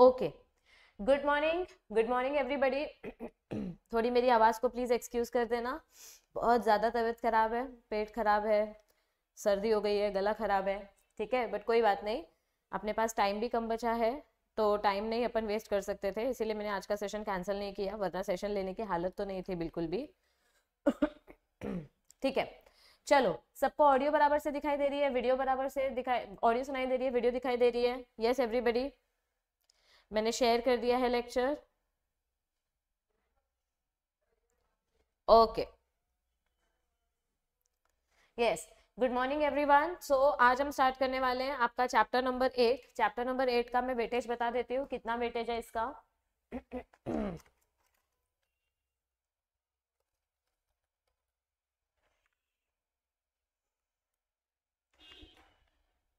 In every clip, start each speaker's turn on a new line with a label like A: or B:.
A: Okay good morning good morning everybody थोड़ी मेरी आवाज़ को प्लीज़ एक्सक्यूज़ कर देना बहुत ज़्यादा तबीयत ख़राब है पेट ख़राब है सर्दी हो गई है गला ख़राब है ठीक है बट कोई बात नहीं अपने पास टाइम भी कम बचा है तो टाइम नहीं अपन वेस्ट कर सकते थे इसीलिए मैंने आज का सेशन कैंसिल नहीं किया वरना सेशन लेने की हालत तो नहीं थी बिल्कुल भी ठीक है चलो सबको ऑडियो बराबर से दिखाई दे रही है वीडियो बराबर से दिखाई ऑडियो सुनाई दे रही है वीडियो दिखाई दे रही है येस एवरीबडी मैंने शेयर कर दिया है lecture okay yes good morning everyone so आज हम स्टार्ट करने वाले हैं आपका chapter number eight chapter number eight का मैं वेटेज बता देती हूँ कितना वेटेज है इसका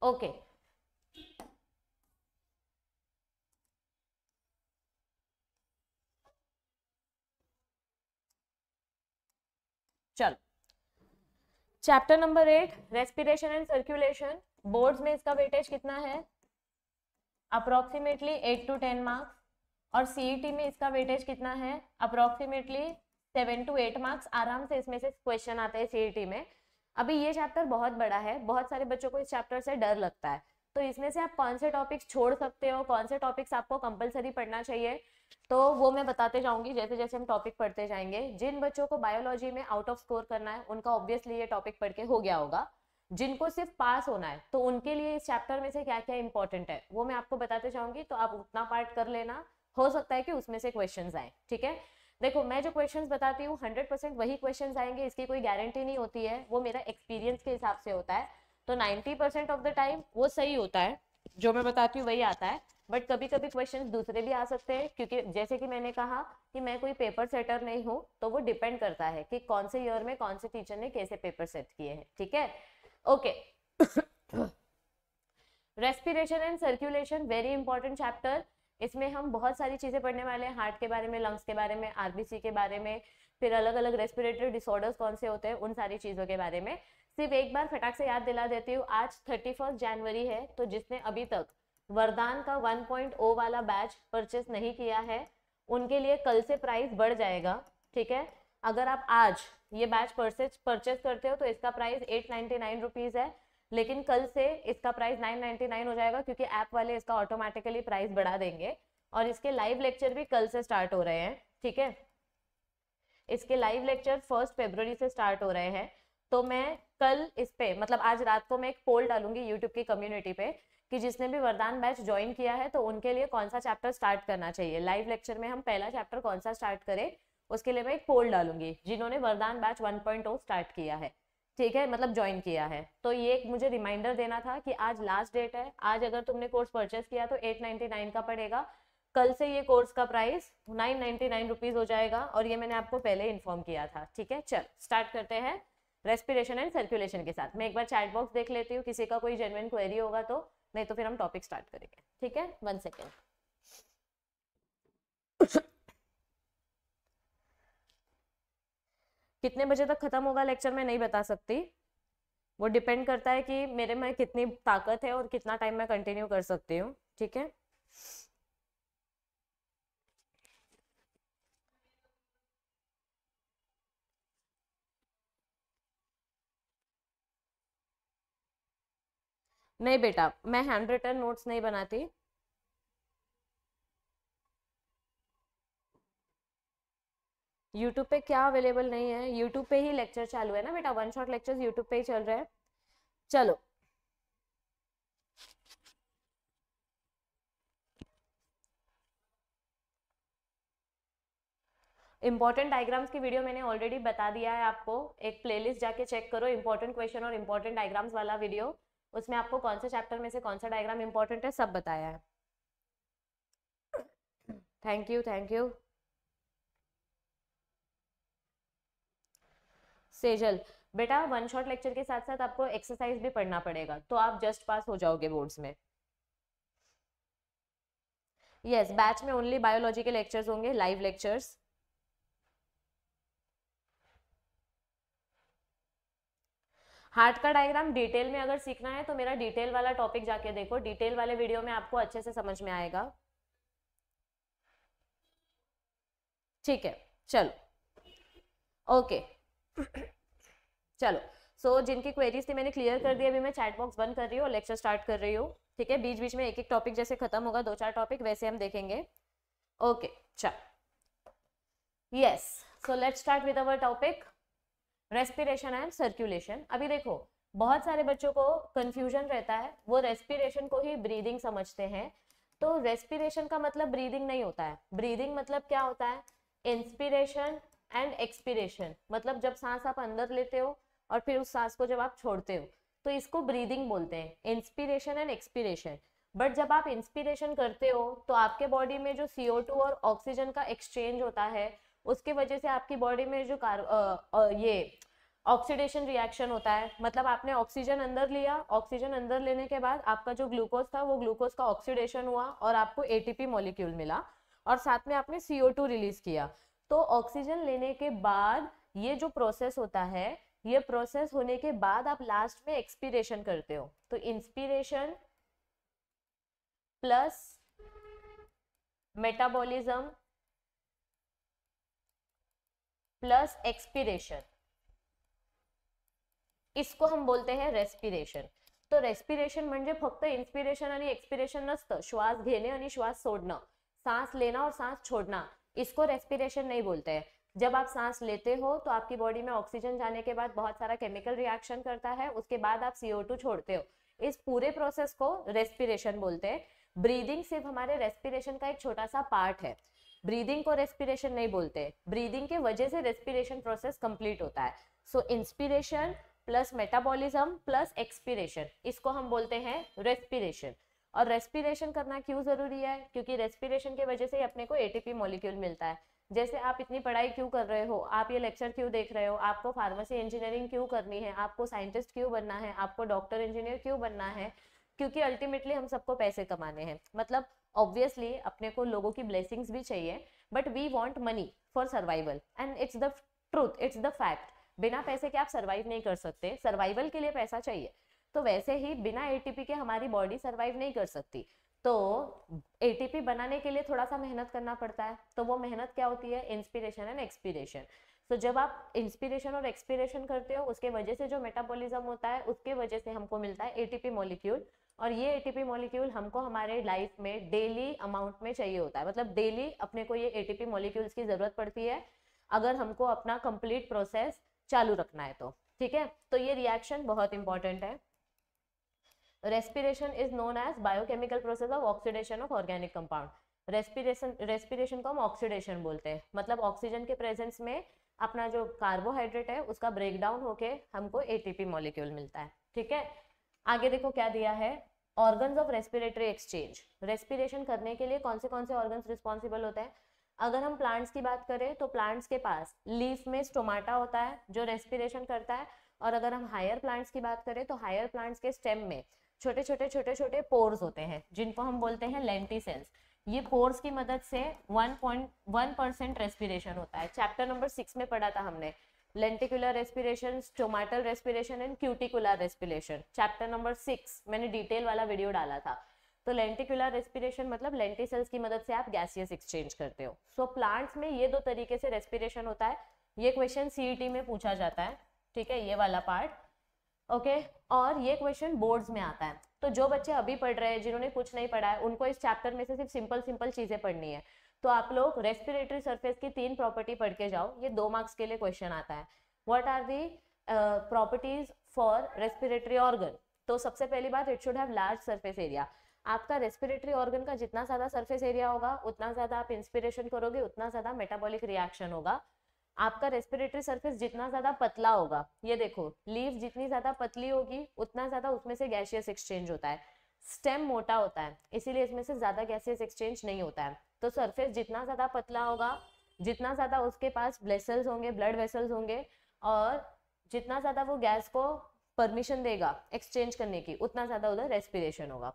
A: okay okay. Chapter number eight respiration and circulation boards में इसका वेटेज कितना है approximately eight to ten marks और सीईटी e में इसका वेटेज कितना है approximately seven to eight marks आराम से इसमें से क्वेश्चन आते हैं सीईटी e में अभी ये चैप्टर बहुत बड़ा है बहुत सारे बच्चों को इस चैप्टर से डर लगता है तो इसमें से आप कौन से टॉपिक्स छोड़ सकते हो कौन से टॉपिक्स आपको कंपलसरी पढ़ना चाहिए तो वो मैं बताते जाऊंगी जैसे जैसे हम टॉपिक पढ़ते जाएंगे जिन बच्चों को बायोलॉजी में आउट ऑफ स्कोर करना है उनका ऑब्वियसली ये टॉपिक पढ़ के हो गया होगा जिनको सिर्फ पास होना है तो उनके लिए इस चैप्टर में से क्या क्या इंपॉर्टेंट है वो मैं आपको बताते जाऊंगी तो आप उतना पार्ट कर लेना हो सकता है कि उसमें से क्वेश्चन आए ठीक है देखो मैं जो क्वेश्चन बताती हूँ हंड्रेड परसेंट वही क्वेश्चन आएंगे इसकी कोई गारंटी नहीं होती है वो मेरा एक्सपीरियंस के हिसाब से होता है तो ninety percent of the time वो सही होता है जो मैं बताती हूँ वही आता है बट कभी कभी क्वेश्चन दूसरे भी आ सकते हैं क्योंकि जैसे कि मैंने कहा कि मैं कोई पेपर सेटर नहीं हूँ तो वो डिपेंड करता है कि कौन से ईयर में कौन से टीचर ने कैसे पेपर सेट किए हैं ठीक है okay respiration and circulation very important chapter इसमें हम बहुत सारी चीज़ें पढ़ने वाले हैं हार्ट के बारे में लंग्स के बारे में आरबीसी के बारे में फिर अलग अलग रेस्पिरेटरी डिसऑर्डर्स कौन से होते हैं उन सारी चीज़ों के बारे में सिर्फ एक बार फटाक से याद दिला देती हूँ आज थर्टी फर्स्ट जनवरी है तो जिसने अभी तक वरदान का 1.0 वाला बैच परचेस नहीं किया है उनके लिए कल से प्राइस बढ़ जाएगा ठीक है अगर आप आज ये बैच परचेज परचेस करते हो तो इसका price eight ninety nine rupees है लेकिन कल से इसका प्राइस नाइन नाइन्टी नाइन हो जाएगा क्योंकि ऐप वाले इसका ऑटोमेटिकली प्राइस बढ़ा देंगे और इसके लाइव लेक्चर भी कल से स्टार्ट हो रहे हैं ठीक है इसके लाइव लेक्चर फर्स्ट फेब्रवरी से स्टार्ट हो रहे हैं तो मैं कल इस पे मतलब आज रात को मैं एक पोल डालूंगी यूट्यूब की कम्युनिटी पे कि जिसने भी वरदान बैच ज्वाइन किया है तो उनके लिए कौन सा चैप्टर स्टार्ट करना चाहिए लाइव लेक्चर में हम पहला चैप्टर कौन सा स्टार्ट करें उसके लिए मैं एक पोल डालूंगी जिन्होंने वरदान बैच 1.0 स्टार्ट किया है ठीक है मतलब ज्वाइन किया है तो ये एक मुझे रिमाइंडर देना था कि आज लास्ट डेट है आज अगर तुमने कोर्स परचेस किया तो नाइन का पड़ेगा कल से ये कोर्स का प्राइस नाइन रुपीज हो जाएगा और ये मैंने आपको पहले इन्फॉर्म किया था ठीक है चल स्टार्ट करते हैं रेस्पिरेशन एंड सर्कुलेशन के साथ मैं एक बार चैट बॉक्स देख लेती हूँ किसी का कोई जेनुअन क्वेरी होगा तो नहीं तो फिर हम टॉपिक स्टार्ट करेंगे ठीक है वन सेकेंड कितने बजे तक खत्म होगा लेक्चर मैं नहीं बता सकती वो डिपेंड करता है कि मेरे में कितनी ताकत है और कितना टाइम मैं कंटिन्यू कर सकती हूँ ठीक है नहीं बेटा मैं हैंड रिटर्न नोट्स नहीं बनाती यूट्यूब पे क्या अवेलेबल नहीं है यूट्यूब पे ही लेक्चर चालू है ना बेटा वन शॉट लेक्चर यूट्यूब पे ही चल रहे हैं चलो इंपॉर्टेंट डायग्राम्स की वीडियो मैंने ऑलरेडी बता दिया है आपको एक प्लेलिस्ट जाके चेक करो इंपॉर्टेंट क्वेश्चन और इंपॉर्टेंट डायग्राम्स वाला वीडियो उसमें आपको कौन से चैप्टर में से कौन सा डायग्राम इंपॉर्टेंट है सब बताया है thank you thank you Sejal बेटा वन शॉट लेक्चर के साथ साथ आपको एक्सरसाइज भी पढ़ना पड़ेगा तो आप जस्ट पास हो जाओगे बोर्ड्स में यस yes, बैच में ओनली बायोलॉजी के लेक्चर्स होंगे लाइव लेक्चर्स हार्ट का डायग्राम डिटेल में अगर सीखना है तो मेरा डिटेल वाला टॉपिक जाके देखो डिटेल वाले वीडियो में आपको अच्छे से समझ में आएगा ठीक है चलो ओके चलो सो so, जिनकी क्वेरीज थी मैंने क्लियर कर दी अभी मैं चैट बॉक्स बंद कर रही हूँ लेक्चर स्टार्ट कर रही हूँ ठीक है बीच बीच में एक एक टॉपिक जैसे खत्म होगा दो चार टॉपिक वैसे हम देखेंगे ओके चल yes so let's start with our topic respiration and circulation अभी देखो बहुत सारे बच्चों को कंफ्यूजन रहता है वो रेस्पिरेशन को ही ब्रीदिंग समझते हैं तो रेस्पिरेशन का मतलब ब्रीदिंग नहीं होता है ब्रीदिंग मतलब क्या होता है इंस्पिरेशन एंड एक्सपिरेशन मतलब जब सांस आप अंदर लेते हो और फिर उस सांस को जब आप छोड़ते हो तो इसको ब्रीदिंग बोलते हैं इंस्पिरेशन एंड एक्सपिरेशन बट जब आप इंस्पिरेशन करते हो तो आपके बॉडी में जो सीओ और ऑक्सीजन का एक्सचेंज होता है उसके वजह से आपकी बॉडी में जो कार आ, आ, ये ऑक्सीडेशन रिएक्शन होता है मतलब आपने ऑक्सीजन अंदर लिया ऑक्सीजन अंदर लेने के बाद आपका जो ग्लूकोज था वो ग्लूकोज का ऑक्सीडेशन हुआ और आपको एटीपी मॉलिक्यूल मिला और साथ में आपने सीओ टू रिलीज किया तो ऑक्सीजन लेने के बाद ये जो प्रोसेस होता है ये प्रोसेस होने के बाद आप लास्ट में एक्सपीरेशन करते हो तो inspiration plus metabolism plus expiration इसको हम बोलते हैं रेस्पिरेशन तो रेस्पिरेशन म्हणजे फक्त इंस्पिरेशन आणि एक्सपिरेशन नसतं श्वास घेणे आणि श्वास सोडणं सांस लेना और सांस छोड़ना इसको रेस्पिरेशन नहीं बोलते हैं जब आप सांस लेते हो तो आपकी बॉडी में ऑक्सीजन जाने के बाद बहुत सारा केमिकल रिएक्शन करता है उसके बाद आप सीओ टू छोड़ते हो इस पूरे प्रोसेस को रेस्पिरेशन बोलते हैं ब्रीदिंग सिर्फ हमारे रेस्पिरेशन का एक छोटा सा पार्ट है ब्रीदिंग को रेस्पिरेशन नहीं बोलते ब्रीदिंग के वजह से रेस्पिरेशन प्रोसेस कंप्लीट होता है so inspiration plus metabolism plus expiration इसको हम बोलते हैं रेस्पिरेशन और रेस्पिरेशन करना क्यों जरूरी है क्योंकि रेस्पिरेशन के वजह से अपने को एटीपी मॉलिक्यूल मिलता है जैसे आप इतनी पढ़ाई क्यों कर रहे हो आप ये लेक्चर क्यों देख रहे हो आपको फार्मेसी इंजीनियरिंग क्यों करनी है आपको साइंटिस्ट क्यों बनना है आपको डॉक्टर इंजीनियर क्यों बनना है क्योंकि अल्टीमेटली हम सबको पैसे कमाने हैं मतलब ऑब्वियसली अपने को लोगों की ब्लेसिंग्स भी चाहिए but we want money for survival and it's the truth it's the fact बिना पैसे के आप सर्वाइव नहीं कर सकते सर्वाइवल के लिए पैसा चाहिए तो वैसे ही बिना एटीपी के हमारी बॉडी सर्वाइव नहीं कर सकती तो एटीपी बनाने के लिए थोड़ा सा मेहनत करना पड़ता है तो वो मेहनत क्या होती है इंस्पिरेशन एंड एक्सपिरेशन तो जब आप इंस्पिरेशन और एक्सपिरेशन करते हो उसके वजह से जो मेटाबॉलिज्म होता है उसके वजह से हमको मिलता है एटीपी मॉलिक्यूल और ये एटीपी मॉलिक्यूल हमको हमारे लाइफ में डेली अमाउंट में चाहिए होता है मतलब डेली अपने को ये एटीपी मॉलिक्यूल्स की ज़रूरत पड़ती है अगर हमको अपना कंप्लीट प्रोसेस चालू रखना है तो ठीक है तो ये रिएक्शन बहुत इंपॉर्टेंट है respiration is known as biochemical process of oxidation of organic compound respiration respiration को हम ऑक्सीडेशन बोलते हैं मतलब ऑक्सीजन के प्रेजेंस में अपना जो कार्बोहाइड्रेट है उसका ब्रेकडाउन होके हमको एटीपी मॉलिक्यूल मिलता है ठीक है आगे देखो क्या दिया है organs of respiratory exchange respiration करने के लिए कौन से कौन से ऑर्गन्स रिस्पॉन्सिबल होते हैं अगर हम प्लांट्स की बात करें तो प्लांट्स के पास लीफ में स्टोमाटा होता है जो रेस्पिरेशन करता है और अगर हम हायर प्लांट्स की बात करें तो हायर प्लांट्स के स्टेम में छोटे छोटे छोटे छोटे पोर्स होते हैं जिनको हम बोलते हैं लेंटी सेल्स ये पोर्स की मदद से one point one percent respiration होता है चैप्टर नंबर सिक्स में पढ़ा था हमने lenticular respiration stomatal respiration and cuticular respiration chapter number six मैंने डिटेल वाला वीडियो डाला था तो लेंटिकुलर रेस्पिरेशन मतलब लेंटी की मदद से आप गैसियस एक्सचेंज करते हो सो so, प्लांट्स में ये दो तरीके से रेस्पिरेशन होता है ये क्वेश्चन सीईटी e में पूछा जाता है ठीक है ये वाला पार्ट ओके okay? और ये क्वेश्चन बोर्ड्स में आता है तो जो बच्चे अभी पढ़ रहे हैं जिन्होंने कुछ नहीं पढ़ा है उनको इस चैप्टर में से सिर्फ सिंपल सिंपल चीजें पढ़नी है तो आप लोग रेस्पिरेटरी सरफेस की तीन प्रॉपर्टी पढ़ के जाओ ये दो मार्क्स के लिए क्वेश्चन आता है what are the properties for respiratory organ तो सबसे पहली बात it should have large surface area आपका रेस्पिरेटरी ऑर्गन का जितना ज़्यादा सर्फेस एरिया होगा उतना ज़्यादा आप इंस्पिरेशन करोगे उतना ज़्यादा मेटाबॉलिक रिएक्शन होगा आपका रेस्पिरेटरी सर्फेस जितना ज़्यादा पतला होगा ये देखो लीव जितनी ज़्यादा पतली होगी उतना ज़्यादा उसमें से गैशियस एक्सचेंज होता है स्टेम मोटा होता है इसीलिए इसमें से ज़्यादा गैसियस एक्सचेंज नहीं होता है तो सरफेस जितना ज़्यादा पतला होगा जितना ज़्यादा उसके पास ब्लेसल्स होंगे ब्लड वेसल्स होंगे और जितना ज़्यादा वो गैस को परमिशन देगा एक्सचेंज करने की उतना ज़्यादा उधर रेस्पिरेशन होगा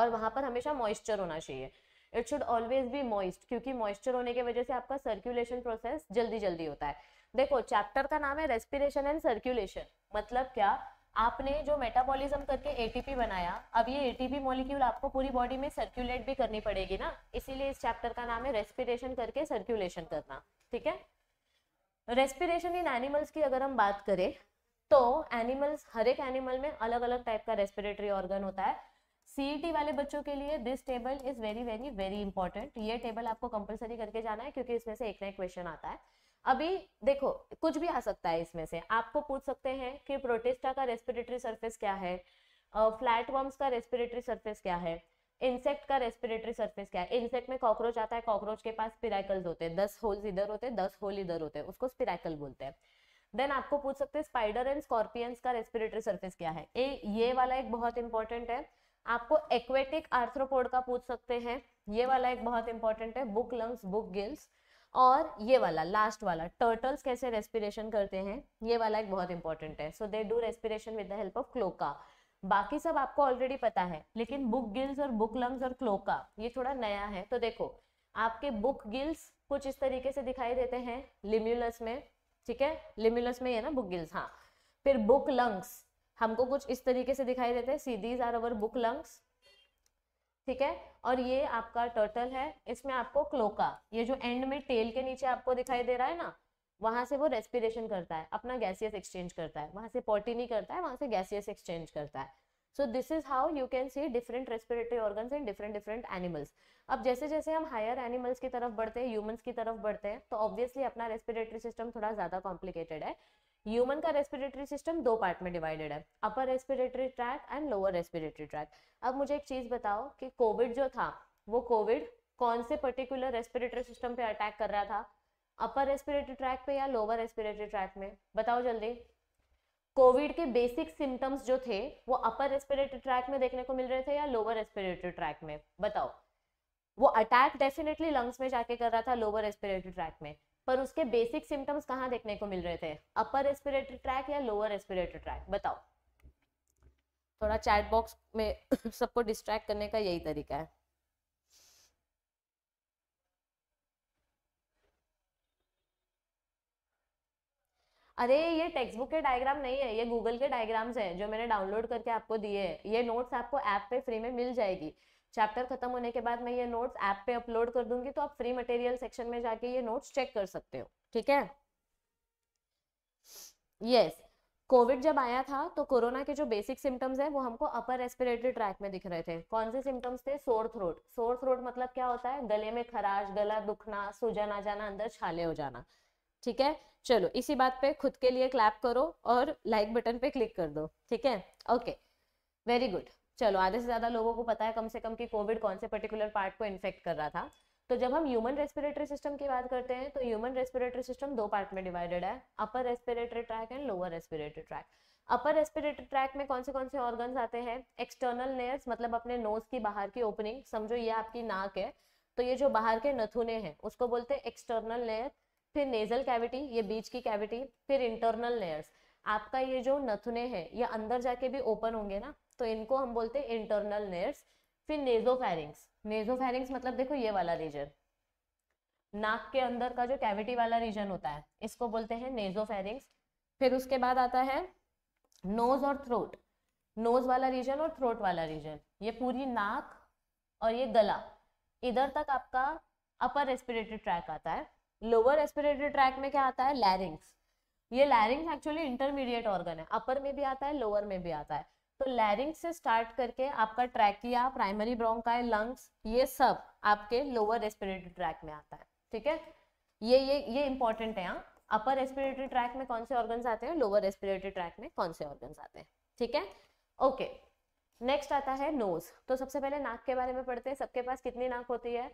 A: और वहाँ पर हमेशा मॉइस्चर होना चाहिए it should always be moist क्योंकि मॉइस्चर होने की वजह से आपका सर्कुलेशन प्रोसेस जल्दी जल्दी होता है देखो चैप्टर का नाम है रेस्पिरेशन एंड सर्कुलेशन मतलब क्या आपने जो मेटाबॉलिज्म करके एटीपी बनाया अब ये एटीपी मॉलिक्यूल आपको पूरी बॉडी में सर्कुलेट भी करनी पड़ेगी ना इसीलिए इस चैप्टर का नाम है रेस्पिरेशन करके सर्कुलेशन करना ठीक है रेस्पिरेशन इन एनिमल्स की अगर हम बात करें तो एनिमल्स हर एक एनिमल में अलग अलग टाइप का रेस्पिरेटरी ऑर्गन होता है सीईटी e वाले बच्चों के लिए this table is very very very important ये टेबल आपको कंपलसरी करके जाना है क्योंकि इसमें से एक ना एक क्वेश्चन आता है अभी देखो कुछ भी आ सकता है इसमें से आपको पूछ सकते हैं कि प्रोटेस्टा का रेस्पिरेटरी सरफेस क्या है फ्लैट वर्म्स का रेस्पिरेटरी सरफेस क्या है इंसेक्ट का रेस्पिरेटरी सरफेस क्या है इंसेक्ट में कॉकरोच आता है कॉकरोच के पास स्पिराइकल्स होते हैं दस होल्स इधर होते हैं दस होल इधर होते हैं उसको स्पिराइकल बोलते हैं देन आपको पूछ सकते हैं स्पाइडर एंड स्कॉर्पियंस का रेस्पिरेटरी सर्फेस क्या है ए ये वाला एक बहुत इंपॉर्टेंट है आपको एक्वेटिक आर्थ्रोपोड का पूछ सकते हैं ये वाला एक बहुत इंपॉर्टेंट है बुक लंग्स बुक गिल्स और ये वाला लास्ट वाला टर्टल्स कैसे रेस्पिरेशन करते हैं ये वाला एक बहुत इंपॉर्टेंट है so they do respiration with the help of cloaca बाकी सब आपको ऑलरेडी पता है लेकिन बुक गिल्स और बुक लंग्स और क्लोका ये थोड़ा नया है तो देखो आपके बुक गिल्स कुछ इस तरीके से दिखाई देते हैं लिम्यूलस में ठीक है लिम्यूलस में है ना बुक गिल्स हाँ फिर बुक लंग्स हमको कुछ इस तरीके से दिखाई देते हैं see these are our book lungs ठीक है और ये आपका टर्टल है इसमें आपको क्लोका ये जो एंड में टेल के नीचे आपको दिखाई दे रहा है ना वहां से वो रेस्पिरेशन करता है अपना गैसियस एक्सचेंज करता है वहां से पॉटी नहीं करता है वहां से गैसियस एक्सचेंज करता है so this is how you can see different respiratory organ in different different animals अब जैसे जैसे हम हायर एनिमल्स की तरफ बढ़ते हैं ह्यूमंस की तरफ बढ़ते हैं तो ऑब्वियसली अपना रेस्पिरेटरी सिस्टम थोड़ा ज़्यादा कॉम्प्लिकेटेड है ह्यूमन का रेस्पिरेटरी सिस्टम दो पार्ट में डिवाइडेड है upper respiratory tract and lower respiratory tract अब मुझे एक चीज़ बताओ कि कोविड जो था वो कोविड कौन से पर्टिकुलर रेस्पिरेटरी सिस्टम पे अटैक कर रहा था अपर रेस्पिरेटरी ट्रैक पे या लोअर रेस्पिरेटरी ट्रैक में बताओ जल्दी कोविड के बेसिक सिम्टम्स जो थे वो अपर रेस्पिरेटरी ट्रैक में देखने को मिल रहे थे या लोअर रेस्पिरेटरी ट्रैक में बताओ वो अटैक डेफिनेटली लंग्स में जाके कर रहा था लोअर रेस्पिरेटरी ट्रैक में पर उसके बेसिक सिम्टम्स कहाँ देखने को मिल रहे थे अपर रेस्पिरेटरी ट्रैक या लोअर रेस्पिरेटरी ट्रैक बताओ थोड़ा चैट बॉक्स में सबको डिस्ट्रैक्ट करने का यही तरीका है अरे ये टेक्स्ट बुक के डायग्राम नहीं है ये गूगल के डायग्राम्स हैं जो मैंने डाउनलोड करके आपको दिए हैं ये नोट्स आपको ऐप पे फ्री में मिल जाएगी चैप्टर खत्म होने के बाद मैं ये नोट्स ऐप पे अपलोड कर दूंगी तो आप फ्री मटेरियल सेक्शन में जाके ये नोट्स चेक कर सकते हो ठीक है यस कोविड जब आया था तो कोरोना के जो बेसिक सिम्टम्स है वो हमको अपर रेस्पिरेटरी ट्रैक में दिख रहे थे कौन से सिम्टम्स थे सोर थ्रोट सोर थ्रोट मतलब क्या होता है गले में खराश गला दुखना सूजन आ जाना अंदर छाले हो जाना ठीक है चलो इसी बात पे खुद के लिए क्लैप करो और लाइक बटन पे क्लिक कर दो ठीक है ओके वेरी गुड चलो आधे से ज़्यादा लोगों को पता है कम से कम कि कोविड कौन से पर्टिकुलर पार्ट को इन्फेक्ट कर रहा था तो जब हम ह्यूमन रेस्पिरेटरी सिस्टम की बात करते हैं तो ह्यूमन रेस्पिरेटरी सिस्टम दो पार्ट में डिवाइडेड है upper respiratory tract and lower respiratory tract upper respiratory tract में कौन से कौन से ऑर्गन आते हैं एक्सटर्नल लेयर्स मतलब अपने नोज की बाहर की ओपनिंग समझो ये आपकी नाक है तो ये जो बाहर के नथुने हैं उसको बोलते हैं एक्सटर्नल लेयर फिर नेजल कैविटी ये बीच की कैविटी फिर इंटरनल लेयर्स आपका ये जो नथुने हैं ये अंदर जाके भी ओपन होंगे ना तो इनको हम बोलते हैं इंटरनल नेट्स फिर नेजोफेरिंग्स नेजोफेरिंग्स मतलब देखो ये वाला रीजन नाक के अंदर का जो कैविटी वाला रीजन होता है इसको बोलते हैं नेजोफेरिंग्स फिर उसके बाद आता है नोज और थ्रोट नोज वाला रीजन और थ्रोट वाला रीजन ये पूरी नाक और ये गला इधर तक आपका अपर रेस्पिरेटरी ट्रैक आता है लोअर रेस्पिरेटरी ट्रैक में क्या आता है लैरिंग्स ये लैरिंग्स एक्चुअली इंटरमीडिएट ऑर्गन है अपर में भी आता है लोअर में भी आता है तो लैरिंग से स्टार्ट करके आपका ट्रैकिया प्राइमरी ब्रोंकाय लंग्स ये सब आपके लोअर रेस्पिरेटरी ट्रैक में आता है ठीक है ये ये ये इंपॉर्टेंट है यहाँ अपर रेस्पिरेटरी ट्रैक में कौन से ऑर्गन आते हैं लोअर रेस्पिरेटरी ट्रैक में कौन से ऑर्गन आते हैं ठीक है ओके नेक्स्ट आता है नोज तो सबसे पहले नाक के बारे में पढ़ते हैं सबके पास कितनी नाक होती है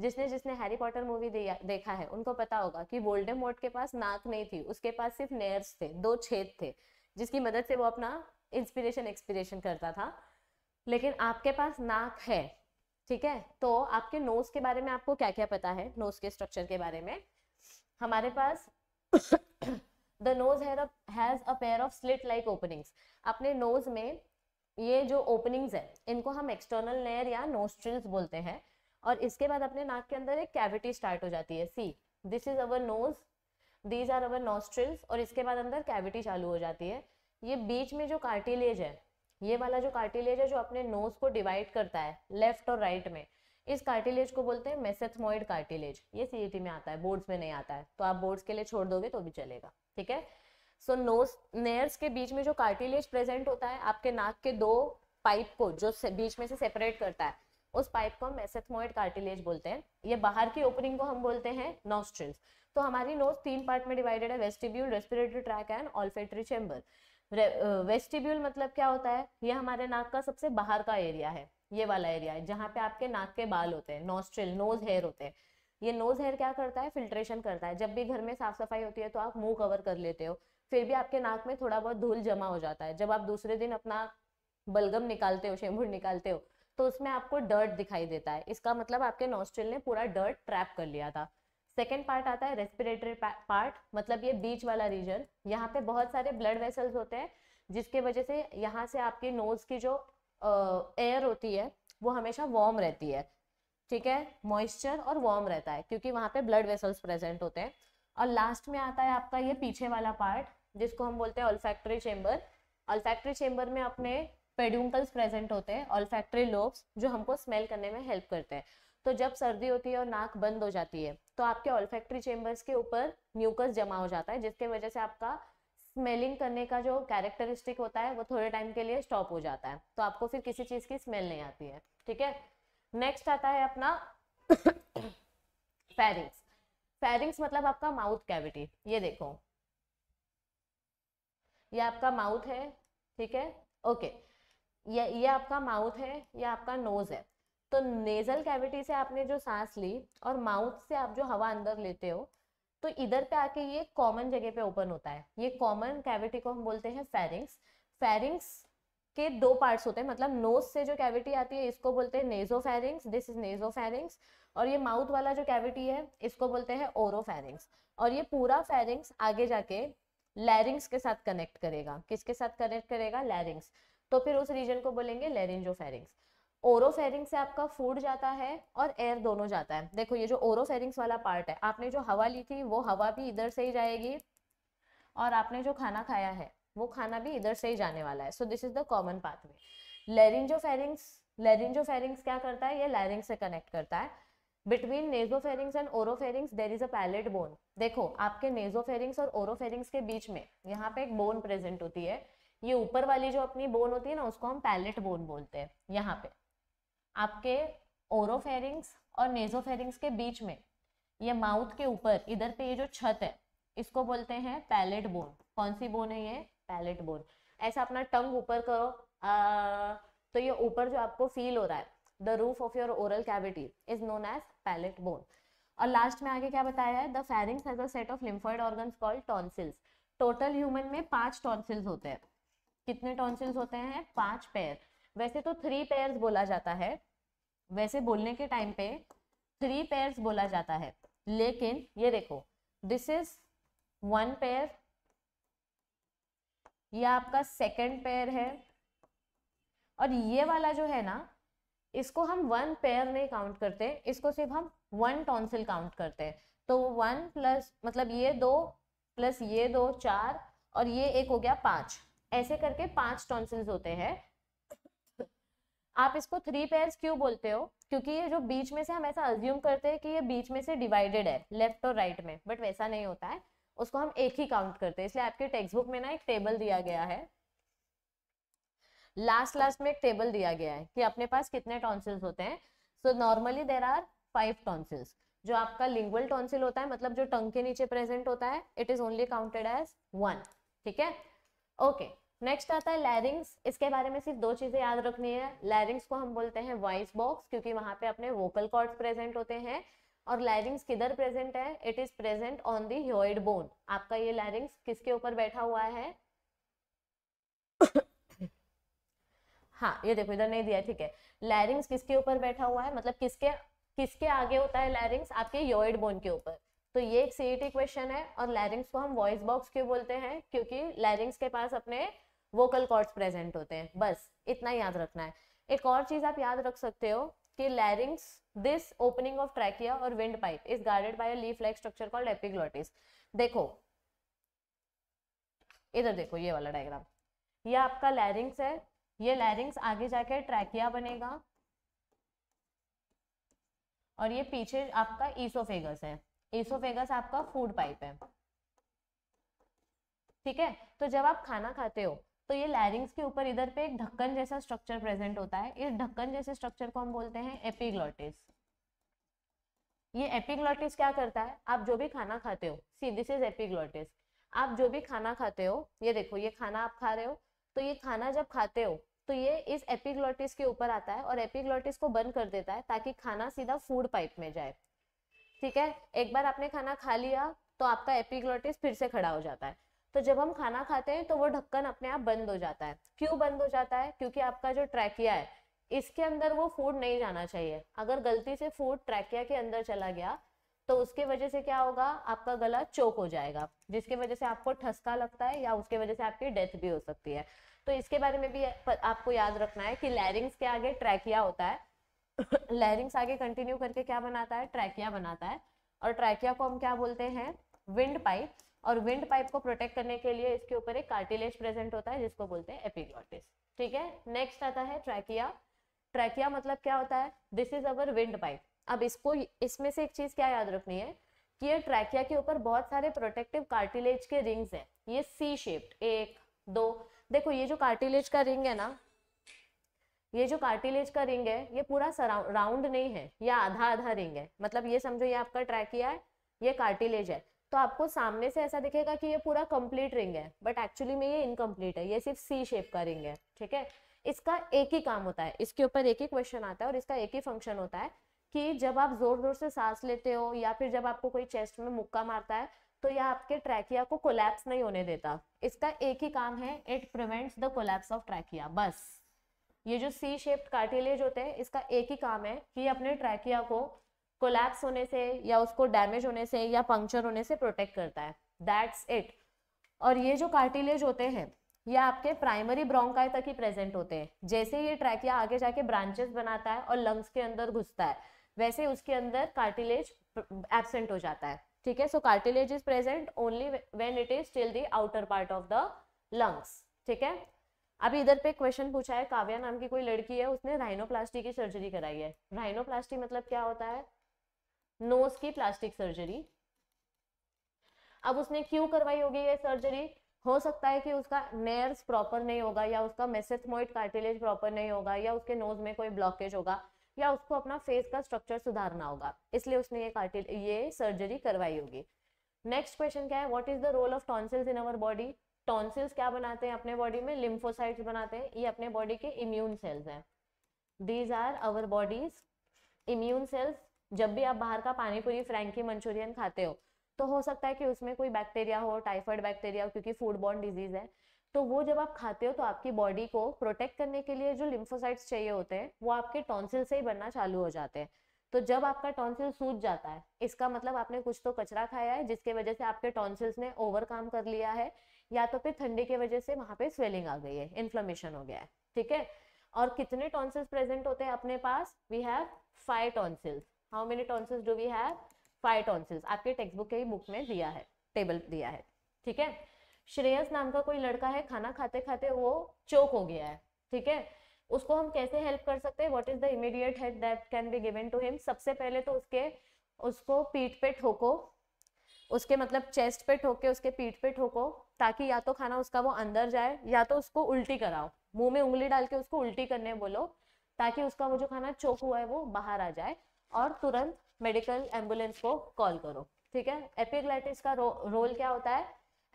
A: जिसने जिसने हैरी पॉटर मूवी देखा है उनको पता होगा कि वोल्डेमोर्ट के पास नाक नहीं थी उसके पास सिर्फ नेयर्स थे दो छेद थे जिसकी मदद से वो अपना इंस्पिरेशन एक्सपिरेशन करता था लेकिन आपके पास नाक है ठीक है तो आपके नोज के बारे में आपको क्या क्या पता है नोज के स्ट्रक्चर के बारे में हमारे पास the nose has a pair of slit like openings अपने नोज में ये जो ओपनिंग्स है इनको हम एक्सटर्नल लेयर या नोस्ट्रिल्स बोलते हैं और इसके बाद अपने नाक के अंदर एक कैविटी स्टार्ट हो जाती है see this is our nose these are our nostrils और इसके बाद अंदर कैविटी चालू हो जाती है ये बीच में जो कार्टिलेज है ये वाला जो कार्टिलेज है जो अपने नोज को डिवाइड करता है लेफ्ट और राइट में इस कार्टिलेज को बोलते हैं मेसेथमोइड कार्टिलेज ये सीईटी e में आता है बोर्ड्स में नहीं आता है तो आप बोर्ड्स के लिए छोड़ दोगे तो भी चलेगा ठीक है सो नोज नेयर्स के बीच में जो कार्टिलेज प्रेजेंट होता है आपके नाक के दो पाइप को जो बीच में से सेपरेट करता है उस पाइप को हम मेसेथमोइड कार्टिलेज बोलते हैं ये बाहर की ओपनिंग को हम बोलते हैं नोस्ट्रिल्स तो हमारी नोज तीन पार्ट में डिवाइडेड है vestibule respiratory tract and olfactory chamber vestibule मतलब क्या होता है ये हमारे नाक का सबसे बाहर का एरिया है ये वाला एरिया है जहाँ पे आपके नाक के बाल होते हैं नोस्ट्रिल नोज हेयर होते हैं ये नोज हेयर क्या करता है फिल्ट्रेशन करता है जब भी घर में साफ सफाई होती है तो आप मुंह कवर कर लेते हो फिर भी आपके नाक में थोड़ा बहुत धूल जमा हो जाता है जब आप दूसरे दिन अपना बलगम निकालते हो शेम्भुर निकालते हो तो उसमें आपको डर्ट दिखाई देता है इसका मतलब आपके नोस्ट्रिल ने पूरा डर्ट ट्रैप कर लिया था सेकेंड पार्ट आता है रेस्पिरेटरी पार्ट मतलब ये बीच वाला रीजन यहाँ पे बहुत सारे ब्लड वेसल्स होते हैं जिसके वजह से यहाँ से आपकी नोज की जो एयर होती है वो हमेशा वार्म रहती है ठीक है मॉइस्चर और वार्म रहता है क्योंकि वहाँ पे ब्लड वेसल्स प्रेजेंट होते हैं और लास्ट में आता है आपका ये पीछे वाला पार्ट जिसको हम बोलते हैं ऑल्फैक्ट्री चेम्बर ऑल्फैक्ट्री चेम्बर में अपने पेड्यूंकल्स प्रेजेंट होते हैं ऑल्फैक्ट्री लोब्स जो हमको स्मेल करने में हेल्प करते हैं तो जब सर्दी होती है और नाक बंद हो जाती है तो आपके ऑल्फेक्ट्री चेम्बर्स के ऊपर म्यूकस जमा हो जाता है जिसके वजह से आपका स्मेलिंग करने का जो कैरेक्टरिस्टिक होता है वो थोड़े टाइम के लिए स्टॉप हो जाता है तो आपको फिर किसी चीज़ की स्मेल नहीं आती है ठीक है नेक्स्ट आता है अपना फेरिंग्स फेरिंग्स मतलब आपका माउथ कैविटी ये देखो ये आपका माउथ है ठीक है ओके ये ये आपका माउथ है या आपका नोज है तो नेजल कैविटी से आपने जो सांस ली और माउथ से आप जो हवा अंदर लेते हो तो इधर पे आके ये कॉमन जगह पे ओपन होता है ये कॉमन कैविटी को हम बोलते हैं फेरिंग्स फेरिंग्स के दो पार्ट्स होते हैं मतलब नोज से जो कैविटी आती है इसको बोलते हैं nasopharynx this is nasopharynx और ये माउथ वाला जो कैविटी है इसको बोलते हैं ओरो फेरिंग्स और ये पूरा फेरिंग्स आगे जाके लैरिंग्स के साथ कनेक्ट करेगा किसके साथ कनेक्ट करेगा लैरिंग्स तो फिर उस रीजन को बोलेंगे लेरेंजो फेरिंग्स ओरो से आपका फूड जाता है और एयर दोनों जाता है देखो ये जो ओरोफेरिंग्स वाला पार्ट है आपने जो हवा ली थी वो हवा भी इधर से ही जाएगी और आपने जो खाना खाया है वो खाना भी इधर से ही जाने वाला है so this is the common pathway laryngopharynx laryngopharynx क्या करता है ये लैरिंग से कनेक्ट करता है between nasopharynx and oropharynx there is a palate bone देखो आपके नेजोफेरिंग्स और ओरोफेरिंग्स के बीच में यहाँ पे एक बोन प्रेजेंट होती है ये ऊपर वाली जो अपनी बोन होती है ना उसको हम पैलेट बोन बोलते हैं यहाँ पे आपके ओरोफेरिंग्स और नेजोफेरिंग्स के बीच में ये माउथ के ऊपर इधर पे ये जो छत है इसको बोलते हैं पैलेट बोन कौन सी बोन है ये पैलेट बोन ऐसा अपना टंग ऊपर करो आ, तो ये ऊपर जो आपको फील हो रहा है the roof of your oral cavity is known as palate bone और लास्ट में आगे क्या बताया है the pharynx as a set of lymphoid organ called tonsils total human में पांच टॉन्सिल्स होते हैं कितने टॉन्सिल्स होते हैं पांच पेयर वैसे तो थ्री पेयर्स बोला जाता है वैसे बोलने के टाइम पे थ्री पेयर्स बोला जाता है लेकिन ये देखो दिस इज वन पेयर ये आपका सेकंड पेयर है और ये वाला जो है ना इसको हम वन पेयर नहीं काउंट करते इसको सिर्फ हम वन टॉन्सिल काउंट करते हैं तो वन प्लस मतलब ये दो प्लस ये दो चार और ये एक हो गया पांच ऐसे करके पांच टॉन्सिल्स होते हैं आप इसको थ्री पेयर क्यों बोलते हो क्योंकि ये जो बीच में से हम ऐसा अज्यूम करते हैं कि ये बीच में से डिवाइडेड है लेफ्ट और राइट में बट वैसा नहीं होता है उसको हम एक ही काउंट करते हैं इसलिए आपके टेक्स्ट बुक में ना एक टेबल दिया गया है लास्ट लास्ट में एक टेबल दिया गया है कि अपने पास कितने टॉन्सिल्स होते हैं so normally there are five tonsils जो आपका लिंगुअल टॉन्सिल होता है मतलब जो टंग के नीचे प्रेजेंट होता है it is only counted as one ठीक है ओके okay. नेक्स्ट आता है लैरिंग्स इसके बारे में सिर्फ दो चीजें याद रखनी है लैरिंग्स को हम बोलते हैं वॉइस बॉक्स क्योंकि वहां पे अपने वोकल कॉर्ड्स प्रेजेंट होते हैं और लैरिंग्स किधर प्रेजेंट है it is present on the hyoid bone आपका ये लैरिंग्स किसके ऊपर बैठा हुआ है हाँ ये देखो इधर नहीं दिया ठीक है लैरिंग्स किसके ऊपर बैठा हुआ है मतलब किसके किसके आगे होता है लैरिंग्स आपके योइड बोन के ऊपर तो ये एक सीईटी क्वेश्चन है और लैरिंग्स को हम वॉइस बॉक्स क्यों बोलते हैं क्योंकि लैरिंग्स के पास अपने वोकल कॉर्ड्स प्रेजेंट होते हैं बस इतना याद रखना है एक और चीज आप याद रख सकते हो कि larynx this opening of trachea और windpipe is guarded by a leaf like structure called epiglottis देखो इधर देखो ये वाला डायग्राम ये आपका लैरिंग्स है ये लैरिंग्स आगे जाके ट्रैकिया बनेगा और ये पीछे आपका ईसोफेगस है ईसोफेगस आपका फूड पाइप है ठीक है तो जब आप खाना खाते हो तो ये लैरिंग्स के ऊपर इधर पे एक ढक्कन जैसा स्ट्रक्चर प्रेजेंट होता है इस ढक्कन जैसे स्ट्रक्चर को हम बोलते हैं एपिग्लॉटिस ये एपिग्लॉटिस क्या करता है आप जो भी खाना खाते हो सी दिस इज एपिग्लॉटिस आप जो भी खाना खाते हो ये देखो ये खाना आप खा रहे हो तो ये खाना जब खाते हो तो ये इस एपिग्लॉटिस के ऊपर आता है और एपिग्लॉटिस को बंद कर देता है ताकि खाना सीधा फूड पाइप में जाए ठीक है एक बार आपने खाना खा लिया तो आपका एपिग्लॉटिस फिर से खड़ा हो जाता है तो जब हम खाना खाते हैं तो वो ढक्कन अपने आप बंद हो जाता है क्यों बंद हो जाता है क्योंकि आपका जो ट्रैकिया है इसके अंदर वो फूड नहीं जाना चाहिए अगर गलती से फूड ट्रैकिया के अंदर चला गया तो उसके वजह से क्या होगा आपका गला चोक हो जाएगा जिसके वजह से आपको ठसका लगता है या उसके वजह से आपकी डेथ भी हो सकती है तो इसके बारे में भी आपको याद रखना है कि लैरिंग्स के आगे ट्रैकिया होता है लैरिंग्स आगे कंटिन्यू करके क्या बनाता है ट्रैकिया बनाता है और ट्रैकिया को हम क्या बोलते हैं विंड पाइप और विंड पाइप को प्रोटेक्ट करने के लिए इसके ऊपर एक कार्टिलेज प्रेजेंट होता है जिसको बोलते हैं एपिग्लॉटिस ठीक है नेक्स्ट आता है ट्रैकिया ट्रैकिया मतलब क्या होता है this is our windpipe अब इसको इसमें से एक चीज क्या याद रखनी है कि ये ट्रैकिया के ऊपर बहुत सारे प्रोटेक्टिव कार्टिलेज के रिंग्स हैं ये सी शेप्ड एक दो देखो ये जो कार्टिलेज का रिंग है ना ये जो कार्टिलेज का रिंग है ये पूरा राउंड नहीं है ये आधा आधा रिंग है मतलब ये समझो ये आपका ट्रैकिया है ये कार्टिलेज है तो आपको सामने से ऐसा दिखेगा कि ये पूरा कंप्लीट रिंग है बट एक्चुअली में ये इनकम्प्लीट है ये सिर्फ सी शेप का रिंग है ठीक है इसका एक ही काम होता है इसके ऊपर एक ही क्वेश्चन आता है और इसका एक ही फंक्शन होता है कि जब आप जोर जोर से सांस लेते हो या फिर जब आपको कोई चेस्ट में मुक्का मारता है तो यह आपके ट्रैकिया को कोलैप्स नहीं होने देता इसका एक ही काम है it prevents the collapse of trachea बस ये जो सी शेप्ड कार्टिलेज होते हैं इसका एक ही काम है कि अपने ट्रैकिया को कोलैप्स होने से या उसको डैमेज होने से या पंक्चर होने से प्रोटेक्ट करता है दैट्स इट और ये जो कार्टिलेज होते हैं ये आपके प्राइमरी ब्रोंकाई तक ही प्रेजेंट होते हैं जैसे ये ट्रैकिया आगे जाके ब्रांचेस बनाता है और लंग्स के अंदर घुसता है वैसे उसके अंदर कार्टिलेज एबसेंट हो जाता है ठीक है so cartilage is present only when it is till the outer part of the lungs ठीक है अभी इधर पे क्वेश्चन पूछा है काव्या नाम की कोई लड़की है उसने राइनोप्लास्टी की सर्जरी कराई है राइनोप्लास्टी मतलब क्या होता है नोज की प्लास्टिक सर्जरी अब उसने क्यों करवाई होगी ये सर्जरी हो सकता है कि उसका नेयर्स प्रॉपर नहीं होगा या उसका मेसेथमोइड कार्टिलेज प्रॉपर नहीं होगा या उसके नोज में कोई ब्लॉकेज होगा या उसको अपना फेस का स्ट्रक्चर सुधारना होगा इसलिए उसने ये कार्टिल ये सर्जरी करवाई होगी नेक्स्ट क्वेश्चन क्या है what is the role of tonsils in our body tonsils क्या बनाते हैं अपने बॉडी में लिम्फोसाइट्स बनाते हैं ये अपने बॉडी के इम्यून सेल्स हैं these are our body's immune cells जब भी आप बाहर का पानी पूरी फ्रेंकी मंचूरियन खाते हो तो हो सकता है कि उसमें कोई बैक्टीरिया हो टाइफाइड बैक्टीरिया हो क्योंकि फूड बॉर्न डिजीज है तो वो जब आप खाते हो तो आपकी बॉडी को प्रोटेक्ट करने के लिए जो लिम्फोसाइट्स चाहिए होते हैं वो आपके टॉन्सिल से ही बनना चालू हो जाते हैं तो जब आपका टॉन्सिल सूज जाता है इसका मतलब आपने कुछ तो कचरा खाया है जिसके वजह से आपके टॉन्सिल्स ने ओवरकम कर लिया है या तो फिर ठंडी की वजह से वहां पे स्वेलिंग आ गई है इन्फ्लेमेशन हो गया है ठीक है और कितने टॉन्सिल्स प्रेजेंट होते हैं अपने पास we have five tonsils how many tonsils do we have five tonsils आपके टेक्स्ट बुक के ही बुक में दिया है टेबल दिया है ठीक है श्रेयस नाम का कोई लड़का है खाना खाते खाते वो चोक हो गया है ठीक है उसको हम कैसे हेल्प कर सकते हैं what is the immediate help that can be given to him सबसे पहले तो उसके उसको पीठ पे ठोको उसके मतलब चेस्ट पे ठोके उसके पीठ पे ठोको ताकि या तो खाना उसका वो अंदर जाए या तो उसको उल्टी कराओ मुंह में उंगली डाल के उसको उल्टी करने बोलो ताकि उसका वो जो खाना चोक हुआ है वो बाहर आ जाए और तुरंत मेडिकल एम्बुलेंस को कॉल करो ठीक है एपिग्लाइटिस का रो, रोल क्या होता है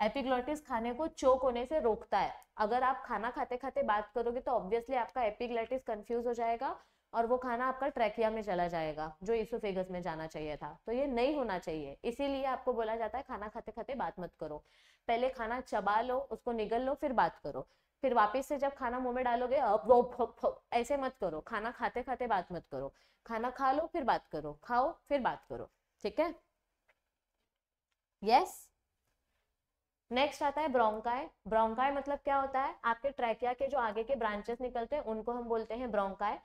A: एपिग्लाइटिस खाने को चोक होने से रोकता है अगर आप खाना खाते खाते बात करोगे तो ऑब्वियसली आपका एपिग्लाइटिस कंफ्यूज हो जाएगा और वो खाना आपका ट्रैकिया में चला जाएगा जो इसोफेगस में जाना चाहिए था तो ये नहीं होना चाहिए इसीलिए आपको बोला जाता है खाना खाते खाते बात मत करो पहले खाना चबा लो उसको निगल लो फिर बात करो फिर वापस से जब खाना मुंह में डालोगे अब वो ऐसे मत करो खाना खाते खाते बात मत करो खाना खा लो फिर बात करो खाओ फिर बात करो ठीक है यस नेक्स्ट आता है ब्रोंकाय ब्रोंकाय मतलब क्या होता है आपके ट्रैकिया के जो आगे के ब्रांचेस निकलते हैं उनको हम बोलते हैं ब्रोंकाय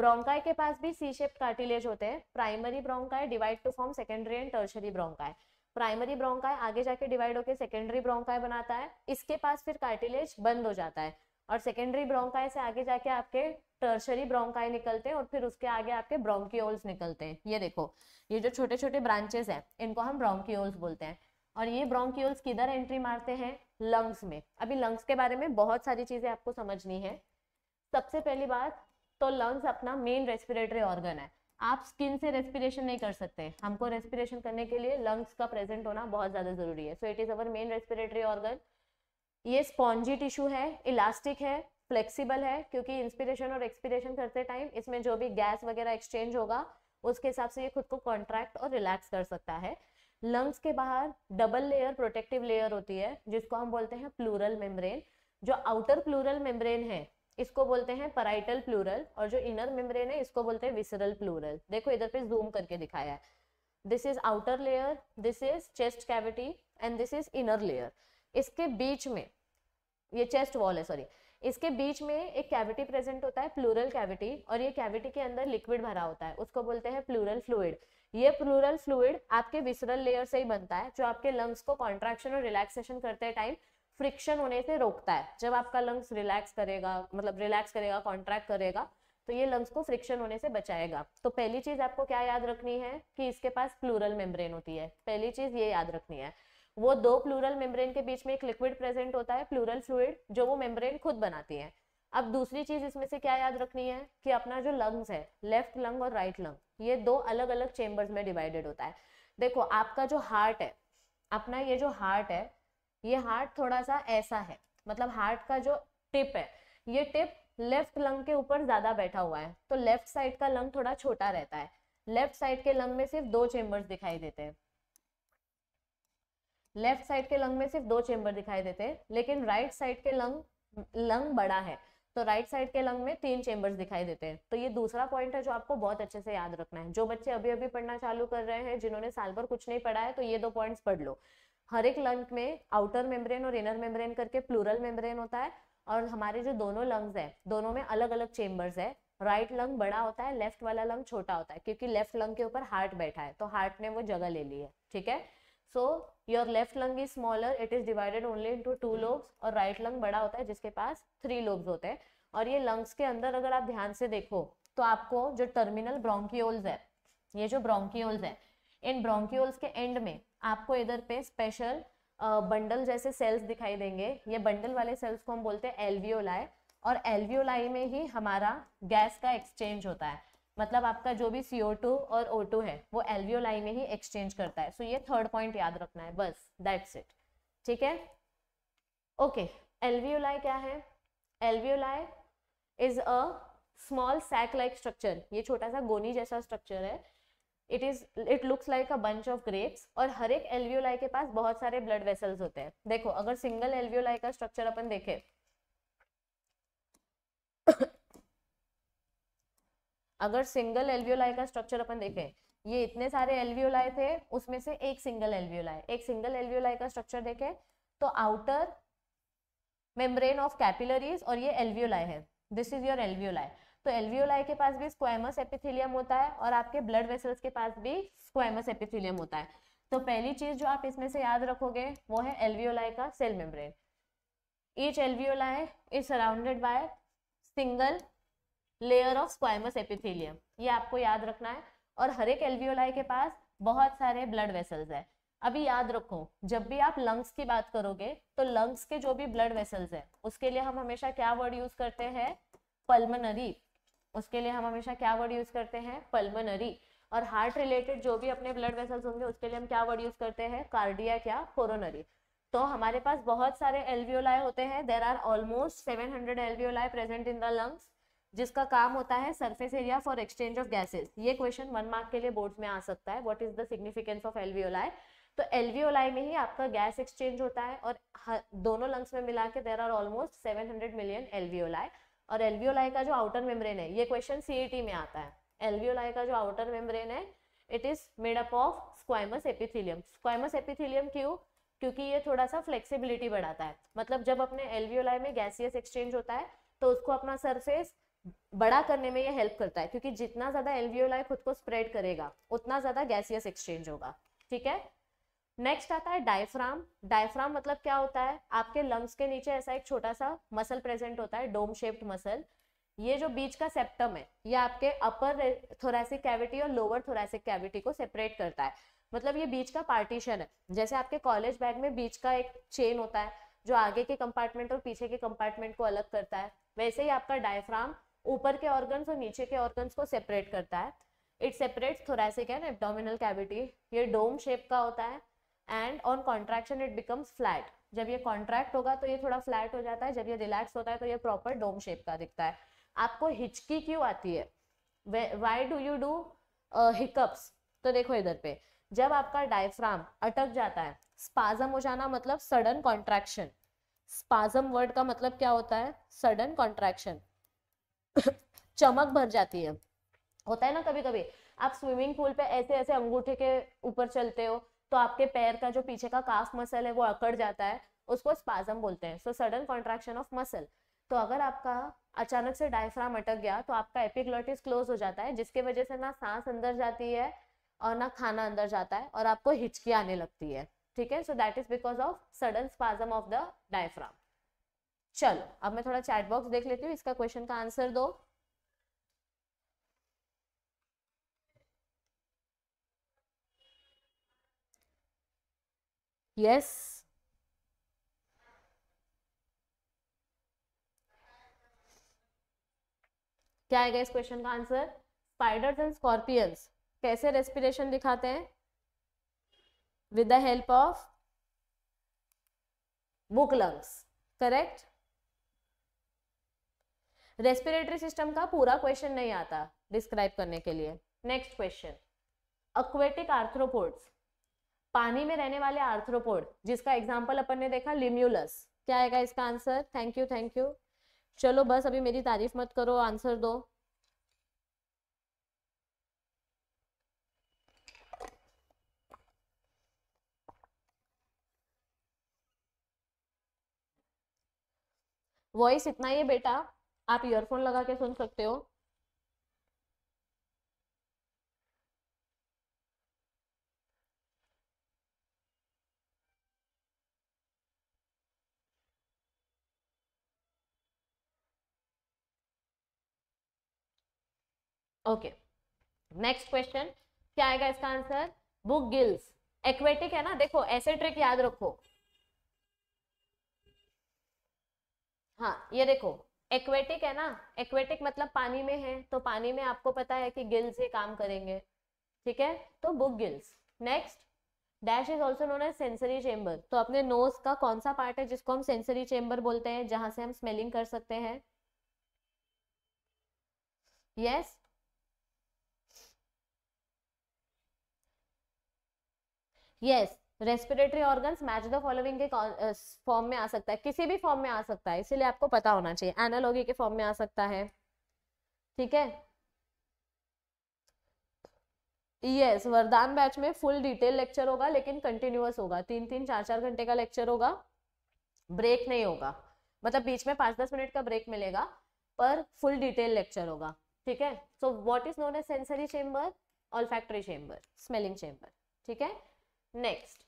A: ब्रोंकाय के पास भी सी शेप कार्टिलेज होते हैं primary bronchi divide to form secondary and tertiary bronchi primary bronchi आगे जाके डिवाइड होकर सेकेंडरी ब्रोंकाई बनाता है इसके पास फिर कार्टिलेज बंद हो जाता है और सेकेंडरी ब्रोंकाई से आगे जाके आपके टर्शरी ब्रोंकाई निकलते हैं और फिर उसके आगे आपके ब्रोंकियोल्स निकलते हैं ये देखो ये जो छोटे छोटे ब्रांचेस हैं इनको हम ब्रोंकियोल्स बोलते हैं और ये ब्रोंकियोल्स किधर एंट्री मारते हैं लंग्स में अभी लंग्स के बारे में बहुत सारी चीज़ें आपको समझनी है सबसे पहली बात तो लंग्स अपना मेन रेस्पिरेटरी ऑर्गन है आप स्किन से रेस्पिरेशन नहीं कर सकते हमको रेस्पिरेशन करने के लिए लंग्स का प्रेजेंट होना बहुत ज़्यादा ज़रूरी है so it is our main respiratory organ ये स्पॉन्जी टिश्यू है इलास्टिक है फ्लेक्सिबल है क्योंकि इंस्पिरेशन और एक्सपिरेशन करते टाइम इसमें जो भी गैस वगैरह एक्सचेंज होगा उसके हिसाब से ये खुद को कॉन्ट्रैक्ट और रिलैक्स कर सकता है लंग्स के बाहर डबल लेयर प्रोटेक्टिव लेयर होती है जिसको हम बोलते हैं प्लूरल मेम्ब्रेन जो आउटर प्लूरल मेम्ब्रेन है इसको बोलते हैं पराइटल प्लूरल और जो इनर मेम्ब्रेन है इसको बोलते हैं विसरल प्लूरल देखो इधर पे जूम करके दिखाया है this is outer layer this is chest cavity and this is inner layer इसके बीच में ये चेस्ट वॉल है सॉरी इसके बीच में एक कैविटी प्रेजेंट होता है प्लूरल कैविटी और ये कैविटी के अंदर लिक्विड भरा होता है उसको बोलते हैं प्लूरल फ्लूड ये प्लूरल फ्लूड आपके विसरल लेयर से ही बनता है जो आपके लंग्स को कॉन्ट्रैक्शन और रिलैक्सेशन करते टाइम फ्रिक्शन होने से रोकता है जब आपका लंग्स रिलैक्स करेगा मतलब रिलैक्स करेगा कॉन्ट्रैक्ट करेगा तो ये लंग्स को फ्रिक्शन होने से बचाएगा तो पहली चीज आपको क्या याद रखनी है कि इसके पास प्लूरल मेम्ब्रेन होती है पहली चीज ये याद रखनी है वो दो प्लूरल मेम्ब्रेन के बीच में एक लिक्विड प्रेजेंट होता है प्लूरल फ्लूड जो वो मेम्ब्रेन खुद बनाती है अब दूसरी चीज इसमें से क्या याद रखनी है कि अपना जो लंग्स है लेफ्ट लंग और राइट लंग ये दो अलग अलग चेम्बर्स में डिवाइडेड होता है देखो आपका जो हार्ट है अपना ये जो हार्ट है ये हार्ट थोड़ा सा ऐसा है मतलब हार्ट का जो टिप है ये टिप लेफ्ट लंग के ऊपर ज्यादा बैठा हुआ है तो लेफ्ट साइड का लंग थोड़ा छोटा रहता है लेफ्ट साइड के लंग में सिर्फ दो चेम्बर्स दिखाई देते हैं लेफ्ट साइड के लंग में सिर्फ दो चेम्बर दिखाई देते हैं लेकिन राइट साइड के लंग लंग बड़ा है तो राइट साइड के लंग में तीन चेम्बर्स दिखाई देते हैं तो ये दूसरा पॉइंट है जो आपको बहुत अच्छे से याद रखना है जो बच्चे अभी अभी पढ़ना चालू कर रहे हैं जिन्होंने साल भर कुछ नहीं पढ़ा है तो ये दो पॉइंट्स पढ़ लो हर एक लंग में आउटर मेम्ब्रेन और इनर मेम्ब्रेन करके प्लूरल मेम्ब्रेन होता है और हमारे जो दोनों लंग्स हैं दोनों में अलग अलग चेम्बर्स है राइट लंग बड़ा होता है लेफ्ट वाला लंग छोटा होता है क्योंकि लेफ्ट लंग के ऊपर हार्ट बैठा है तो हार्ट ने वो जगह ले ली है ठीक है so your left lung is smaller it is divided only into two lobes और राइट right लंग बड़ा होता है जिसके पास थ्री लोब्स होते हैं और ये लंग्स के अंदर अगर आप ध्यान से देखो तो आपको जो टर्मिनल ब्रोंकियोल्स है ये जो ब्रोंकियोल्स है इन ब्रोंकियोल्स के एंड में आपको इधर पे स्पेशल बंडल जैसे सेल्स दिखाई देंगे ये बंडल वाले सेल्स को हम बोलते हैं एलवीओलाई और एलवीओलाई में ही हमारा गैस का एक्सचेंज होता है मतलब आपका जो भी टू और ओ है वो एलवीओलाई में ही एक्सचेंज करता है सो so ये थर्ड पॉइंट याद रखना है बस दैट्स इट ठीक है ओके एलवीओलाई क्या है alveoli is a small sac like structure ये छोटा सा गोनी जैसा स्ट्रक्चर है it is it looks like a bunch of grapes और हर एक एल्वियोलाई के पास बहुत सारे ब्लड वेसल्स होते हैं देखो अगर सिंगल एल्वियोलाई का स्ट्रक्चर अपन देखें अगर सिंगल एल्वियोलाई का स्ट्रक्चर अपन देखें ये इतने सारे एल्वियोलाई थे उसमें से एक सिंगल एल्वियोलाई एक सिंगल एल्वियोलाई का स्ट्रक्चर देखें तो आउटर मेम्ब्रेन ऑफ कैपिलरीज और ये एल्वियोलाई है दिस इज योर एल्वियोलाई तो एलवीओलाई के पास भी स्क्वायमस एपिथिलियम होता है और आपके ब्लड वेसल्स के पास भी स्क्वायमस एपिथिलियम होता है तो पहली चीज जो आप इसमें से याद रखोगे वो है एलवीओलाई का cell membrane each alveoli is surrounded by single layer of squamous epithelium ये आपको याद रखना है और हर एक एलवीओलाई के पास बहुत सारे ब्लड वेसल्स है अभी याद रखो जब भी आप लंग्स की बात करोगे तो लंग्स के जो भी ब्लड वेसल्स है उसके लिए हम हमेशा क्या वर्ड यूज करते हैं पल्मनरी उसके लिए हम हमेशा क्या वर्ड यूज करते हैं पल्मोनरी और हार्ट रिलेटेड जो भी अपने ब्लड वेसल्स होंगे उसके लिए हम क्या वर्ड यूज करते हैं कार्डिया क्या कोरोनरी तो हमारे पास बहुत सारे एल्वियोलाय होते हैं there are almost 700 hundred alveoli present in the lungs जिसका काम होता है surface area for exchange of gases ये क्वेश्चन वन मार्क के लिए बोर्ड में आ सकता है what is the significance of alveoli तो एल्वियोलाय में ही आपका गैस एक्सचेंज होता है और दोनों लंग्स में मिला के there are almost hundred million alveoli और एल्वियोलाई का जो आउटर मेम्ब्रेन है ये क्वेश्चन सीईटी e में आता है एल्वियोलाई का जो आउटर मेम्ब्रेन है it is made up of squamous epithelium squamous epithelium क्यों क्योंकि ये थोड़ा सा फ्लेक्सिबिलिटी बढ़ाता है मतलब जब अपने एल्वियोलाई में गैसियस एक्सचेंज होता है तो उसको अपना सरफेस बड़ा करने में ये हेल्प करता है क्योंकि जितना ज्यादा एल्वियोलाई खुद को स्प्रेड करेगा उतना ज्यादा गैसियस एक्सचेंज होगा ठीक है नेक्स्ट आता है डायफ्राम डायफ्राम मतलब क्या होता है आपके लंग्स के नीचे ऐसा एक छोटा सा मसल प्रेजेंट होता है डोम शेप्ड मसल ये जो बीच का सेप्टम है ये आपके अपर थोरासिक कैविटी और लोअर थोरेसिक कैविटी को सेपरेट करता है मतलब ये बीच का पार्टीशन है जैसे आपके कॉलेज बैग में बीच का एक चेन होता है जो आगे के कंपार्टमेंट और पीछे के कंपार्टमेंट को अलग करता है वैसे ही आपका डायफ्राम ऊपर के ऑर्गन्स और नीचे के ऑर्गन्स को सेपरेट करता है it separate thoracic and abdominal cavity ये डोम शेप का होता है and on contraction it becomes flat जब ये कॉन्ट्रैक्ट होगा तो ये थोड़ा फ्लैट हो जाता है जब ये रिलैक्स होता है तो ये प्रॉपर डोम शेप का दिखता है आपको हिचकी क्यों आती है why do you do hiccups तो देखो इधर पे जब आपका डायफ्राम अटक जाता है स्पाजम हो जाना मतलब सडन कॉन्ट्रैक्शन स्पाजम वर्ड का मतलब क्या होता है सडन कॉन्ट्रैक्शन चमक भर जाती है होता है ना कभी कभी आप स्विमिंग पूल पे ऐसे ऐसे अंगूठे के ऊपर चलते हो तो आपके पैर का जो पीछे का काफ मसल है वो अकड़ जाता है उसको स्पाजम बोलते हैं so sudden contraction of muscle तो अगर आपका अचानक से डायफ्राम अटक गया तो आपका एपिग्लॉटिस क्लोज हो जाता है जिसके वजह से ना सांस अंदर जाती है और ना खाना अंदर जाता है और आपको हिचकी आने लगती है ठीक है so that is because of sudden spasm of the diaphragm चलो अब मैं थोड़ा चैट बॉक्स देख लेती हूँ इसका क्वेश्चन का आंसर दो Yes. क्या आएगा इस क्वेश्चन का आंसर स्पाइडर्स एंड स्कॉर्पियंस कैसे रेस्पिरेशन दिखाते हैं with the help of book lungs correct respiratory system का पूरा क्वेश्चन नहीं आता डिस्क्राइब करने के लिए नेक्स्ट क्वेश्चन अक्वेटिक आर्थ्रोपोड्स पानी में रहने वाले आर्थ्रोपोड जिसका एग्जाम्पल अपन ने देखा लिम्यूलस क्या आएगा इसका answer thank you thank you चलो बस अभी मेरी तारीफ मत करो आंसर दो वॉइस इतना ही है बेटा आप ईयरफोन लगा के सुन सकते हो ओके नेक्स्ट क्वेश्चन क्या आएगा इसका आंसर बुक गिल्स एक्वेटिक है ना देखो ऐसे ट्रिक याद रखो हाँ ये देखो एक्वेटिक है ना एक्वेटिक मतलब पानी में है तो पानी में आपको पता है कि गिल्स ये काम करेंगे ठीक है तो book gills next dash is also known as sensory chamber तो अपने नोज का कौन सा पार्ट है जिसको हम सेंसरी चेम्बर बोलते हैं जहां से हम स्मेलिंग कर सकते हैं yes yes? Yes respiratory organs match the following के फॉर्म में आ सकता है किसी भी फॉर्म में आ सकता है इसीलिए आपको पता होना चाहिए एनालॉगी के फॉर्म में आ सकता है ठीक है यस yes, वरदान बैच में फुल डिटेल लेक्चर होगा लेकिन कंटिन्यूस होगा तीन तीन चार चार घंटे का लेक्चर होगा ब्रेक नहीं होगा मतलब बीच में पांच दस मिनट का ब्रेक मिलेगा पर फुल डिटेल लेक्चर होगा ठीक है so what is known as sensory chamber olfactory chamber smelling chamber ठीक है नेक्स्ट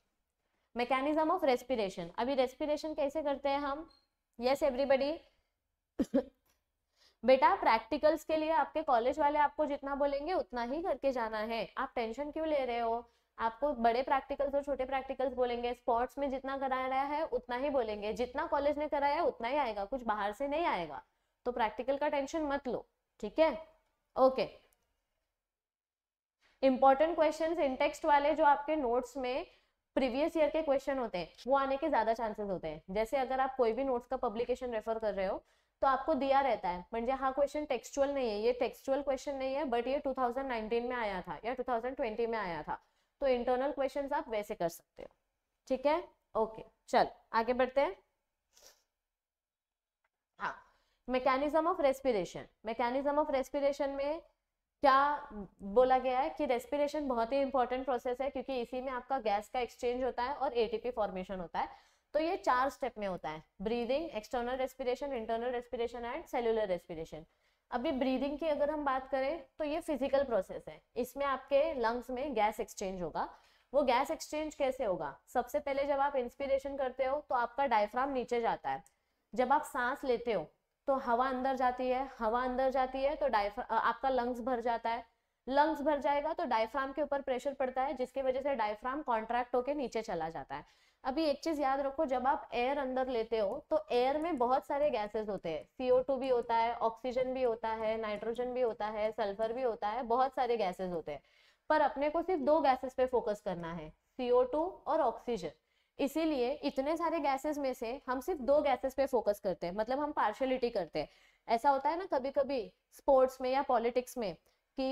A: मैकेनिज्म ऑफ रेस्पिरेशन अभी रेस्पिरेशन कैसे करते हैं हम यस एवरीबडी बेटा प्रैक्टिकल्स के लिए आपके कॉलेज वाले आपको जितना बोलेंगे उतना ही करके जाना है आप टेंशन क्यों ले रहे हो आपको बड़े प्रैक्टिकल्स और छोटे प्रैक्टिकल्स बोलेंगे स्पोर्ट्स में जितना कराया है उतना ही बोलेंगे जितना कॉलेज ने कराया है उतना ही आएगा कुछ बाहर से नहीं आएगा तो प्रैक्टिकल का टेंशन मत लो ठीक है okay okay. Important question in text वाले जो आपके नोट्स में प्रीवियस ईयर के क्वेश्चन होते हैं वो आने के ज्यादा चांसेस होते हैं जैसे अगर आप कोई भी नोट्स का पब्लिकेशन रेफर कर रहे हो तो आपको दिया रहता है म्हणजे हा क्वेश्चन टेक्सचुअल नहीं है ये टेक्सचुअल क्वेश्चन नहीं है बट ये 2019 में आया था या 2020 में आया था तो इंटरनल क्वेश्चंस आप वैसे कर सकते हो ठीक है ओके चल आगे बढ़ते हैं हाँ mechanism of respiration mechanism of respiration में क्या बोला गया है कि रेस्पिरेशन बहुत ही इंपॉर्टेंट प्रोसेस है क्योंकि इसी में आपका गैस का एक्सचेंज होता है और एटीपी फॉर्मेशन होता है तो ये चार स्टेप में होता है breathing external respiration internal respiration and cellular respiration अभी ब्रीदिंग की अगर हम बात करें तो ये फिजिकल प्रोसेस है इसमें आपके लंग्स में गैस एक्सचेंज होगा वो गैस एक्सचेंज कैसे होगा सबसे पहले जब आप इंस्पिरेशन करते हो तो आपका डायफ्राम नीचे जाता है जब आप सांस लेते हो तो हवा अंदर जाती है हवा अंदर जाती है तो डायफ्रा आपका लंग्स भर जाता है लंग्स भर जाएगा तो डायफ्राम के ऊपर प्रेशर पड़ता है जिसकी वजह से डायफ्राम कॉन्ट्रैक्ट होकर नीचे चला जाता है अभी एक चीज याद रखो जब आप एयर अंदर लेते हो तो एयर में बहुत सारे गैसेस होते हैं सीओ टू भी होता है ऑक्सीजन भी होता है नाइट्रोजन भी होता है सल्फर भी होता है बहुत सारे गैसेज होते हैं पर अपने को सिर्फ दो गैसेस पे फोकस करना है सीओ टू और ऑक्सीजन इसीलिए इतने सारे गैसेस में से हम सिर्फ दो गैसेस पे फोकस करते हैं मतलब हम पार्शलिटी करते हैं ऐसा होता है ना कभी कभी स्पोर्ट्स में या पॉलिटिक्स में कि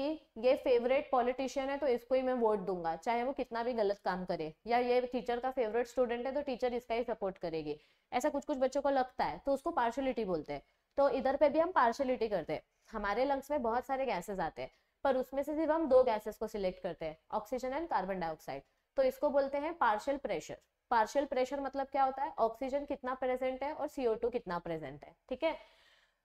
A: ये फेवरेट पॉलिटिशियन है तो इसको ही मैं वोट दूंगा चाहे वो कितना भी गलत काम करे या ये टीचर का फेवरेट स्टूडेंट है तो टीचर इसका ही सपोर्ट करेगी ऐसा कुछ कुछ बच्चों को लगता है तो उसको पार्शलिटी बोलते हैं तो इधर पे भी हम पार्शलिटी करते हैं हमारे लंग्स में बहुत सारे गैसेस आते हैं पर उसमें से सिर्फ हम दो गैसेस को सिलेक्ट करते हैं ऑक्सीजन एंड कार्बन डाइऑक्साइड तो इसको बोलते हैं पार्शल प्रेशर पार्शियल प्रेशर मतलब क्या होता है ऑक्सीजन कितना प्रेजेंट है और सीओ कितना प्रेजेंट है ठीक है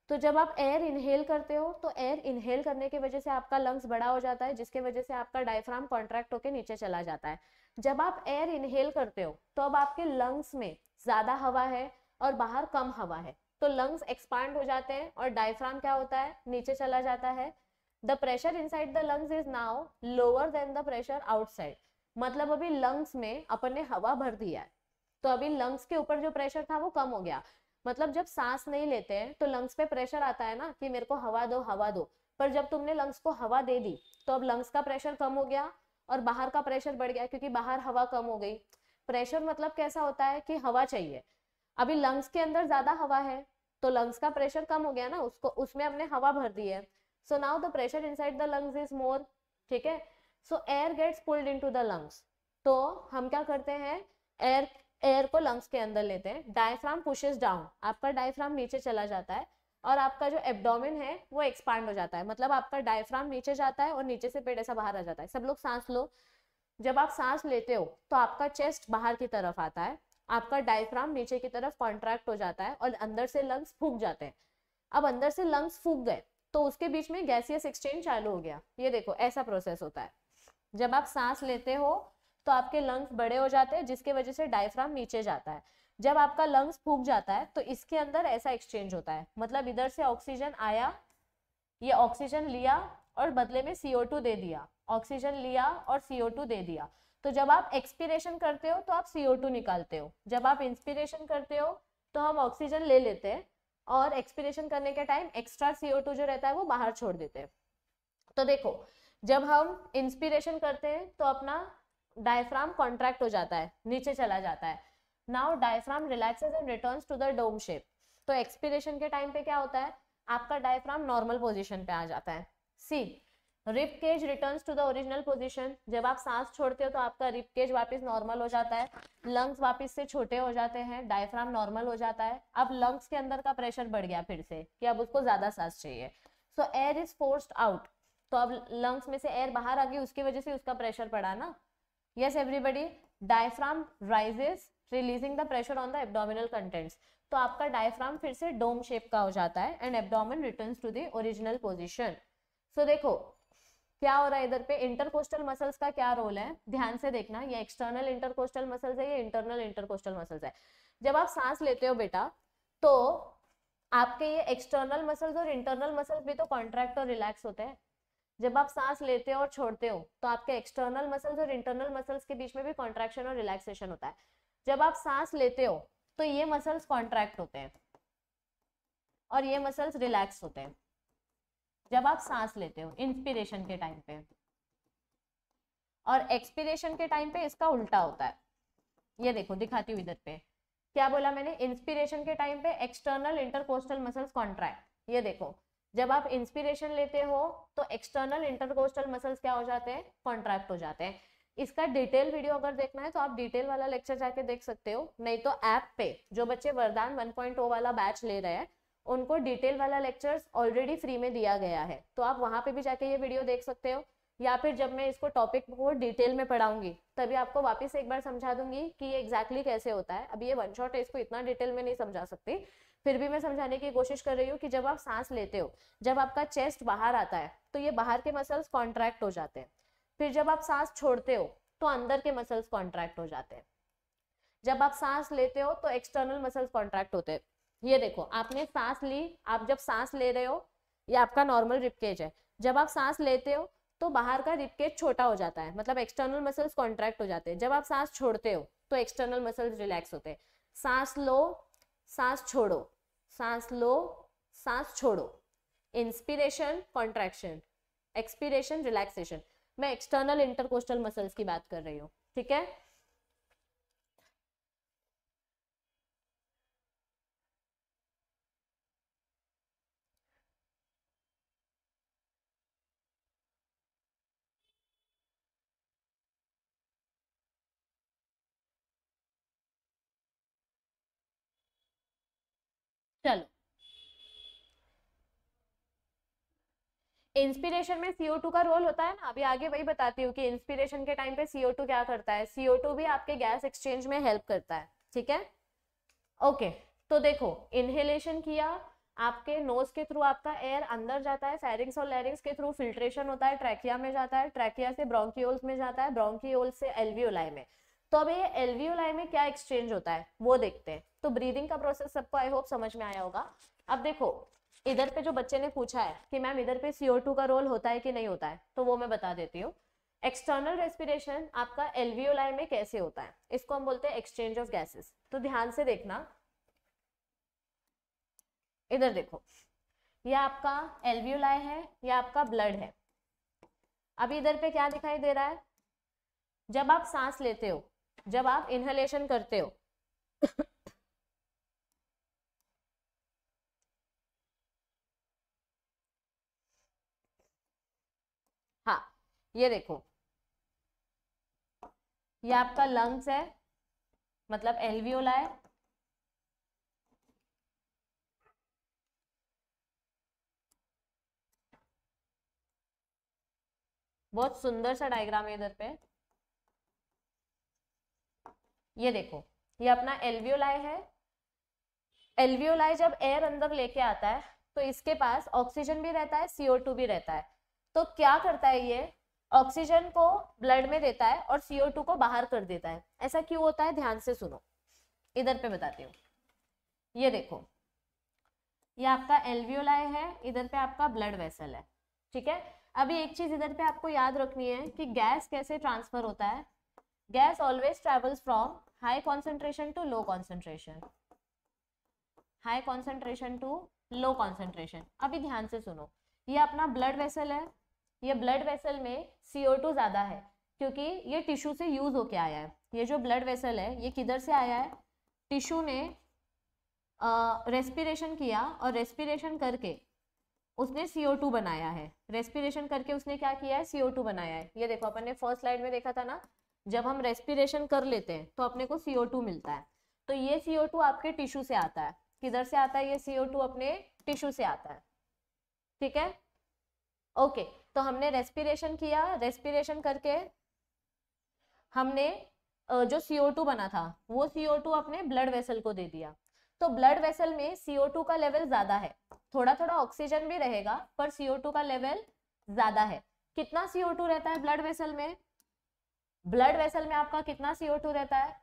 A: तो जब आप एयर इनहेल करते हो तो एयर इनहेल करने की वजह से आपका लंग्स बड़ा हो जाता है जिसके वजह से आपका डायफ्राम कॉन्ट्रैक्ट होकर नीचे चला जाता है जब आप एयर इनहेल करते हो तो अब आपके लंग्स में ज्यादा हवा है और बाहर कम हवा है तो लंग्स एक्सपांड हो जाते हैं और डायफ्राम क्या होता है नीचे चला जाता है the pressure side the lungs is now lower than the pressure outside मतलब अभी लंग्स में अपन ने हवा भर दिया है तो अभी लंग्स के ऊपर जो प्रेशर था वो कम हो गया मतलब जब सांस नहीं लेते हैं तो लंग्स पे प्रेशर आता है ना कि मेरे को हवा दो हवा दो पर जब तुमने लंग्स को हवा दे दी तो अब लंग्स का प्रेशर कम हो गया और बाहर का प्रेशर बढ़ गया क्योंकि बाहर हवा कम हो गई प्रेशर मतलब कैसा होता है कि हवा चाहिए अभी लंग्स के अंदर ज्यादा हवा है तो लंग्स का प्रेशर कम हो गया ना उसको उसमें हमने हवा भर दी है so now the pressure side the lungs is more ठीक है so air gets pulled into the lungs तो हम क्या करते हैं एयर एयर को लंग्स के अंदर लेते हैं डायफ्राम पुशेस डाउन आपका डायफ्राम नीचे चला जाता है और आपका जो एब्डोमिन है वो एक्सपांड हो जाता है मतलब आपका डायफ्राम नीचे जाता है और नीचे से पेट ऐसा बाहर आ जाता है सब लोग सांस लो जब आप सांस लेते हो तो आपका चेस्ट बाहर की तरफ आता है आपका डायफ्राम नीचे की तरफ कॉन्ट्रैक्ट हो जाता है और अंदर से लंग्स फूक जाते हैं अब अंदर से लंग्स फूक गए तो उसके बीच में गैसियस एक्सचेंज चालू हो गया ये देखो ऐसा प्रोसेस होता है जब आप सांस लेते हो तो आपके लंग्स बड़े हो जाते हैं जिसके वजह से डायफ्राम नीचे जाता है जब आपका लंग्स फूक जाता है तो इसके अंदर ऐसा एक्सचेंज होता है मतलब इधर से ऑक्सीजन आया ये ऑक्सीजन लिया और बदले में टू दे दिया ऑक्सीजन लिया और टू दे दिया तो जब आप एक्सपीरेशन करते हो तो आप टू निकालते हो जब आप इंस्पिरेशन करते हो तो हम ऑक्सीजन ले लेते हैं और एक्सपीरेशन करने के टाइम एक्स्ट्रा टू जो रहता है वो बाहर छोड़ देते हैं तो देखो जब हम इंस्पिरेशन करते हैं तो अपना डायफ्राम कॉन्ट्रैक्ट हो जाता है नीचे चला जाता है now diaphragm relaxes and return to the dome shape तो एक्सपीरेशन के टाइम पे क्या होता है आपका डायफ्राम नॉर्मल पोजिशन पे आ जाता है सी rib cage return to the original position जब आप सांस छोड़ते हो तो आपका रिप केज वापिस नॉर्मल हो जाता है लंग्स वापिस से छोटे हो जाते हैं डायफ्राम नॉर्मल हो जाता है अब लंग्स के अंदर का प्रेशर बढ़ गया फिर से कि अब उसको ज्यादा सांस चाहिए so air is forced out तो अब लंग्स में से एयर बाहर आ गई उसकी वजह से उसका प्रेशर पड़ा ना yes everybody diaphragm rises releasing the pressure on the abdominal contents तो आपका डायफ्राम फिर से डोम शेप का हो जाता है and abdomen return to the original position so देखो क्या हो रहा है इधर पे इंटरकोस्टल मसल्स का क्या रोल है ध्यान से देखना ये एक्सटर्नल इंटरकोस्टल मसल्स है ये इंटरनल इंटरकोस्टल मसल्स है जब आप सांस लेते हो बेटा तो आपके ये एक्सटर्नल मसल्स और इंटरनल मसल्स भी तो कॉन्ट्रैक्ट और रिलैक्स होते हैं जब आप सांस लेते हो और छोड़ते हो तो आपके एक्सटर्नल मसल्स और इंटरनल मसल्स के बीच में भी कॉन्ट्रेक्शन और रिलैक्सेशन होता है जब आप सांस लेते हो तो ये मसल्स कॉन्ट्रैक्ट होते हैं और ये मसल्स रिलैक्स होते हैं जब आप सांस लेते हो इंस्पिरेशन के टाइम पे और एक्सपिरेशन के टाइम पे इसका उल्टा होता है ये देखो दिखाती हूँ इधर पे क्या बोला मैंने इंस्पिरेशन के टाइम पे एक्सटर्नल इंटरकोस्टल मसल्स कॉन्ट्रैक्ट ये देखो जब आप इंस्पिरेशन लेते हो तो एक्सटर्नल इंटरकोस्टल मसल्स क्या हो जाते हैं कॉन्ट्रैक्ट हो जाते हैं इसका डिटेल वीडियो अगर देखना है तो आप डिटेल वाला लेक्चर जाके देख सकते हो नहीं तो ऐप पे जो बच्चे वरदान 1.0 वाला बैच ले रहे हैं उनको डिटेल वाला लेक्चर्स ऑलरेडी फ्री में दिया गया है तो आप वहां पे भी जाके ये वीडियो देख सकते हो या फिर जब मैं इसको टॉपिक को डिटेल में पढ़ाऊंगी तभी आपको वापस एक बार समझा दूंगी कि ये एग्जैक्टली exactly कैसे होता है अभी ये वन शॉट है इसको इतना डिटेल में नहीं समझा सकती फिर भी मैं समझाने की कोशिश कर रही हूँ कि जब आप सांस लेते हो जब आपका चेस्ट बाहर आता है तो ये बाहर के मसल्स कॉन्ट्रैक्ट हो जाते हैं फिर जब आप सांस छोड़ते हो तो अंदर के मसल्स कॉन्ट्रैक्ट हो जाते हैं जब आप सांस लेते हो तो एक्सटर्नल मसल्स कॉन्ट्रैक्ट होते हैं ये देखो आपने सांस ली आप जब सांस ले रहे हो ये आपका नॉर्मल रिपकेज है जब आप सांस लेते हो तो बाहर का रिपकेज छोटा हो जाता है मतलब एक्सटर्नल मसल्स कॉन्ट्रैक्ट हो जाते हैं जब आप सांस छोड़ते हो तो एक्सटर्नल मसल्स रिलैक्स होते हैं सांस लो सांस छोड़ो सांस लो सांस छोड़ो इंस्पिरेशन कॉन्ट्रैक्शन एक्सपीरेशन रिलैक्सेशन मैं एक्सटर्नल इंटरकोस्टल मसल्स की बात कर रही हूँ ठीक है इंस्पिरेशन में सीओ टू का रोल होता है ना अभी आगे वही बताती हूँ कि इंस्पिरेशन के टाइम पे सीओ टू क्या करता है सीओ टू भी आपके गैस एक्सचेंज में हेल्प करता है ठीक है ओके तो देखो इनहेलेशन किया आपके नोज के थ्रू आपका एयर अंदर जाता है फेरिंग्स और लैरिंग्स के थ्रू फिल्ट्रेशन होता है ट्रैकिया में जाता है ट्रैकिया से ब्रोंकियोल्स में जाता है ब्रोंकियोल से एल्वियोलाई में तो अब ये एल्वियोलाई में क्या एक्सचेंज होता है वो देखते हैं तो ब्रीदिंग का प्रोसेस सबको आई होप समझ में आया होगा अब देखो इधर पे जो बच्चे ने पूछा है कि मैम इधर पे CO2 का रोल होता है कि नहीं होता है तो वो मैं बता देती हूँ एक्सटर्नल रेस्पिरेशन आपका एलवीओलाई में कैसे होता है इसको हम बोलते हैं एक्सचेंज ऑफ गैसेस तो ध्यान से देखना इधर देखो यह आपका एलवीओलाई है या आपका ब्लड है अभी इधर पे क्या दिखाई दे रहा है जब आप सांस लेते हो जब आप इनहलेशन करते हो ये देखो
B: ये आपका लंग्स
A: है मतलब एलवीओला है बहुत सुंदर सा डायग्राम है इधर पे ये देखो ये अपना एलवियोलाय है एलवियोलाय जब एयर अंदर लेके आता है तो इसके पास ऑक्सीजन भी रहता है सीओ टू भी रहता है तो क्या करता है ये ऑक्सीजन को ब्लड में देता है और सीओ टू को बाहर कर देता है ऐसा क्यों होता है ध्यान से सुनो इधर पे बताती हूँ ये देखो ये आपका एलवीओलाई है इधर पे आपका ब्लड वेसल है ठीक है अभी एक चीज इधर पे आपको याद रखनी है कि गैस कैसे ट्रांसफर होता है gas always travels from high concentration to low concentration high concentration to low concentration अभी ध्यान से सुनो ये अपना ब्लड वेसल है ये ब्लड वेसल में सी ज़्यादा है क्योंकि ये टिश्यू से यूज़ होके आया है ये जो ब्लड वेसल है ये किधर से आया है टिश्यू ने रेस्पिरेशन किया और रेस्पिरेशन करके उसने CO2 बनाया है रेस्पिरेशन करके उसने क्या किया है CO2 बनाया है ये देखो अपन ने फर्स्ट स्लाइड में देखा था ना जब हम रेस्पिरेशन कर लेते हैं तो अपने को CO2 मिलता है तो ये CO2 आपके टिश्यू से आता है किधर से आता है ये CO2 अपने टिश्यू से आता है ठीक है ओके तो हमने रेस्पिरेशन किया रेस्पिरेशन करके हमने जो सीओ टू बना था वो सीओ टू अपने ब्लड वेसल को दे दिया तो ब्लड वेसल में सीओ टू का लेवल ज्यादा है थोड़ा थोड़ा ऑक्सीजन भी रहेगा पर सीओ टू का लेवल ज्यादा है कितना सीओ टू रहता है ब्लड वेसल में ब्लड वेसल में आपका कितना सीओ टू रहता है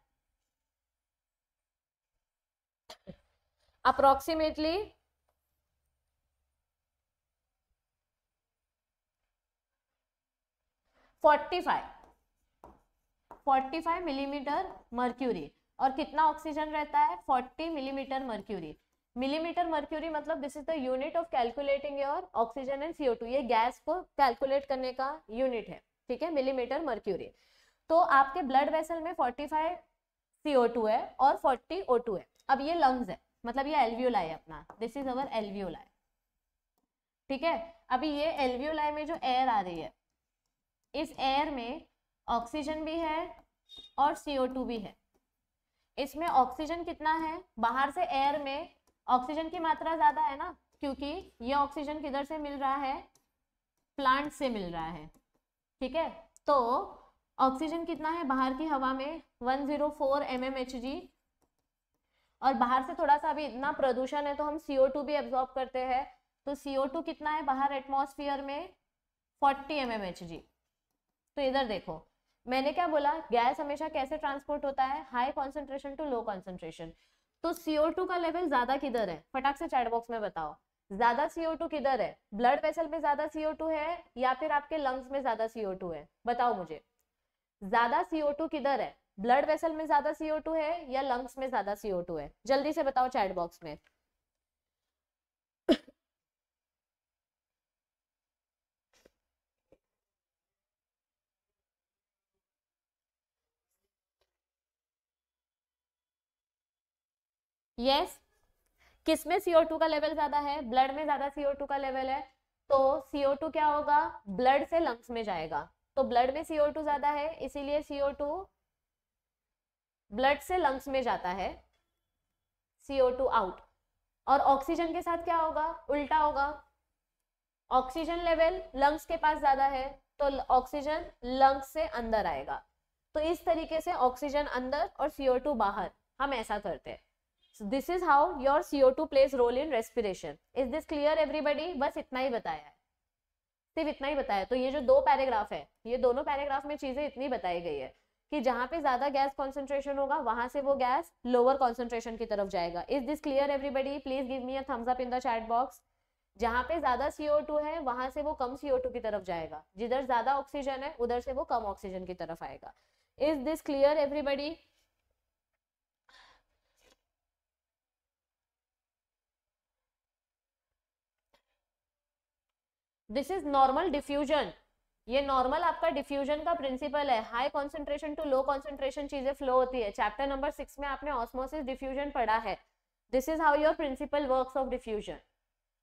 A: approximately forty five millimetre mercury और कितना ऑक्सीजन रहता है forty millimetre mercury millimetre mercury मतलब this is the unit of calculating your oxygen and CO two ये गैस को कैलकुलेट करने का यूनिट है ठीक है मिलीमीटर मर्क्यूरी तो आपके ब्लड वेसल में फोर्टी फाइव सीओ टू है और फोर्टी ओ टू है अब ये लंग्स है मतलब ये एलवीओलाई है अपना दिस इज अवर एलवीओलाई ठीक है अभी ये एलवीओलाई में जो एयर आ रही है इस एयर में ऑक्सीजन भी है और सी भी है इसमें ऑक्सीजन कितना है बाहर से एयर में ऑक्सीजन की मात्रा ज़्यादा है ना क्योंकि ये ऑक्सीजन किधर से मिल रहा है प्लांट से मिल रहा है ठीक है तो ऑक्सीजन कितना है बाहर की हवा में 104 जीरो और बाहर से थोड़ा सा अभी इतना प्रदूषण है तो हम CO2 भी एब्जॉर्ब करते हैं तो CO2 कितना है बाहर एटमोसफियर में 40 एम तो इधर देखो मैंने क्या बोला गैस हमेशा कैसे ट्रांसपोर्ट होता है high concentration to low concentration तो CO2 का लेवल ज्यादा किधर है फटाक से चैट बॉक्स में बताओ ज्यादा CO2 किधर है ब्लड वेसल में ज्यादा CO2 है या फिर आपके लंग्स में ज्यादा CO2 है बताओ मुझे ज्यादा CO2 किधर है ब्लड वेसल में ज्यादा CO2 है या लंग्स में ज्यादा CO2 है जल्दी से बताओ चैट बॉक्स में यस किस में सीओ टू का लेवल ज्यादा है ब्लड में ज्यादा सीओ टू का लेवल है तो सीओ टू क्या होगा ब्लड से लंग्स में जाएगा तो ब्लड में सीओ टू ज्यादा है इसीलिए सीओ टू ब्लड से लंग्स में जाता है सीओ टू आउट और ऑक्सीजन के साथ क्या होगा उल्टा होगा ऑक्सीजन लेवल लंग्स के पास ज्यादा है तो ऑक्सीजन लंग्स से अंदर आएगा तो इस तरीके से ऑक्सीजन अंदर और सीओ टू बाहर हम ऐसा करते हैं this is how your CO two plays role in respiration is this clear everybody बस इतना ही बताया है सिर्फ इतना ही बताया तो ये जो दो पैराग्राफ है ये दोनों पैराग्राफ में चीजें इतनी बताई गई है कि जहां पे ज्यादा गैस कॉन्सेंट्रेशन होगा वहां से वो गैस लोअर कॉन्सेंट्रेशन की तरफ जाएगा is this clear everybody please give me thumbs up in the chat box जहां पे ज्यादा सीओ टू है वहां से वो कम टू की तरफ जाएगा जिधर ज्यादा ऑक्सीजन है उधर से वो कम ऑक्सीजन की तरफ आएगा is this clear everybody this is normal diffusion ये नॉर्मल आपका डिफ्यूजन का प्रिंसिपल है high concentration to low concentration चीजें फ्लो होती है चैप्टर नंबर सिक्स में आपने ऑस्मोसिस डिफ्यूजन पढ़ा है this is how your principle work of diffusion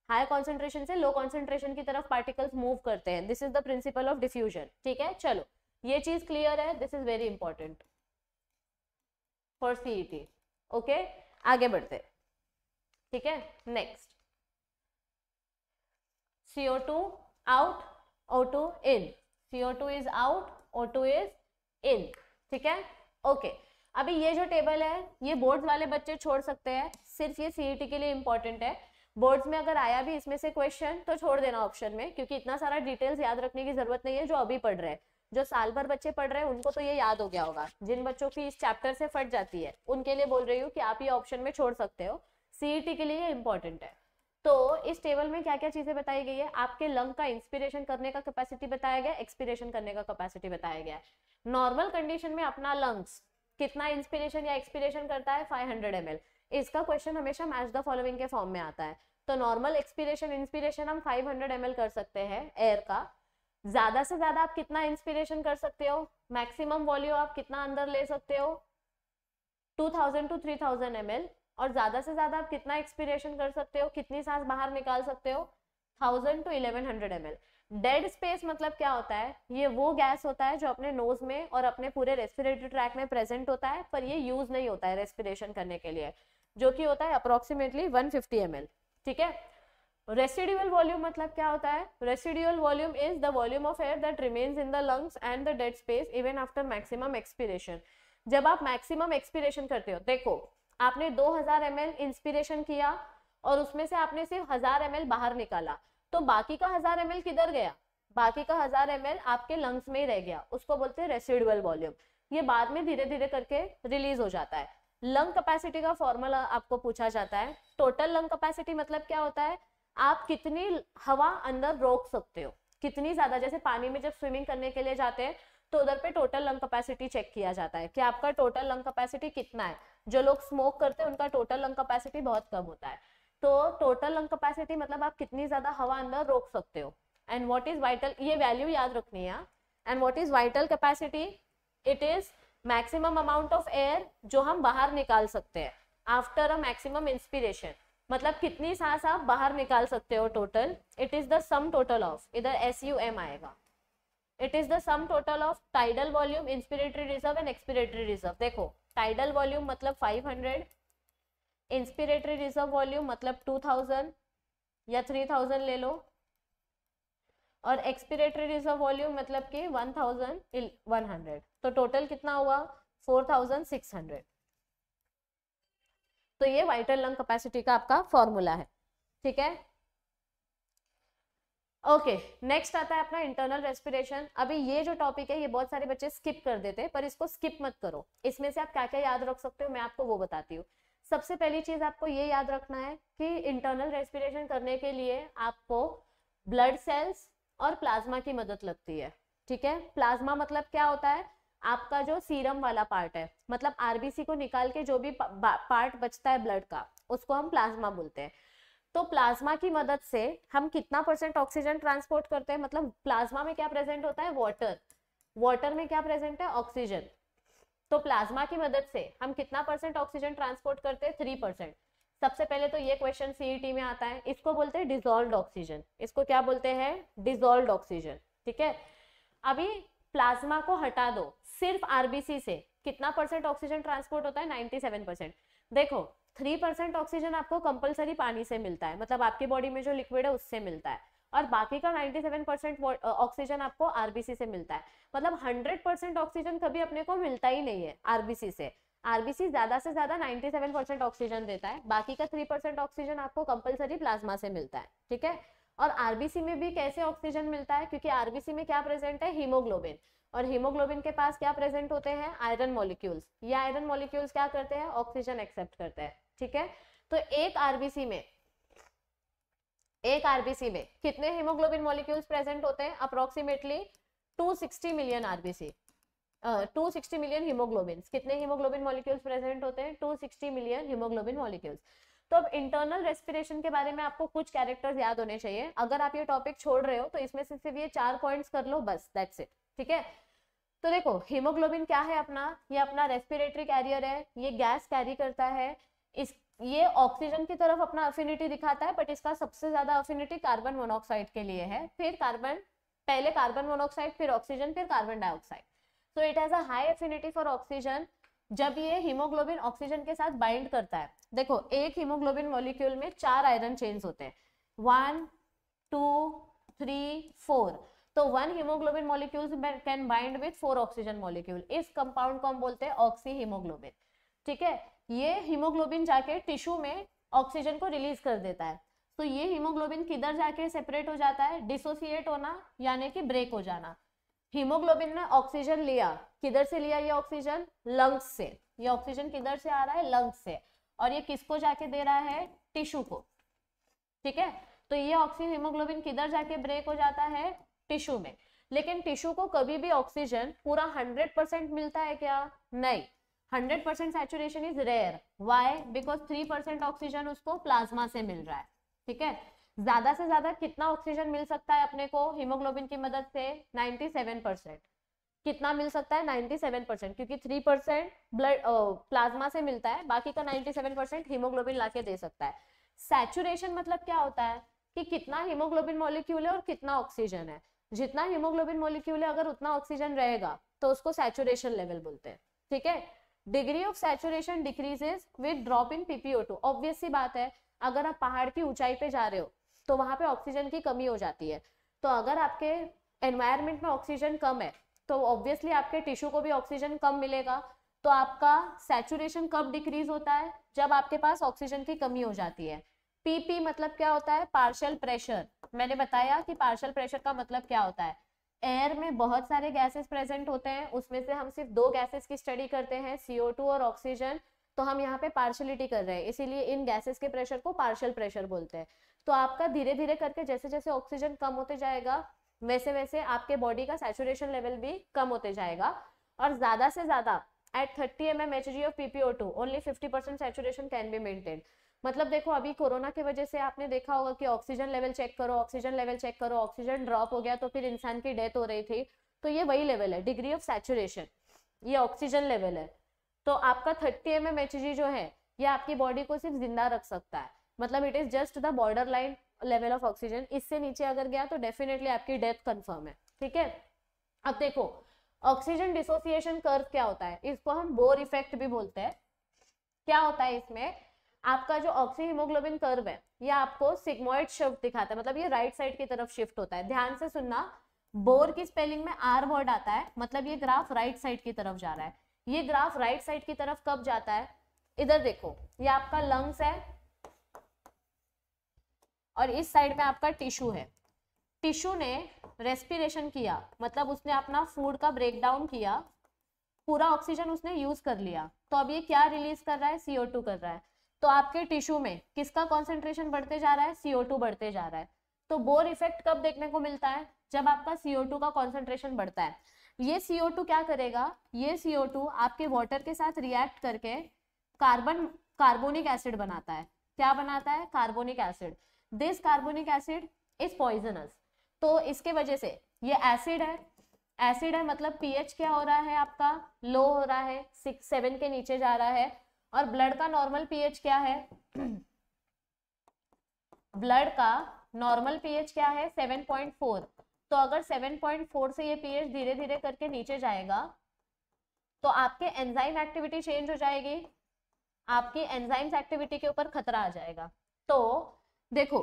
A: high concentration से लो कॉन्सेंट्रेशन की तरफ पार्टिकल्स मूव करते हैं this is the principle of diffusion ठीक है चलो ये चीज क्लियर है this is very important for CET okay आगे बढ़ते ठीक है next CO2 out, O2 in. CO2 is out, O2 is in. ठीक है ओके okay. अभी ये जो टेबल है ये बोर्ड्स वाले बच्चे छोड़ सकते हैं सिर्फ ये सीई e के लिए इंपॉर्टेंट है बोर्ड्स में अगर आया भी इसमें से क्वेश्चन तो छोड़ देना ऑप्शन में क्योंकि इतना सारा डिटेल्स याद रखने की जरूरत नहीं है जो अभी पढ़ रहे हैं जो साल भर बच्चे पढ़ रहे हैं उनको तो ये याद हो गया होगा जिन बच्चों की इस चैप्टर से फट जाती है उनके लिए बोल रही हूँ कि आप ये ऑप्शन में छोड़ सकते हो सीई e के लिए ये इंपॉर्टेंट है तो इस टेबल में क्या क्या चीजें बताई गई है आपके लंग का इंस्पिरेशन करने का कैपेसिटी बताया गया एक्सपिरेशन करने का कैपेसिटी बताया गया नॉर्मल कंडीशन में अपना लंग्स कितना इंस्पिरेशन या एक्सपिरेशन करता है 500 हंड्रेड इसका क्वेश्चन हमेशा मैच द फॉलोइंग के फॉर्म में आता है तो नॉर्मल एक्सपिरेशन इंस्पिरेशन हम 500 हंड्रेड कर सकते हैं एयर का ज्यादा से ज्यादा आप कितना इंस्पिरेशन कर सकते हो मैक्सिमम वॉल्यूम आप कितना अंदर ले सकते हो 2000 टू थ्री थाउजेंड और ज़्यादा से ज़्यादा आप कितना एक्सपीरेशन कर सकते हो कितनी सांस बाहर निकाल सकते हो thousand two eleven hundred M dead space मतलब क्या होता है ये वो गैस होता है जो अपने नोज में और अपने पूरे रेस्पिरेटरी ट्रैक में प्रेजेंट होता है पर ये यूज नहीं होता है रेस्पिरेशन करने के लिए जो कि होता है अप्रोक्सीमेटली 150 फिफ्टी ठीक है रेसिड्यूअल वॉल्यूम मतलब क्या होता है residual volume is the volume of air that remains in the lungs and the dead space even after maximum expiration जब आप मैक्सिमम एक्सपीरेशन करते हो देखो आपने 2000 हजार इंस्पिरेशन किया और उसमें से आपने सिर्फ हजार एम बाहर निकाला तो बाकी का हजार एम किधर गया बाकी का हजार एम आपके लंग्स में ही रह गया उसको बोलते हैं रेसिडुअल वॉल्यूम ये बाद में धीरे धीरे करके रिलीज हो जाता है लंग कैपेसिटी का फॉर्मूला आपको पूछा जाता है टोटल लंग कैपेसिटी मतलब क्या होता है आप कितनी हवा अंदर रोक सकते हो कितनी ज्यादा जैसे पानी में जब स्विमिंग करने के लिए जाते हैं तो उधर पे टोटल लंग कैपेसिटी चेक किया जाता है कि आपका टोटल लंग कैपेसिटी कितना है जो लोग स्मोक करते हैं उनका टोटल लंग कैपेसिटी बहुत कम होता है तो टोटल लंग कैपेसिटी मतलब आप कितनी ज्यादा हवा अंदर रोक सकते हो एंड वॉट इज वाइटल ये वैल्यू याद रखनी है and what is vital capacity it is maximum amount of air जो हम बाहर निकाल सकते हैं आफ्टर अ मैक्सिमम इंस्पिरेशन मतलब कितनी सांस आप बाहर निकाल सकते हो total it is the sum total of इधर एस यू एम आएगा it is the sum total of tidal volume inspiratory reserve and expiratory reserve देखो टाइडल वॉल्यूम मतलब 500 इंस्पिरेटरी रिजर्व वॉल्यूम मतलब 2000 या 3000 ले लो और एक्सपिरेटरी रिजर्व वॉल्यूम मतलब कि 1100 तो टोटल कितना हुआ 4600 तो ये वाइटल लंग कैपेसिटी का आपका फॉर्मूला है ठीक है ओके okay, नेक्स्ट आता है अपना इंटरनल रेस्पिरेशन अभी ये जो टॉपिक है ये बहुत सारे बच्चे स्किप कर देते हैं पर इसको स्किप मत करो इसमें से आप क्या क्या याद रख सकते हो मैं आपको वो बताती हूँ सबसे पहली चीज आपको ये याद रखना है कि इंटरनल रेस्पिरेशन करने के लिए आपको ब्लड सेल्स और प्लाज्मा की मदद लगती है ठीक है प्लाज्मा मतलब क्या होता है आपका जो सीरम वाला पार्ट है मतलब आरबीसी को निकाल के जो भी पार्ट बचता है ब्लड का उसको हम प्लाज्मा बोलते हैं तो प्लाज्मा की मदद से हम कितना परसेंट ऑक्सीजन ट्रांसपोर्ट करते हैं मतलब प्लाज्मा में क्या प्रेजेंट होता है वाटर वाटर में क्या प्रेजेंट है ऑक्सीजन तो प्लाज्मा की मदद से हम कितना परसेंट ऑक्सीजन ट्रांसपोर्ट करते हैं थ्री परसेंट सबसे पहले तो ये क्वेश्चन सीईटी e में आता है इसको बोलते हैं डिजोल्व ऑक्सीजन इसको क्या बोलते हैं डिजोल्व ऑक्सीजन ठीक है अभी प्लाज्मा को हटा दो सिर्फ आरबीसी से कितना परसेंट ऑक्सीजन ट्रांसपोर्ट होता है सेवन परसेंट देखो थ्री परसेंट ऑक्सीजन आपको कंपलसरी पानी से मिलता है मतलब आपके बॉडी में जो लिक्विड है उससे मिलता है और बाकी का 97 परसेंट ऑक्सीजन आपको आरबीसी से मिलता है मतलब 100 परसेंट ऑक्सीजन कभी अपने को मिलता ही नहीं है आरबीसी से आरबीसी ज्यादा से ज्यादा 97 परसेंट ऑक्सीजन देता है बाकी का 3 परसेंट ऑक्सीजन आपको कंपलसरी प्लाज्मा से मिलता है ठीक है और आरबीसी में भी कैसे ऑक्सीजन मिलता है क्योंकि आरबीसी में क्या प्रेजेंट है हीमोग्लोबिन और हीमोग्लोबिन के पास क्या प्रेजेंट होते हैं आयरन मॉलिक्यूल्स ये आयरन मॉलिक्यूल्स क्या करते हैं ऑक्सीजन एक्सेप्ट करते हैं ठीक है तो एक आरबीसी में एक आरबीसी में कितने हीमोग्लोबिन मॉलिक्यूल्स प्रेजेंट होते हैं approximately 260 million RBC two sixty million haemoglobin कितने हीमोग्लोबिन मॉलिक्यूल्स प्रेजेंट होते हैं two sixty million haemoglobin molecules तो अब इंटरनल रेस्पिरेशन के बारे में आपको कुछ कैरेक्टर्स याद होने चाहिए अगर आप ये टॉपिक छोड़ रहे हो तो इसमें से सिर्फ ये चार पॉइंट्स कर लो बस दैट्स इट ठीक है तो देखो हीमोग्लोबिन क्या है अपना ये अपना रेस्पिरेटरी कैरियर है ये गैस कैरी करता है इस ये ऑक्सीजन की तरफ अपना अफिनिटी दिखाता है बट इसका सबसे ज्यादा अफिनिटी कार्बन मोनोऑक्साइड के लिए है फिर कार्बन पहले कार्बन मोनोऑक्साइड फिर ऑक्सीजन फिर carbon dioxide so it has a high affinity for oxygen जब ये हीमोग्लोबिन ऑक्सीजन के साथ बाइंड करता है देखो एक हीमोग्लोबिन मॉलिक्यूल में चार आयरन चेन्स होते हैं वन टू थ्री फोर तो one haemoglobin molecule can bind with four oxygen molecule इस कंपाउंड को हम बोलते हैं ऑक्सी हीमोग्लोबिन ठीक है ये हीमोग्लोबिन जाके टिश्यू में ऑक्सीजन को रिलीज कर देता है तो ये हीमोग्लोबिन किधर जाके सेपरेट हो जाता है डिसोसिएट होना यानी कि ब्रेक हो जाना हीमोग्लोबिन ने ऑक्सीजन लिया किधर से लिया ये ऑक्सीजन लंग्स से ये ऑक्सीजन किधर से आ रहा है लंग्स से और ये किसको जाके दे रहा है टिश्यू को ठीक है तो ये ऑक्सी हीमोग्लोबिन किधर जाके ब्रेक हो जाता है टिश्यू में लेकिन टिश्यू को कभी भी ऑक्सीजन पूरा हंड्रेड परसेंट मिलता है क्या नहीं hundred percent saturation is rare why because three percent oxygen उसको प्लाज्मा से मिल रहा है ठीक है ज्यादा से ज्यादा कितना ऑक्सीजन मिल सकता है अपने को हीमोग्लोबिन की मदद से सेवन परसेंट कितना मिल सकता है सेवन परसेंट क्योंकि थ्री परसेंट ब्लड प्लाज्मा से मिलता है बाकी का सेवन परसेंट हीमोग्लोबिन लाके दे सकता है सैचुरेशन मतलब क्या होता है कि कितना हीमोग्लोबिन मॉलिक्यूल है और कितना ऑक्सीजन है जितना हीमोग्लोबिन मॉलिक्यूल है अगर उतना ऑक्सीजन रहेगा तो उसको सैचुरेशन लेवल बोलते हैं ठीक है degree of saturation decreases with drop in PPO two obvious सी बात है अगर आप पहाड़ की ऊंचाई पे जा रहे हो तो वहां पे ऑक्सीजन की कमी हो जाती है तो अगर आपके एनवायरमेंट में ऑक्सीजन कम है तो ऑब्वियसली आपके टिश्यू को भी ऑक्सीजन कम मिलेगा तो आपका सैचुरेशन कब डिक्रीज होता है जब आपके पास ऑक्सीजन की कमी हो जाती है पीपी मतलब क्या होता है पार्शियल प्रेशर मैंने बताया कि पार्शियल प्रेशर का मतलब क्या होता है एयर में बहुत सारे गैसेस प्रेजेंट होते हैं उसमें से हम सिर्फ दो गैसेस की स्टडी करते हैं सीओ टू और ऑक्सीजन तो हम यहाँ पे पार्शलिटी कर रहे हैं इसीलिए इन गैसेस के प्रेशर को पार्शल प्रेशर बोलते हैं तो आपका धीरे धीरे करके जैसे जैसे ऑक्सीजन कम होते जाएगा वैसे वैसे आपके बॉडी का सेचुरेशन लेवल भी कम होते जाएगा और ज्यादा से ज्यादा एट एच 30 of PPO two only fifty percent saturation can be maintain मतलब देखो अभी कोरोना की वजह से आपने देखा होगा कि ऑक्सीजन लेवल चेक करो ऑक्सीजन लेवल चेक करो ऑक्सीजन ड्रॉप हो गया तो फिर इंसान की डेथ हो रही थी तो ये वही लेवल है डिग्री ऑफ सैचुरेशन ये ऑक्सीजन लेवल है तो आपका थर्टी एम एम जो है ये आपकी बॉडी को सिर्फ जिंदा रख सकता है मतलब it is just the border line level of oxygen इससे नीचे अगर गया तो डेफिनेटली आपकी डेथ कंफर्म है ठीक है अब देखो ऑक्सीजन डिसोसिएशन कर्व क्या होता है इसको हम बोर इफेक्ट भी बोलते हैं क्या होता है इसमें आपका जो ऑक्सी कर्व है यह आपको सिग्मोइड शिफ्ट दिखाता है मतलब ये राइट साइड की तरफ शिफ्ट होता है ध्यान से सुनना बोर की स्पेलिंग में आर वर्ड आता है मतलब ये ग्राफ राइट साइड की तरफ जा रहा है ये ग्राफ राइट साइड की तरफ कब जाता है इधर देखो ये आपका लंग्स है और इस साइड में आपका टिश्यू है टिश्यू ने रेस्पिरेशन किया मतलब उसने अपना फूड का ब्रेकडाउन किया पूरा ऑक्सीजन उसने यूज कर लिया तो अब ये क्या रिलीज कर रहा है सीओ टू कर रहा है तो आपके टिश्यू में किसका कॉन्सेंट्रेशन बढ़ते जा रहा है सीओ टू बढ़ते जा रहा है तो बोर इफेक्ट कब देखने को मिलता है जब आपका सीओ टू का कॉन्सेंट्रेशन बढ़ता है ये सीओ टू क्या करेगा ये सीओ टू आपके वॉटर के साथ रिएक्ट करके कार्बन कार्बोनिक एसिड बनाता है क्या बनाता है carbonic acid this carbonic acid is poisonous तो इसके वजह से ये एसिड है एसिड है मतलब पीएच क्या हो रहा है आपका लो हो रहा है सिक्स सेवन के नीचे जा रहा है और ब्लड का नॉर्मल पीएच क्या है ब्लड का नॉर्मल पीएच क्या है 7.4 तो अगर 7.4 से ये पीएच धीरे धीरे करके नीचे जाएगा तो आपके एंजाइम एक्टिविटी चेंज हो जाएगी आपकी एंजाइम्स एक्टिविटी के ऊपर खतरा आ जाएगा तो देखो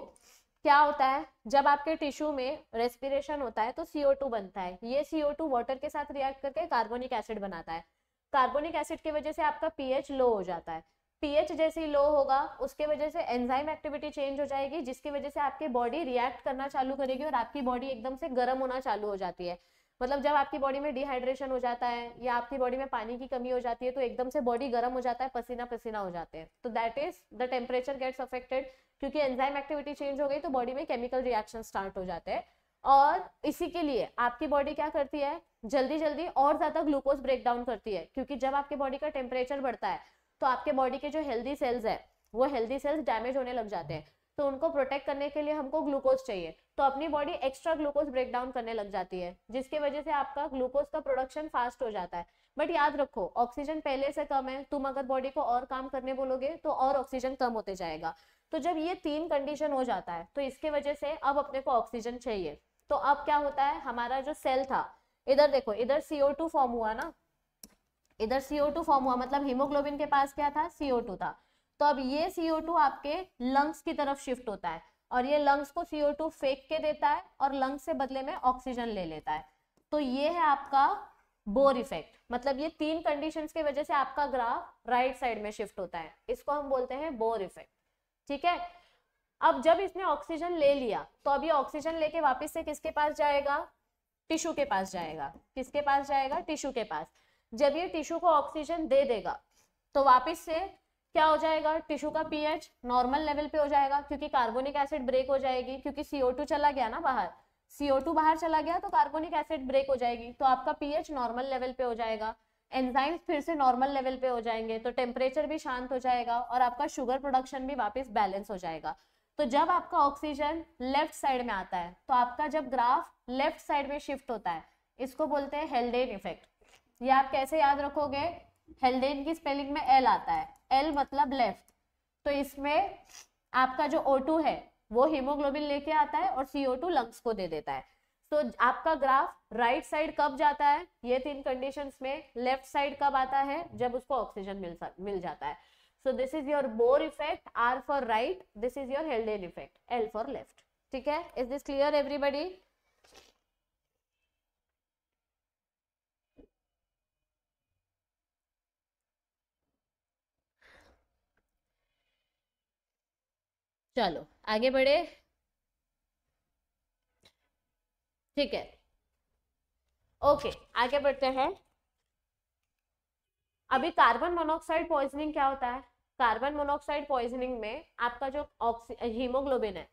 A: क्या होता है जब आपके टिश्यू में रेस्पिरेशन होता है तो टू बनता है ये टू वाटर के साथ रिएक्ट करके कार्बोनिक एसिड बनाता है कार्बोनिक एसिड की वजह से आपका पीएच लो हो जाता है पीएच जैसे ही लो होगा उसके वजह से एंजाइम एक्टिविटी चेंज हो जाएगी जिसकी वजह से आपकी बॉडी रिएक्ट करना चालू करेगी और आपकी बॉडी एकदम से गर्म होना चालू हो जाती है मतलब जब आपकी बॉडी में डिहाइड्रेशन हो जाता है या आपकी बॉडी में पानी की कमी हो जाती है तो एकदम से बॉडी गर्म हो जाता है पसीना पसीना हो जाते हैं तो that is the temperature gets affected क्योंकि एंजाइम एक्टिविटी चेंज हो गई तो बॉडी में केमिकल रिएक्शन स्टार्ट हो जाते हैं और इसी के लिए आपकी बॉडी क्या करती है जल्दी जल्दी और ज़्यादा ग्लूकोज ब्रेकडाउन करती है क्योंकि जब आपके बॉडी का टेम्परेचर बढ़ता है तो आपके बॉडी के जो हेल्दी सेल्स है वो हेल्दी सेल्स डैमेज होने लग जाते हैं तो उनको प्रोटेक्ट करने के लिए हमको ग्लूकोज चाहिए तो अपनी बॉडी एक्स्ट्रा ग्लूकोज ब्रेकडाउन करने लग जाती है जिसकी वजह से आपका ग्लूकोज का प्रोडक्शन फास्ट हो जाता है बट याद रखो ऑक्सीजन पहले से कम है तुम अगर बॉडी को और काम करने बोलोगे तो और ऑक्सीजन कम होते जाएगा तो जब ये तीन कंडीशन हो जाता है तो इसके वजह से अब अपने को ऑक्सीजन चाहिए तो अब क्या होता है हमारा जो सेल था इधर देखो इधर सीओ टू फॉर्म हुआ ना इधर सीओ टू फॉर्म हुआ मतलब हीमोग्लोबिन के पास क्या था सीओ टू था तो अब ये सीओ टू आपके लंग्स की तरफ शिफ्ट होता है और ये लंग्स को सीओ टू फेंक के देता है और लंग्स से बदले में ऑक्सीजन ले लेता है तो ये है आपका बोर इफेक्ट मतलब ये तीन कंडीशंस की वजह से आपका ग्राफ राइट साइड में शिफ्ट होता है इसको हम बोलते हैं बोर इफेक्ट ठीक है अब जब इसने ऑक्सीजन ले लिया तो अब ये ऑक्सीजन लेके वापस से किसके पास जाएगा टिश्यू के पास जाएगा किसके पास जाएगा टिश्यू के पास जब ये टिश्यू को ऑक्सीजन दे देगा तो वापस से क्या हो जाएगा टिश्यू का पीएच नॉर्मल लेवल पे हो जाएगा क्योंकि कार्बोनिक एसिड ब्रेक हो जाएगी क्योंकि सीओ चला गया ना बाहर सीओ बाहर चला गया तो कार्बोनिक एसिड ब्रेक हो जाएगी तो आपका पीएच नॉर्मल लेवल पे हो जाएगा एंजाइम्स फिर से नॉर्मल लेवल पे हो जाएंगे तो टेम्परेचर भी शांत हो जाएगा और आपका शुगर प्रोडक्शन भी वापस बैलेंस हो जाएगा तो जब आपका ऑक्सीजन लेफ्ट साइड में आता है तो आपका जब ग्राफ लेफ्ट साइड में शिफ्ट होता है इसको बोलते हैं हेल्डेन इफेक्ट ये आप कैसे याद रखोगे हेल्डेन की स्पेलिंग में एल आता है एल मतलब लेफ्ट तो इसमें आपका जो टू है वो हीमोग्लोबिन लेके आता है और टू लंग्स को दे देता है तो आपका ग्राफ राइट साइड कब जाता है ये तीन कंडीशंस में लेफ्ट साइड कब आता है जब उसको ऑक्सीजन मिल मिल जाता है so this is your Bohr effect R for right this is your Haldane effect L for left ठीक है इज दिस क्लियर एवरीबडी चलो आगे बढ़े ठीक है ओके आगे बढ़ते हैं अभी कार्बन मोनोक्साइड पॉइजनिंग क्या होता है कार्बन मोनोक्साइड पॉइजनिंग में आपका जो हीमोग्लोबिन है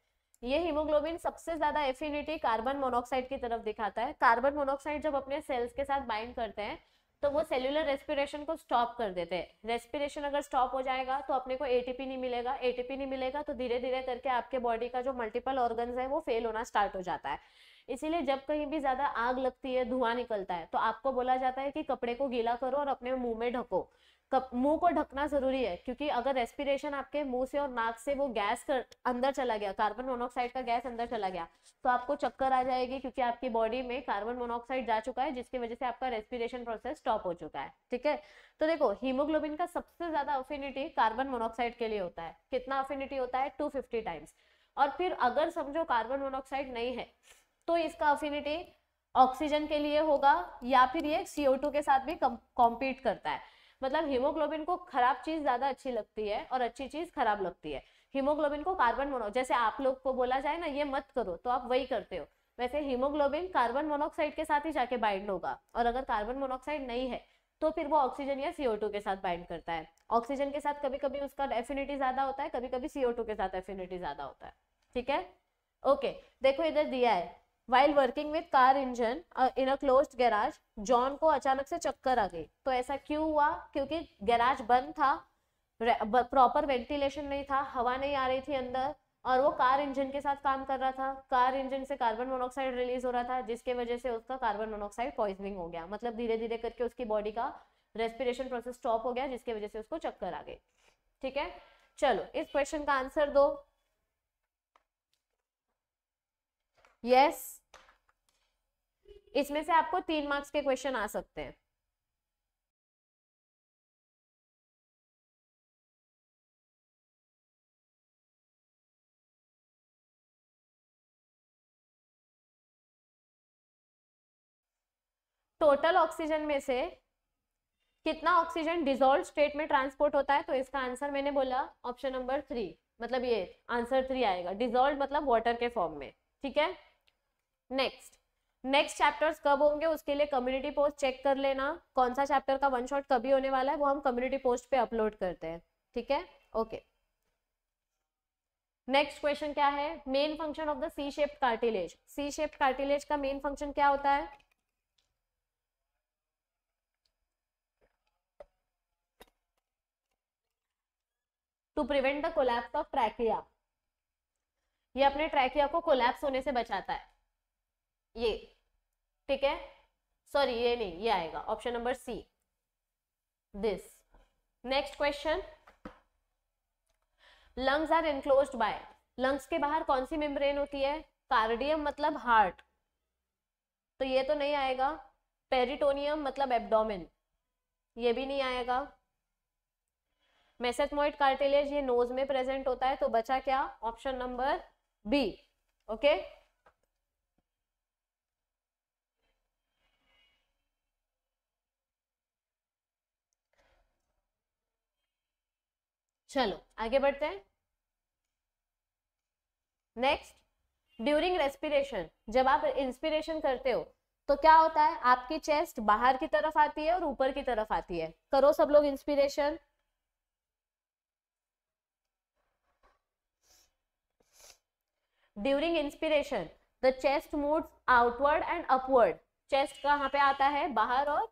A: ये हीमोग्लोबिन सबसे ज्यादा एफिनिटी कार्बन मोनोक्साइड की तरफ दिखाता है कार्बन मोनोक्साइड जब अपने सेल्स के साथ बाइंड करते हैं तो वो सेल्यूलर रेस्पिरेशन को स्टॉप कर देते हैं रेस्पिरेशन अगर स्टॉप हो जाएगा तो अपने को एटीपी नहीं मिलेगा एटीपी नहीं मिलेगा तो धीरे धीरे करके आपके बॉडी का जो मल्टीपल ऑर्गन है वो फेल होना स्टार्ट हो जाता है इसीलिए जब कहीं भी ज्यादा आग लगती है धुआं निकलता है तो आपको बोला जाता है कि कपड़े को गीला करो और अपने मुंह में ढको मुंह को ढकना जरूरी है क्योंकि अगर रेस्पिरेशन आपके मुंह से और नाक से वो गैस कर अंदर चला गया कार्बन मोनोक्साइड का गैस अंदर चला गया तो आपको चक्कर आ जाएगी क्योंकि आपकी बॉडी में कार्बन मोनोऑक्साइड जा चुका है जिसकी वजह से आपका रेस्पिरेशन प्रोसेस स्टॉप हो चुका है ठीक है तो देखो हीमोग्लोबिन का सबसे ज्यादा अफिनिटी कार्बन मोनोक्साइड के लिए होता है कितना अफिनिटी होता है टू टाइम्स और फिर अगर समझो कार्बन मोनोक्साइड नहीं है तो इसका अफिनिटी ऑक्सीजन के लिए होगा या फिर ये CO2 के साथ भी कॉम्पीट करता है मतलब हीमोग्लोबिन को खराब चीज ज्यादा अच्छी लगती है और अच्छी चीज खराब लगती है हीमोग्लोबिन को कार्बन मोनो जैसे आप लोग को बोला जाए ना ये मत करो तो आप वही करते हो वैसे हीमोग्लोबिन कार्बन मोनोक्साइड के साथ ही जाके बाइंड होगा और अगर कार्बन मोनोक्साइड नहीं है तो फिर वो ऑक्सीजन या सीओ के साथ बाइंड करता है ऑक्सीजन के साथ कभी कभी उसका एफिनिटी ज्यादा होता है कभी कभी सीओ के साथ एफिनिटी ज्यादा होता है ठीक है ओके देखो इधर दिया है while working with car engine in a close garage John को अचानक से चक्कर आ गई तो ऐसा क्यों हुआ क्योंकि गैराज बंद था प्रॉपर वेंटिलेशन नहीं था हवा नहीं आ रही थी अंदर और वो कार इंजन के साथ काम कर रहा था कार इंजन से कार्बन मोनोक्साइड रिलीज हो रहा था जिसके वजह से उसका कार्बन मोनोक्साइड पॉइजनिंग हो गया मतलब धीरे धीरे करके उसकी बॉडी का रेस्पिरेशन प्रोसेस स्टॉप हो गया जिसके वजह से उसको चक्कर आ गए ठीक है चलो इस क्वेश्चन का आंसर दो यस इसमें से आपको तीन मार्क्स के क्वेश्चन आ सकते हैं टोटल ऑक्सीजन में से कितना ऑक्सीजन डिजोल्व स्टेट में ट्रांसपोर्ट होता है तो इसका आंसर मैंने बोला ऑप्शन नंबर थ्री मतलब ये आंसर थ्री आएगा डिजोल्व मतलब वाटर के फॉर्म में ठीक है नेक्स्ट नेक्स्ट चैप्टर्स कब होंगे उसके लिए कम्युनिटी पोस्ट चेक कर लेना कौन सा चैप्टर का वन शॉट कभी होने वाला है वो हम कम्युनिटी पोस्ट पे अपलोड करते हैं ठीक है ओके नेक्स्ट क्वेश्चन क्या है main function of the C shape cartilage C shape cartilage का मेन फंक्शन क्या होता है to prevent the collapse of trachea ये अपने ट्रैकिया को कोलैप्स होने से बचाता है ये ठीक है सॉरी ये नहीं ये आएगा option number C this next question lungs are enclose by lungs के बाहर कौन सी मेम्ब्रेन होती है कार्डियम मतलब हार्ट तो ये तो नहीं आएगा पेरिटोनियम मतलब एबडोमिन ये भी नहीं आएगा मैसेथमोइड कार्टिलेज ये नोज में प्रेजेंट होता है तो बचा क्या ऑप्शन नंबर बी ओके चलो आगे बढ़ते हैं नेक्स्ट ड्यूरिंग रेस्पिरेशन जब आप इंस्पिरेशन करते हो तो क्या होता है आपकी चेस्ट बाहर की तरफ आती है और ऊपर की तरफ आती है करो सब लोग inspiration during inspiration the chest move outward and upward chest कहाँ पे आता है बाहर और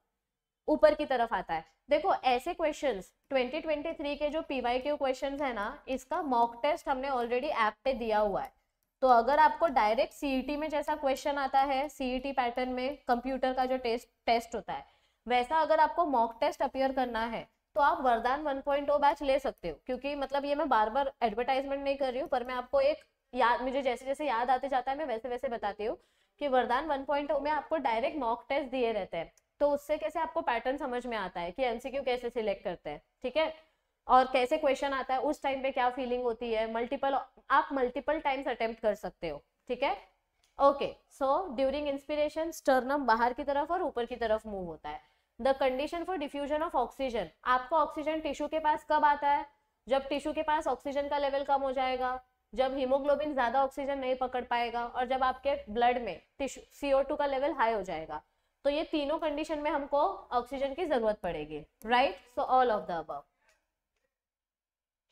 A: ऊपर की तरफ आता है देखो ऐसे क्वेश्चंस 2023 के जो पीवाईक्यू क्वेश्चंस है ना इसका मॉक टेस्ट हमने ऑलरेडी ऐप पे दिया हुआ है तो अगर आपको डायरेक्ट सीईटी e में जैसा क्वेश्चन आता है सीईटी पैटर्न e में कंप्यूटर का जो टेस्ट टेस्ट होता है वैसा अगर आपको मॉक टेस्ट अपियर करना है तो आप वरदान 1.0 बैच ले सकते हो क्योंकि मतलब ये मैं बार बार एडवर्टाइजमेंट नहीं कर रही हूँ पर मैं आपको एक याद मुझे जैसे जैसे याद आते जाता है मैं वैसे वैसे बताती हूँ कि वरदान 1.0 में आपको डायरेक्ट मॉक टेस्ट दिए रहते हैं तो उससे कैसे आपको पैटर्न समझ में आता है कि एमसीक्यू कैसे सिलेक्ट करते हैं ठीक है और कैसे क्वेश्चन आता है उस टाइम पे क्या फीलिंग होती है मल्टीपल आप मल्टीपल टाइम्स अटेम्प्ट कर सकते हो ठीक है okay so during inspiration sternum बाहर की तरफ और ऊपर की तरफ मूव होता है the condition for diffusion of oxygen आपको ऑक्सीजन टिश्यू के पास कब आता है जब टिश्यू के पास ऑक्सीजन का लेवल कम हो जाएगा जब हीमोग्लोबिन ज्यादा ऑक्सीजन नहीं पकड़ पाएगा और जब आपके ब्लड में टिश्यू सीओ का लेवल हाई हो जाएगा तो ये तीनों कंडीशन में हमको ऑक्सीजन की जरूरत पड़ेगी right so all of the अब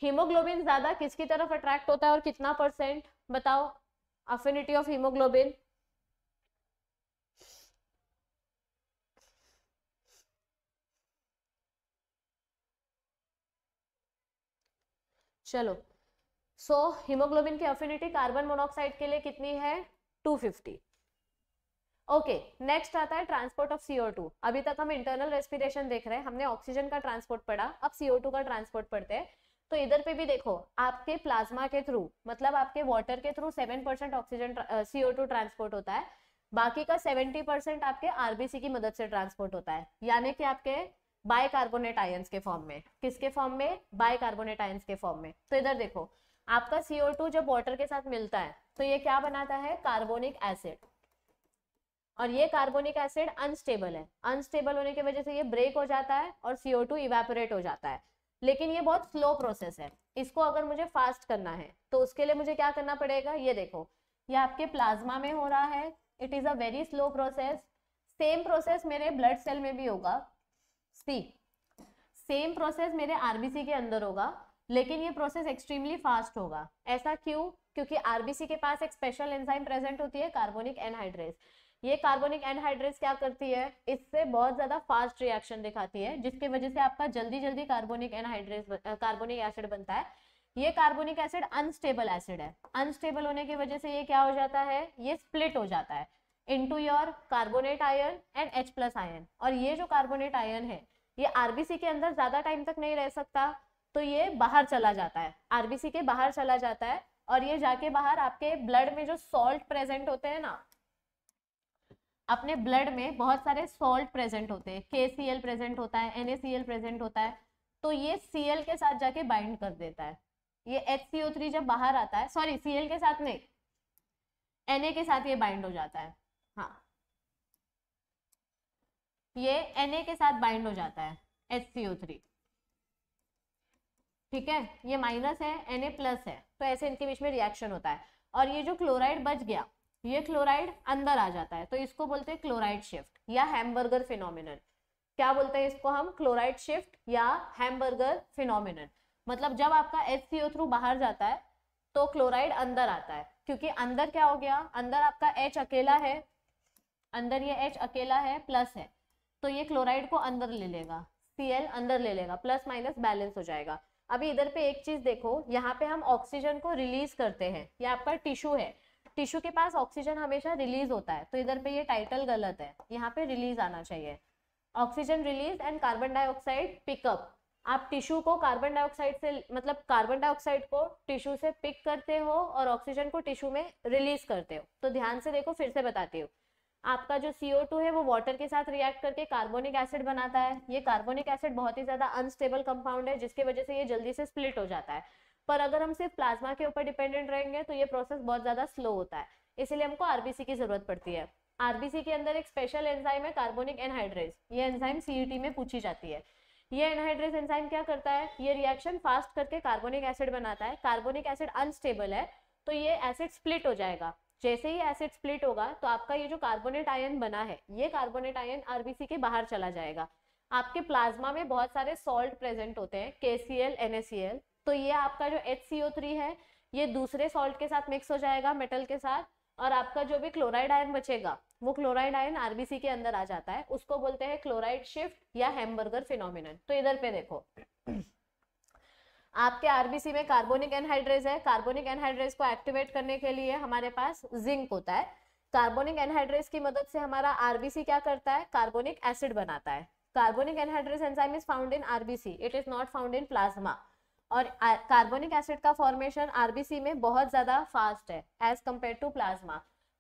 A: हीमोग्लोबिन ज्यादा किसकी तरफ अट्रैक्ट होता है और कितना परसेंट बताओ अफिनिटी ऑफ हीमोग्लोबिन चलो सो हीमोग्लोबिन की अफिनिटी कार्बन मोनोक्साइड के लिए कितनी है 250 ओके okay, नेक्स्ट आता है ट्रांसपोर्ट ऑफ सीओ टू अभी तक हम इंटरनल रेस्पिरेशन देख रहे हैं हमने ऑक्सीजन का ट्रांसपोर्ट पढ़ा अब सीओ टू का ट्रांसपोर्ट पढ़ते हैं तो इधर पे भी देखो आपके प्लाज्मा के थ्रू मतलब आपके वाटर के through seven percent oxygen CO two transport होता है बाकी का सेवेंटी परसेंट आपके आरबीसी की मदद से ट्रांसपोर्ट होता है यानी कि आपके बायकार्बोनेट आयन्स के फॉर्म में किसके फॉर्म में बायकार्बोनेट आयन्स के फॉर्म में तो इधर देखो आपका सीओ टू जब वाटर के साथ मिलता है तो ये क्या बनाता है कार्बोनिक एसिड और ये कार्बोनिक एसिड अनस्टेबल है अनस्टेबल होने की वजह से ये ब्रेक हो जाता है और सीओ टू इवेपोरेट हो जाता है लेकिन ये बहुत स्लो प्रोसेस है इसको अगर मुझे फास्ट करना है तो उसके लिए मुझे क्या करना पड़ेगा ये देखो ये आपके प्लाज्मा में हो रहा है it is a very slow process same process मेरे ब्लड सेल में भी होगा सी सेम प्रोसेस मेरे आरबीसी के अंदर होगा लेकिन ये प्रोसेस एक्सट्रीमली फास्ट होगा ऐसा क्यों क्योंकि आरबीसी के पास एक स्पेशल एंजाइम प्रेजेंट होती है कार्बोनिक एनहाइड्रेस ये कार्बोनिक एनहाइड्रेस क्या करती है इससे बहुत ज़्यादा फास्ट रिएक्शन दिखाती है जिसके वजह से आपका जल्दी जल्दी कार्बोनिक एनहाइड्रेस कार्बोनिक एसिड बनता है ये कार्बोनिक एसिड अनस्टेबल एसिड है अनस्टेबल होने की वजह से ये क्या हो जाता है ये स्प्लिट हो जाता है into your carbonate ion and H plus ion और ये जो कार्बोनेट आयन है ये आरबीसी के अंदर ज़्यादा टाइम तक नहीं रह सकता तो ये बाहर चला जाता है आरबीसी के बाहर चला जाता है और ये जाके बाहर आपके ब्लड में जो सॉल्ट प्रेजेंट होते हैं ना अपने ब्लड में बहुत सारे सॉल्ट प्रेजेंट होते हैं के सी एल प्रेजेंट होता है N A C L present होता है तो ये सी एल के साथ जाके बाइंड कर देता है ये एच सी ओ थ्री जब बाहर आता है सॉरी सी एल के साथ नहीं एन ए के साथ ये बाइंड हो जाता है हाँ ये एन ए के साथ बाइंड हो जाता है एच सी ओ थ्री ठीक है ये माइनस है एन ए प्लस है तो ऐसे इनके बीच में रिएक्शन होता है और ये जो क्लोराइड बच गया ये क्लोराइड अंदर आ जाता है तो इसको बोलते हैं क्लोराइड शिफ्ट या हैमबर्गर फिनोमिन क्या बोलते हैं इसको हम क्लोराइड शिफ्ट या हैमबर्गर फिनोमिन मतलब जब आपका एच थ्रू बाहर जाता है तो क्लोराइड अंदर आता है क्योंकि अंदर क्या हो गया अंदर आपका एच अकेला है अंदर ये एच अकेला है प्लस है तो ये क्लोराइड को अंदर ले लेगा सी अंदर ले लेगा प्लस माइनस बैलेंस हो जाएगा अभी इधर पे एक चीज देखो यहाँ पे हम ऑक्सीजन को रिलीज करते हैं ये आपका टिश्यू है टिश्यू के पास ऑक्सीजन हमेशा रिलीज होता है तो इधर पे ये टाइटल गलत है यहाँ पे रिलीज आना चाहिए oxygen release and carbon dioxide pickup आप टिश्यू को कार्बन डाइऑक्साइड से मतलब कार्बन डाइऑक्साइड को टिश्यू से पिक करते हो और ऑक्सीजन को टिश्यू में रिलीज करते हो तो ध्यान से देखो फिर से बताती हो आपका जो सीओ टू है वो वाटर के साथ रिएक्ट करके कार्बोनिक एसिड बनाता है ये कार्बोनिक एसिड बहुत ही ज्यादा अनस्टेबल कंपाउंड है जिसकी वजह से ये जल्दी से स्प्लिट हो जाता है पर अगर हम सिर्फ प्लाज्मा के ऊपर डिपेंडेंट रहेंगे तो ये प्रोसेस बहुत ज़्यादा स्लो होता है इसीलिए हमको आरबीसी की ज़रूरत पड़ती है आरबीसी के अंदर एक स्पेशल एंजाइम है कार्बोनिक एनहाइड्रेज ये एंजाइम सीईटी e में पूछी जाती है ये एनहाइड्रेज एंजाइम क्या करता है ये रिएक्शन फास्ट करके कार्बोनिक एसिड बनाता है कार्बोनिक एसिड अनस्टेबल है तो ये एसिड स्प्लिट हो जाएगा जैसे ही एसिड स्प्लिट होगा तो आपका ये जो कार्बोनेट आयन बना है ये कार्बोनेट आयन आरबीसी के बाहर चला जाएगा आपके प्लाज्मा में बहुत सारे सॉल्ट प्रेजेंट होते हैं K C L N S C L तो ये आपका जो एच है ये दूसरे सॉल्ट के साथ मिक्स हो जाएगा मेटल के साथ और आपका जो भी क्लोराइड आयन बचेगा वो क्लोराइड आयन आरबीसी के अंदर आ जाता है उसको बोलते हैं क्लोराइड शिफ्ट या हैमबर्गर फिनोमिन तो इधर पे देखो आपके आरबीसी में कार्बोनिक एनहाइड्रेज है कार्बोनिक एनहाइड्रेज को एक्टिवेट करने के लिए हमारे पास जिंक होता है कार्बोनिक एनहाइड्रेज की मदद से हमारा आरबीसी क्या करता है कार्बोनिक एसिड बनाता है carbonic anhydrase enzyme is found in RBC it is not found in plasma और कार्बोनिक एसिड का फॉर्मेशन आरबीसी में बहुत ज़्यादा फास्ट है एज कम्पेयर टू प्लाज्मा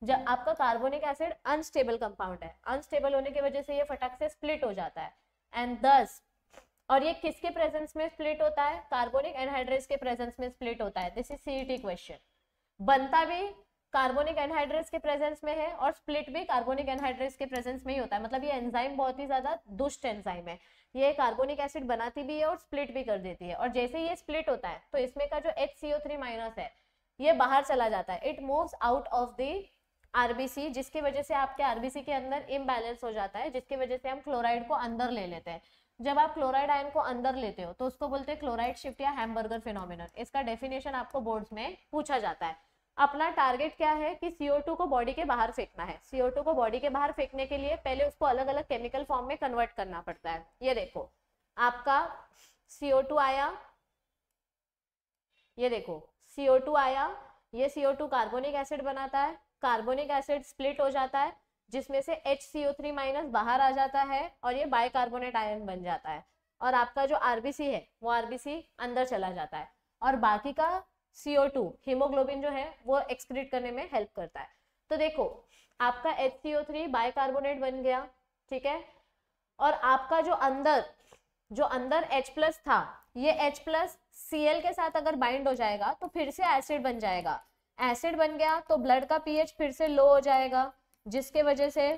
A: जब आपका कार्बोनिक एसिड अनस्टेबल कंपाउंड है अनस्टेबल होने की वजह से ये फटक से स्प्लिट हो जाता है एंड दस और ये किसके प्रेजेंस में स्प्लिट होता है कार्बोनिक एनहाइड्रेस के प्रेजेंस में स्प्लिट होता है दिस इज सीईटी क्वेश्चन बनता भी कार्बोनिक एनहाइड्रेस के प्रेजेंस में है और स्प्लिट भी कार्बोनिक एनहाइड्रेस के प्रेजेंस में ही होता है मतलब ये एंजाइम बहुत ही ज्यादा दुष्ट एंजाइम है ये कार्बोनिक एसिड बनाती भी है और स्प्लिट भी कर देती है और जैसे ये स्प्लिट होता है तो इसमें का जो H C O three minus है ये बाहर चला जाता है it moves out of the RBC जिसकी वजह से आपके आरबीसी के अंदर इम्बैलेंस हो जाता है जिसकी वजह से हम क्लोराइड को अंदर ले लेते हैं जब आप क्लोराइड आयन को अंदर लेते हो तो उसको बोलते हैं क्लोराइड शिफ्ट या हैमबर्गर फिनोमिनल इसका डेफिनेशन आपको बोर्ड्स में पूछा जाता है अपना टारगेट क्या है कि CO2 को बॉडी के बाहर फेंकना है CO2 को बॉडी के बाहर फेंकने के लिए पहले उसको अलग अलग केमिकल फॉर्म में कन्वर्ट करना पड़ता है ये देखो आपका CO2 आया ये देखो CO2 आया ये CO2 कार्बोनिक एसिड बनाता है कार्बोनिक एसिड स्प्लिट हो जाता है जिसमें से एच सीओ थ्री माइनस बाहर आ जाता है और ये कार्बोनेट आयन बन जाता है और आपका जो आरबीसी है वो आरबीसी अंदर चला जाता है और बाकी का सीओ टू हीमोग्लोबिन जो है वो एक्सक्रीट करने में हेल्प करता है तो देखो आपका H C O three bicarbonate बन गया ठीक है और आपका जो अंदर जो अंदर H प्लस था ये H प्लस सी के साथ अगर बाइंड हो जाएगा तो फिर से एसिड बन जाएगा एसिड बन गया तो ब्लड का पीएच फिर से लो हो जाएगा जिसके वजह से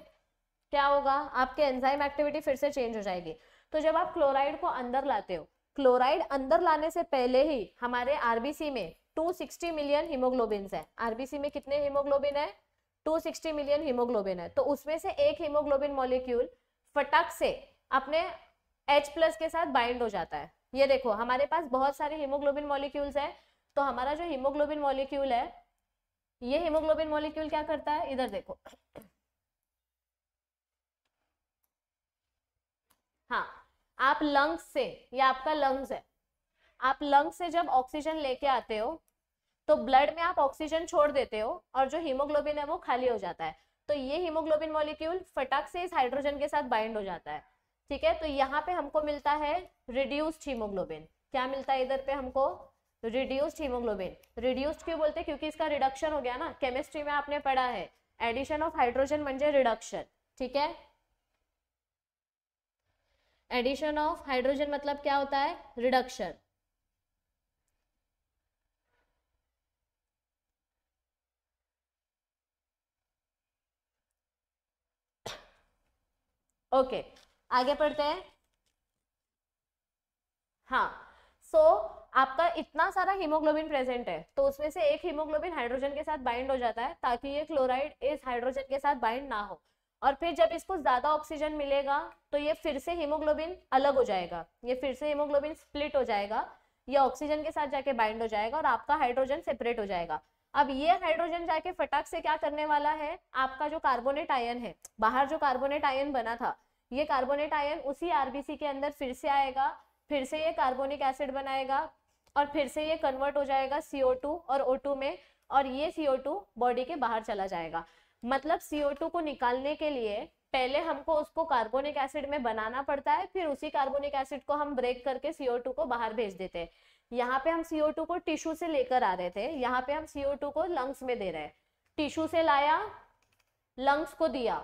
A: क्या होगा आपके एंजाइम एक्टिविटी फिर से चेंज हो जाएगी तो जब आप क्लोराइड को अंदर लाते हो क्लोराइड अंदर लाने से पहले ही हमारे आरबीसी में 260 मिलियन हीमोग्लोबिन है आरबीसी में कितने हीमोग्लोबिन है 260 मिलियन हीमोग्लोबिन है तो उसमें से एक हीमोग्लोबिन मॉलिक्यूल फटक से अपने H प्लस के साथ बाइंड हो जाता है ये देखो हमारे पास बहुत सारे हीमोग्लोबिन मॉलिक्यूल्स है तो हमारा जो हीमोग्लोबिन मॉलिक्यूल है ये हीमोग्लोबिन मॉलिक्यूल क्या करता है इधर देखो हाँ आप लंग्स से ये आपका लंग्स है आप लंग से जब ऑक्सीजन लेके आते हो तो ब्लड में आप ऑक्सीजन छोड़ देते हो और जो हीमोग्लोबिन है वो खाली हो जाता है तो ये हीमोग्लोबिन मॉलिक्यूल फटाक से इस हाइड्रोजन के साथ बाइंड हो जाता है ठीक है तो यहाँ पे हमको मिलता है रिड्यूस्ड हीमोग्लोबिन क्या मिलता है इधर पे हमको रिड्यूस्ड हीमोग्लोबिन रिड्यूस्ड क्यों बोलते हैं क्योंकि इसका रिडक्शन हो गया ना केमिस्ट्री में आपने पढ़ा है एडिशन ऑफ हाइड्रोजन म्हणजे रिडक्शन ठीक है एडिशन ऑफ हाइड्रोजन मतलब क्या होता है रिडक्शन ओके आगे पढ़ते हैं हाँ सो so, आपका इतना सारा हीमोग्लोबिन प्रेजेंट है तो उसमें से एक हीमोग्लोबिन हाइड्रोजन के साथ बाइंड हो जाता है ताकि ये क्लोराइड इस हाइड्रोजन के साथ बाइंड ना हो और फिर जब इसको ज़्यादा ऑक्सीजन मिलेगा तो ये फिर से हीमोग्लोबिन अलग हो जाएगा ये फिर से हीमोग्लोबिन स्प्लिट हो जाएगा ये ऑक्सीजन के साथ जाके बाइंड हो जाएगा और आपका हाइड्रोजन सेपरेट हो जाएगा अब ये हाइड्रोजन जाके फटाक से क्या करने वाला है आपका जो कार्बोनेट आयन है बाहर जो कार्बोनेट आयन बना था ये कार्बोनेट आयन उसी आरबीसी के अंदर फिर से आएगा फिर से ये कार्बोनिक एसिड बनाएगा और फिर से ये कन्वर्ट हो जाएगा टू और टू में और ये टू बॉडी के बाहर चला जाएगा मतलब टू को निकालने के लिए पहले हमको उसको कार्बोनिक एसिड में बनाना पड़ता है फिर उसी कार्बोनिक एसिड को हम ब्रेक करके टू को बाहर भेज देते हैं यहाँ पे हम टू को टिश्यू से लेकर आ रहे थे यहाँ पे हम टू को लंग्स में दे रहे हैं टिश्यू से लाया लंग्स को दिया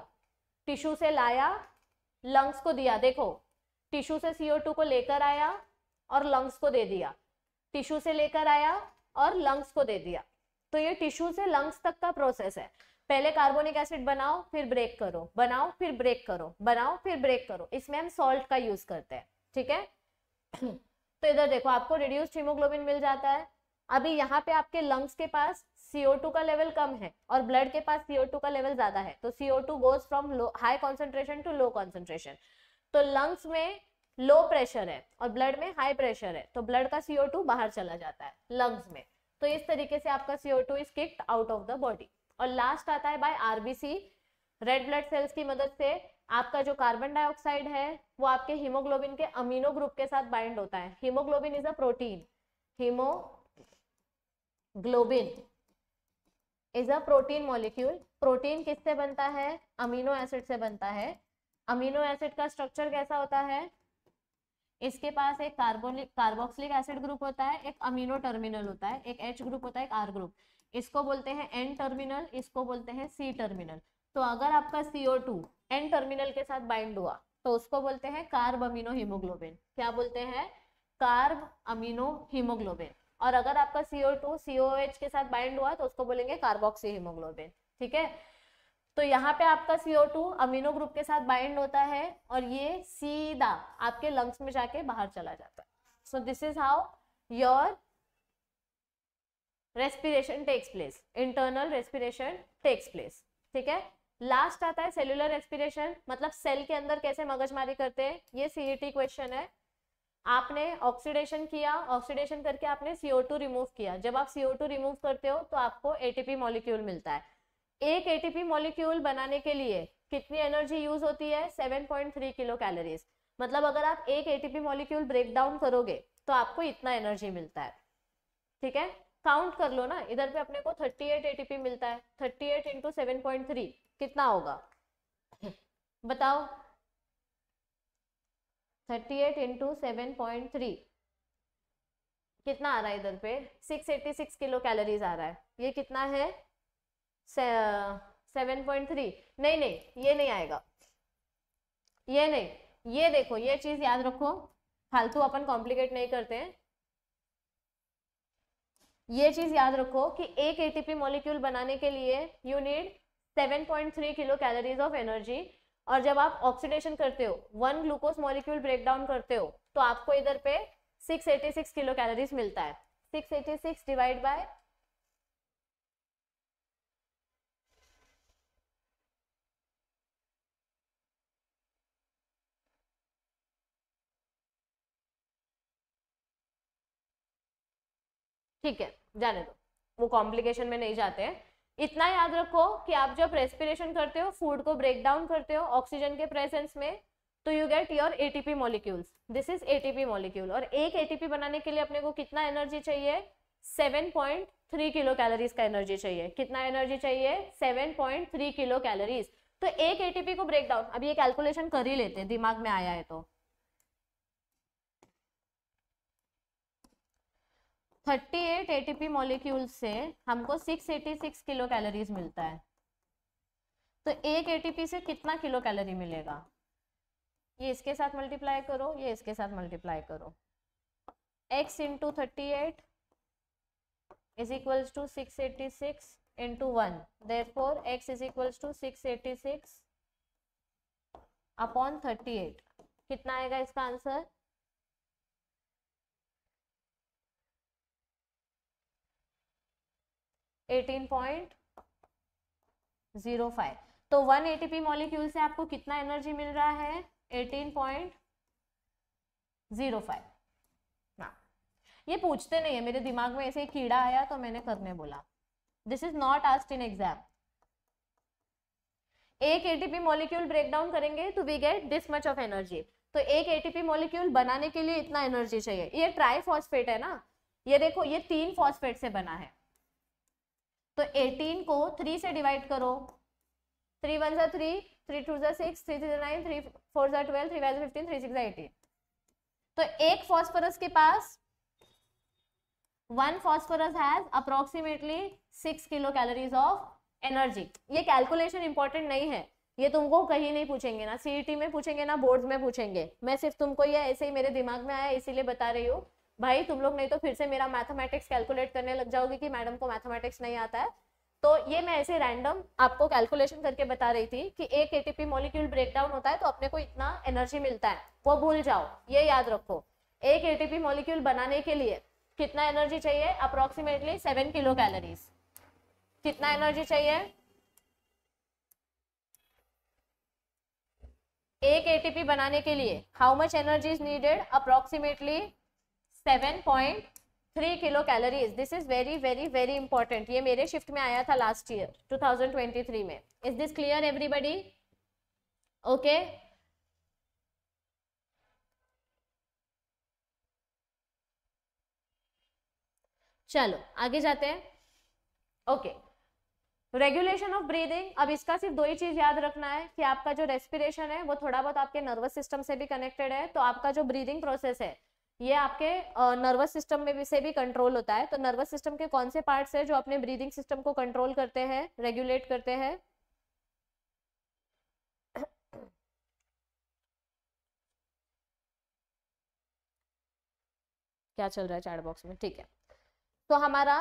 A: टिश्यू से लाया लंग्स को दिया देखो टिश्यू से टू को लेकर आया और लंग्स को दे दिया टिश्यू से लेकर आया और लंग्स को दे दिया तो ये टिश्यू से लंग्स तक का प्रोसेस है पहले कार्बोनिक एसिड बनाओ फिर ब्रेक करो बनाओ फिर ब्रेक करो बनाओ फिर ब्रेक करो इसमें हम सॉल्ट का यूज करते हैं ठीक है तो इधर देखो आपको रिड्यूस्ड हीमोग्लोबिन मिल जाता है अभी यहाँ पे आपके लंग्स के पास CO2 का लेवल कम है और ब्लड के पास CO2 का लेवल ज्यादा है तो CO2 goes from high concentration to low concentration तो लंग्स में लो प्रेशर है और ब्लड में हाई प्रेशर है तो ब्लड का CO2 बाहर चला जाता है लंग्स में तो इस तरीके से आपका CO2 is kicked out of the body और लास्ट आता है by RBC red blood cells की मदद से आपका जो कार्बन डाइऑक्साइड है वो आपके हीमोग्लोबिन के अमीनो ग्रुप के साथ बाइंड होता है haemoglobin is a protein haemoglobin is a protein molecule protein किससे बनता है अमीनो एसिड से बनता है अमीनो एसिड का स्ट्रक्चर कैसा होता है इसके पास एक कार्बोनिक कार्बोक्सिलिक एसिड ग्रुप होता है एक अमीनो टर्मिनल होता है एक एच ग्रुप होता है एक आर ग्रुप इसको बोलते हैं एन टर्मिनल इसको बोलते हैं सी टर्मिनल तो अगर आपका सीओ टू एन टर्मिनल के साथ बाइंड हुआ तो उसको बोलते हैं कार्ब अमीनो हीमोग्लोबिन क्या बोलते हैं कार्ब अमीनो हीमोग्लोबिन और अगर आपका सीओ टू सीओएच के साथ बाइंड हुआ तो उसको बोलेंगे कार्बोक्सी हीमोग्लोबिन ठीक है तो यहाँ पे आपका सीओ टू अमीनो ग्रुप के साथ बाइंड होता है और ये सीधा आपके लंग्स में जाके बाहर चला जाता है so this is how your respiration takes place internal respiration takes place ठीक है लास्ट आता है सेलुलर रेस्पिरेशन मतलब सेल के अंदर कैसे मगजमारी करते हैं ये टी क्वेश्चन e है आपने ऑक्सीडेशन किया ऑक्सीडेशन करके आपने CO2 रिमूव किया जब आप CO2 रिमूव करते हो तो आपको एटीपी मॉलिक्यूल मिलता है एक एटीपी मॉलिक्यूल बनाने के लिए कितनी एनर्जी यूज होती है 7.3 किलो कैलोरीज मतलब अगर आप एक एटीपी मॉलिक्यूल ब्रेक डाउन करोगे तो आपको इतना एनर्जी मिलता है ठीक है काउंट कर लो ना इधर पे अपने को 38 एटीपी मिलता है थर्टी एट इंटू कितना होगा बताओ thirty eight into seven point three कितना आ रहा है इधर पे सिक्स सिक्स किलो कैलोरीज आ रहा है ये कितना है सेवन पॉइंट थ्री नहीं नहीं ये नहीं आएगा ये नहीं ये देखो ये चीज याद रखो फालतू अपन कॉम्प्लिकेट नहीं करते हैं ये चीज याद रखो कि एक एटीपी मॉलिक्यूल बनाने के लिए you need 7.3 kilo calories of energy और जब आप ऑक्सीडेशन करते हो one glucose molecule break down करते हो तो आपको इधर पे 686 किलो कैलोरीज मिलता है 686 डिवाइड बाय ठीक है जाने दो वो कॉम्प्लिकेशन में नहीं जाते हैं इतना याद रखो कि आप जब रेस्पिरेशन करते हो फूड को ब्रेक डाउन करते हो ऑक्सीजन के प्रेजेंस में तो you get your ATP molecules this is ATP molecule और एक एटीपी बनाने के लिए अपने को कितना एनर्जी चाहिए 7.3 किलो कैलोरीज का एनर्जी चाहिए कितना एनर्जी चाहिए 7.3 किलो कैलोरीज तो एक एटीपी को ब्रेक डाउन अब ये कैलकुलेशन कर ही लेते हैं दिमाग में आया है तो थर्टी एट एटीपी मॉलिक्यूल से हमको six eighty six kilo calories मिलता है तो एक एटीपी से कितना किलो कैलोरी मिलेगा ये इसके साथ मल्टीप्लाई करो ये इसके साथ मल्टीप्लाई करो X into thirty eight is equals to six eighty six into one therefore X is equals to six eighty six upon thirty eight कितना आएगा इसका आंसर 18.05 तो 1 एटीपी मॉलिक्यूल से आपको कितना एनर्जी मिल रहा है 18.05 ना ये पूछते नहीं है मेरे दिमाग में ऐसे कीड़ा आया तो मैंने करने बोला this is not asked in exam एक एटीपी मॉलिक्यूल ब्रेक डाउन करेंगे तो we get this much of energy तो एक एटीपी मॉलिक्यूल बनाने के लिए इतना एनर्जी चाहिए ये ट्राई फॉस्फेट है ना ये देखो ये तीन फॉस्फेट से बना है तो 18 को 3 से डिवाइड करो थ्री वन ज़ा थ्री थ्री टू ज़ा six three three nine three four ज़ा twelve three five fifteen three six ज़ा एटीन तो एक फॉस्फोरस के पास one phosphorus has approximately six kilo calories of energy ये कैलकुलेशन इंपॉर्टेंट नहीं है ये तुमको कहीं नहीं पूछेंगे ना सीईटी e में पूछेंगे ना बोर्ड में पूछेंगे मैं सिर्फ तुमको ये ऐसे ही मेरे दिमाग में आया इसीलिए बता रही हूँ भाई तुम लोग नहीं तो फिर से मेरा मैथमेटिक्स कैलकुलेट करने लग जाओगे कि मैडम को मैथमेटिक्स नहीं आता है तो ये मैं ऐसे रैंडम आपको कैलकुलेशन करके बता रही थी कि एक एटीपी मॉलिक्यूल ब्रेकडाउन होता है तो अपने को इतना एनर्जी मिलता है वो भूल जाओ ये याद रखो एक एटीपी मॉलिक्यूल बनाने के लिए कितना एनर्जी चाहिए अप्रोक्सीमेटली सेवन किलो कैलोरीज कितना एनर्जी चाहिए एक एटीपी बनाने के लिए how much energy is needed approximately 7.3 kilo calories this is very very very important ये मेरे शिफ्ट में आया था लास्ट ईयर 2023 में is this clear everybody okay चलो आगे जाते हैं ओके रेगुलेशन ऑफ ब्रीदिंग अब इसका सिर्फ दो ही चीज याद रखना है कि आपका जो रेस्पिरेशन है वो थोड़ा बहुत आपके नर्वस सिस्टम से भी कनेक्टेड है तो आपका जो ब्रीदिंग प्रोसेस है ये आपके नर्वस सिस्टम में भी से भी कंट्रोल होता है तो नर्वस सिस्टम के कौन से पार्ट्स है जो अपने ब्रीदिंग सिस्टम को कंट्रोल करते हैं रेगुलेट करते हैं क्या चल रहा है चैट बॉक्स में ठीक है तो हमारा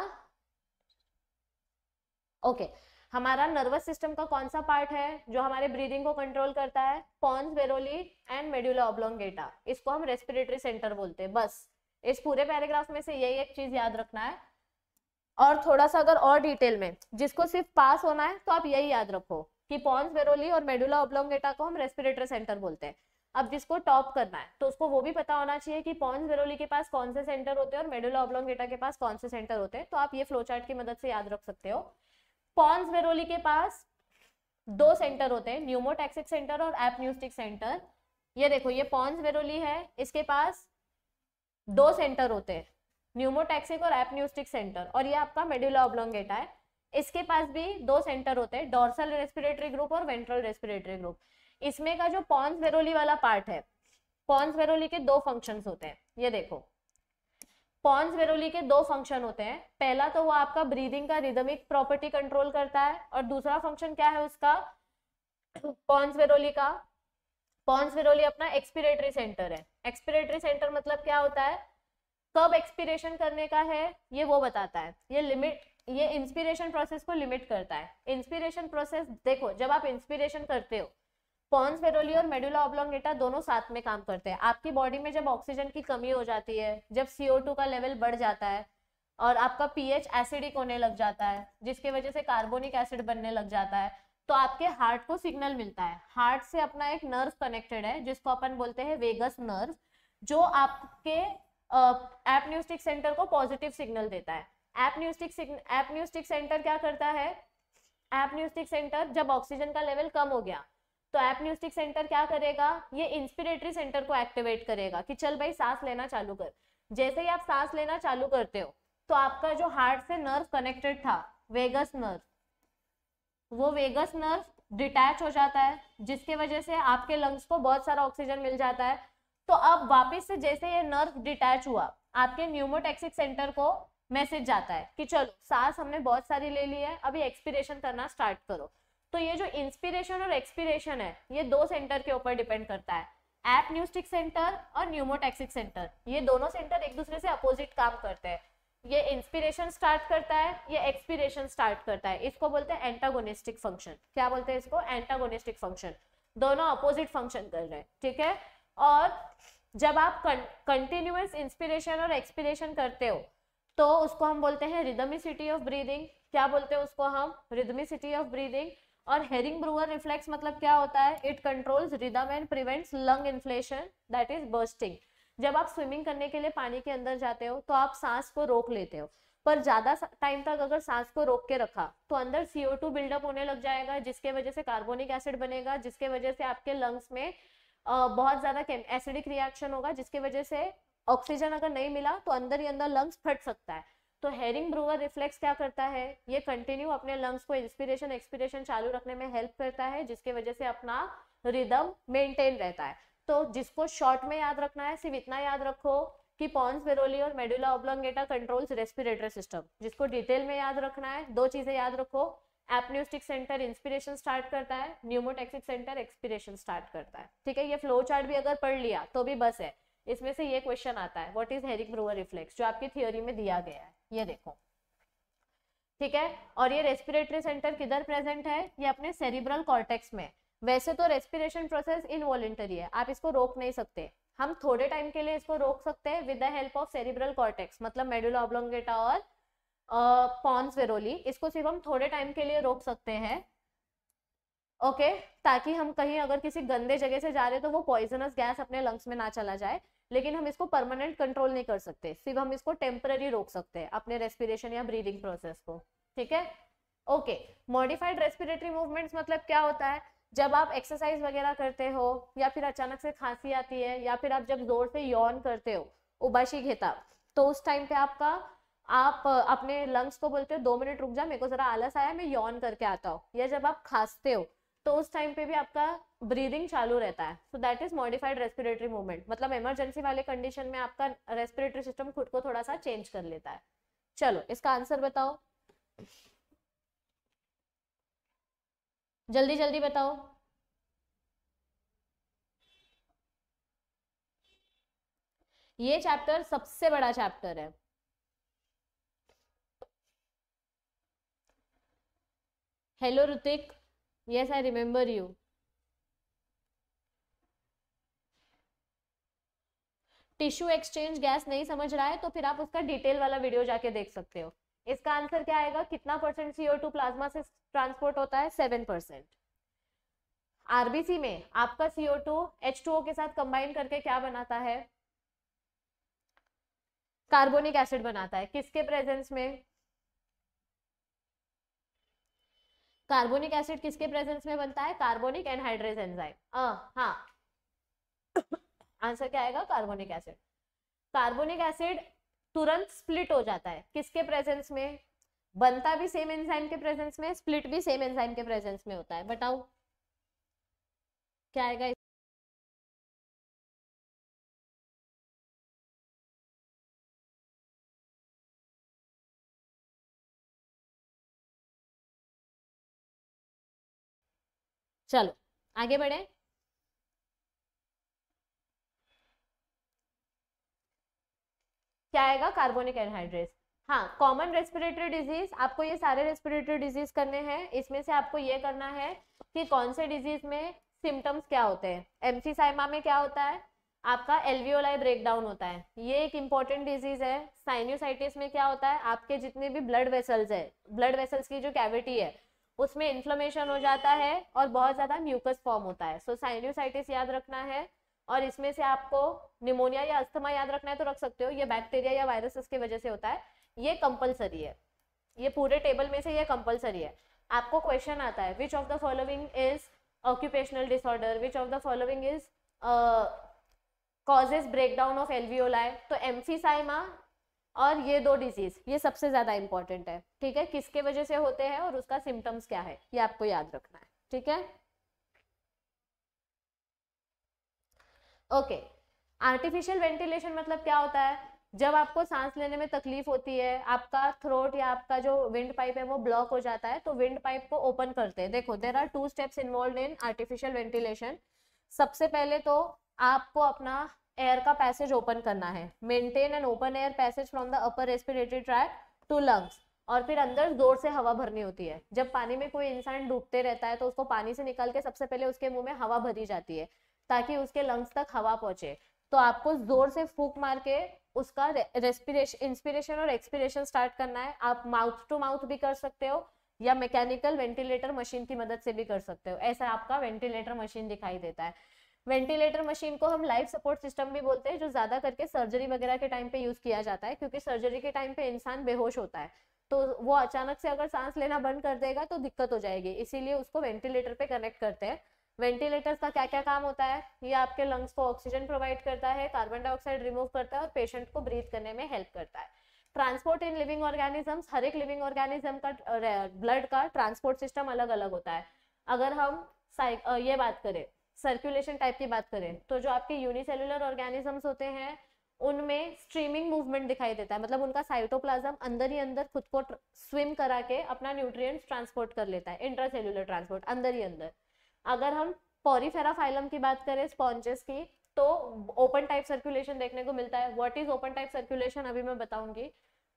A: ओके okay. हमारा नर्वस सिस्टम का कौन सा पार्ट है जो हमारे ब्रीदिंग को कंट्रोल करता है pons varolii and medulla oblongata इसको हम रेस्पिरेटरी सेंटर बोलते हैं बस इस पूरे पैराग्राफ में से यही एक चीज याद रखना है और थोड़ा सा अगर और डिटेल में जिसको सिर्फ पास होना है तो आप यही याद रखो कि पॉन्स वेरोली और मेडुला ओब्लोंगेटा को हम रेस्पिरेटरी सेंटर बोलते हैं अब जिसको टॉप करना है तो उसको वो भी पता होना चाहिए कि पॉन्स वेरोली के पास कौन से सेंटर होते हैं और मेडुला ऑब्लोंगेटा के पास कौन से सेंटर होते हैं तो आप ये फ्लो चार्ट की मदद से याद रख सकते हो पॉन्स वेरोली के पास दो सेंटर होते हैं न्यूमोटैक्सिक सेंटर और एपन्यूस्टिक सेंटर ये देखो ये पॉन्स वेरोली है इसके पास दो सेंटर होते हैं न्यूमोटैक्सिक और एपन्यूस्टिक सेंटर और ये आपका मेडुला ऑब्लोंगेटा है इसके पास भी दो सेंटर होते हैं डोर्सल रेस्पिरेटरी ग्रुप और वेंट्रल रेस्पिरेटरी ग्रुप इसमें का जो पॉन्स वेरोली वाला पार्ट है पॉन्स वेरोली के दो फंक्शंस होते हैं ये देखो पॉन्स बेरोली के दो फंक्शन होते हैं पहला तो वो आपका ब्रीदिंग का रिदमिक प्रॉपर्टी कंट्रोल करता है और दूसरा फंक्शन क्या है उसका पॉन्स बेरोली का पॉन्स बेरोली अपना एक्सपिरेटरी सेंटर है एक्सपिरेटरी सेंटर मतलब क्या होता है कब एक्सपिरेशन करने का है ये वो बताता है ये लिमिट ये इंस्पिरेशन प्रोसेस को लिमिट करता है इंस्पिरेशन प्रोसेस देखो जब आप इंस्पिरेशन करते हो पॉन्स पेरोली और मेडुला ओब्लोंगेटा दोनों साथ में काम करते हैं आपकी बॉडी में जब ऑक्सीजन की कमी हो जाती है जब टू का लेवल बढ़ जाता है और आपका पीएच एसिडिक होने लग जाता है जिसकी वजह से कार्बोनिक एसिड बनने लग जाता है तो आपके हार्ट को सिग्नल मिलता है हार्ट से अपना एक नर्व कनेक्टेड है जिसको अपन बोलते हैं वेगस नर्व जो आपके एपन्यूस्टिक सेंटर को पॉजिटिव सिग्नल देता है एपन्यूस्टिक एपन्यूस्टिक सेंटर क्या करता है एपन्यूस्टिक सेंटर जब ऑक्सीजन का लेवल कम हो गया तो एपन्यूस्टिक सेंटर क्या करेगा ये इंस्पिरेटरी सेंटर को एक्टिवेट करेगा कि चल भाई सांस लेना चालू कर जैसे ही आप सांस लेना चालू करते हो तो आपका जो हार्ट से नर्व कनेक्टेड था वेगस नर्व वो वेगस नर्व डिटैच हो जाता है जिसके वजह से आपके लंग्स को बहुत सारा ऑक्सीजन मिल जाता है तो अब वापस से जैसे ये नर्व डिटैच हुआ आपके न्यूमोटेक्सिक सेंटर को मैसेज जाता है कि चलो सांस हमने बहुत सारी ले ली है अभी एक्सपीरेशन करना स्टार्ट करो तो ये जो इंस्पिरेशन और एक्सपिरेशन है ये दो सेंटर के ऊपर डिपेंड करता है एप न्यूस्टिक सेंटर और न्यूमोटेक्सिक सेंटर ये दोनों सेंटर एक दूसरे से अपोजिट काम करते हैं ये इंस्पिरेशन स्टार्ट करता है ये एक्सपिरेशन स्टार्ट करता है इसको बोलते हैं एंटागोनिस्टिक फंक्शन क्या बोलते हैं इसको एंटागोनिस्टिक फंक्शन दोनों अपोजिट फंक्शन कर रहे हैं ठीक है और जब आप कंटिन्यूस इंस्पिरेशन और एक्सपिरेशन करते हो तो उसको हम बोलते हैं रिदमिसिटी ऑफ ब्रीदिंग क्या बोलते हैं उसको हम रिदमिसिटी ऑफ ब्रीदिंग और हेरिंग ब्रूअर रिफ्लेक्स मतलब क्या होता है it controls rhythm and prevents lung inflation that is bursting जब आप स्विमिंग करने के लिए पानी के अंदर जाते हो तो आप सांस को रोक लेते हो पर ज्यादा टाइम तक अगर सांस को रोक के रखा तो अंदर सीओ टू बिल्डअप होने लग जाएगा जिसके वजह से कार्बोनिक एसिड बनेगा जिसके वजह से आपके लंग्स में बहुत ज्यादा एसिडिक रिएक्शन होगा जिसके वजह से ऑक्सीजन अगर नहीं मिला तो अंदर ही अंदर लंग्स फट सकता है तो हेरिंग ब्रोवर रिफ्लेक्स क्या करता है ये कंटिन्यू अपने लंग्स को इंस्पिरेशन एक्सपिरेशन चालू रखने में हेल्प करता है जिसके वजह से अपना रिदम मेंटेन रहता है तो जिसको शॉर्ट में याद रखना है सिर्फ इतना याद रखो कि पॉन्स बेरोली और medulla oblongata controls respiratory system जिसको डिटेल में याद रखना है दो चीजें याद रखो एपन्यूस्टिक सेंटर इंस्पिरेशन स्टार्ट करता है न्यूमोटेक्सिक सेंटर एक्सपिरेशन स्टार्ट करता है ठीक है ये फ्लो चार्ट भी अगर पढ़ लिया तो भी बस है इसमें से ये क्वेश्चन आता है what is Hering Breuer reflex जो आपकी थियोरी में दिया गया है ये देखो ठीक है और ये रेस्पिरेटरी सेंटर किधर प्रेजेंट है ये अपने सेरिब्रल कॉर्टेक्स में वैसे तो रेस्पिरेशन प्रोसेस इनवॉलेंटरी है आप इसको रोक नहीं सकते हम थोड़े टाइम के लिए इसको रोक सकते हैं with the help of cerebral cortex मतलब मेडुला ऑब्लोंगेटा और पॉन्स uh, वेरोली इसको सिर्फ हम थोड़े टाइम के लिए रोक सकते हैं ओके okay, ताकि हम कहीं अगर किसी गंदे जगह से जा रहे तो वो पॉइजनस गैस अपने लंग्स में ना चला जाए लेकिन हम इसको परमानेंट कंट्रोल नहीं कर सकते सिर्फ हम इसको टेम्पररी रोक सकते हैं अपने रेस्पिरेशन या ब्रीदिंग प्रोसेस को ठीक है ओके मॉडिफाइड रेस्पिरेटरी मूवमेंट्स मतलब क्या होता है जब आप एक्सरसाइज वगैरह करते हो या फिर अचानक से खांसी आती है या फिर आप जब जोर से यौन करते हो उबाशी घेता तो उस टाइम पे आपका आप अपने लंग्स को बोलते हो दो मिनट रुक जा मेरे को जरा आलस आया मैं यौन करके आता हूँ या जब आप खांसते हो तो उस टाइम पे भी आपका ब्रीदिंग चालू रहता है so that is modified respiratory movement मतलब इमरजेंसी वाले कंडीशन में आपका रेस्पिरेटरी सिस्टम खुद को थोड़ा सा चेंज कर लेता है चलो इसका आंसर बताओ जल्दी जल्दी बताओ ये चैप्टर सबसे बड़ा चैप्टर है hello Hrithik yes i remember you tissue exchange gas नहीं समझ रहा है तो फिर आप उसका डिटेल वाला वीडियो जाके देख सकते हो इसका आंसर क्या आएगा कितना परसेंट सीओ टू प्लाज्मा से ट्रांसपोर्ट होता है सेवन परसेंट आरबीसी में आपका CO two H two O के साथ कंबाइन करके क्या बनाता है कार्बोनिक एसिड बनाता है किसके प्रेजेंस में कार्बोनिक एसिड किसके प्रेजेंस में बनता है कार्बोनिक एनहाइड्रेज एंजाइम हाँ आंसर क्या आएगा कार्बोनिक एसिड कार्बोनिक एसिड तुरंत स्प्लिट हो जाता है किसके प्रेजेंस में बनता भी सेम एंजाइम के प्रेजेंस में स्प्लिट भी सेम एंजाइम के प्रेजेंस में होता है बताओ
B: क्या आएगा चलो आगे बढ़े
A: क्या आएगा कार्बोनिक एनहाइड्रेट हाँ कॉमन रेस्पिरेटरी डिजीज आपको ये सारे रेस्पिरेटरी डिजीज करने हैं इसमें से आपको ये करना है कि कौन से डिजीज में सिम्टम्स क्या होते हैं एम्फीसाइमा में क्या होता है आपका एलवीओलाई ब्रेकडाउन होता है ये एक इंपॉर्टेंट डिजीज है साइन्यूसाइटिस में क्या होता है आपके जितने भी ब्लड वेसल्स है ब्लड वेसल्स की जो कैविटी है उसमें इन्फ्लोमेशन हो जाता है और बहुत ज़्यादा म्यूकस फॉर्म होता है सो so, साइनोसाइटिस याद रखना है और इसमें से आपको निमोनिया या अस्थमा याद रखना है तो रख सकते हो ये बैक्टीरिया या वायरसेस की वजह से होता है ये कंपलसरी है ये पूरे टेबल में से ये कंपलसरी है आपको क्वेश्चन आता है which of the following is occupational disorder which of the following is causes breakdown of alveoli तो एम्फीसाइमा और ये दो डिजीज ये सबसे ज्यादा इंपॉर्टेंट है ठीक है किसके वजह से होते हैं और उसका सिम्टम्स क्या है ये आपको याद रखना है ठीक है ओके आर्टिफिशियल वेंटिलेशन मतलब क्या होता है जब आपको सांस लेने में तकलीफ होती है आपका थ्रोट या आपका जो विंड पाइप है वो ब्लॉक हो जाता है तो विंड पाइप को ओपन करते हैं देखो there are two steps involve in artificial ventilation सबसे पहले तो आपको अपना एयर का पैसेज ओपन करना है maintain an open air passage from the upper respiratory tract to lungs और फिर अंदर जोर से हवा भरनी होती है जब पानी में कोई इंसान डूबते रहता है तो उसको पानी से निकाल के सबसे पहले उसके मुंह में हवा भरी जाती है ताकि उसके लंग्स तक हवा पहुंचे तो आपको जोर से फूक मार के उसका रेस्पिरेशन इंस्पिरेशन और एक्सपिरेशन स्टार्ट करना है आप माउथ टू माउथ भी कर सकते हो या मैकेनिकल वेंटिलेटर मशीन की मदद से भी कर सकते हो ऐसा आपका वेंटिलेटर मशीन दिखाई देता है वेंटिलेटर मशीन को हम लाइफ सपोर्ट सिस्टम भी बोलते हैं जो ज़्यादा करके सर्जरी वगैरह के टाइम पे यूज़ किया जाता है क्योंकि सर्जरी के टाइम पे इंसान बेहोश होता है तो वो अचानक से अगर सांस लेना बंद कर देगा तो दिक्कत हो जाएगी इसीलिए उसको वेंटिलेटर पे कनेक्ट करते हैं वेंटिलेटर्स का क्या क्या काम होता है ये आपके लंग्स को ऑक्सीजन प्रोवाइड करता है कार्बन डाइऑक्साइड रिमूव करता है और पेशेंट को ब्रीथ करने में हेल्प करता है ट्रांसपोर्ट इन लिविंग ऑर्गेनिजम्स हर एक लिविंग ऑर्गेनिज्म का ब्लड का ट्रांसपोर्ट सिस्टम अलग अलग होता है अगर हम ये बात करें सर्कुलेशन टाइप की बात करें तो जो आपके यूनिसेलुलर ऑर्गेनिजम्स होते हैं उनमें स्ट्रीमिंग मूवमेंट दिखाई देता है मतलब उनका साइटोप्लाज्म अंदर ही अंदर खुद को स्विम करा के अपना न्यूट्रिएंट्स ट्रांसपोर्ट कर लेता है इंट्रासेल्युलर ट्रांसपोर्ट अंदर ही अंदर अगर हम पॉरीफेरा फाइलम की बात करें स्पॉन्जेस की तो ओपन टाइप सर्कुलेशन देखने को मिलता है what is open type circulation अभी मैं बताऊंगी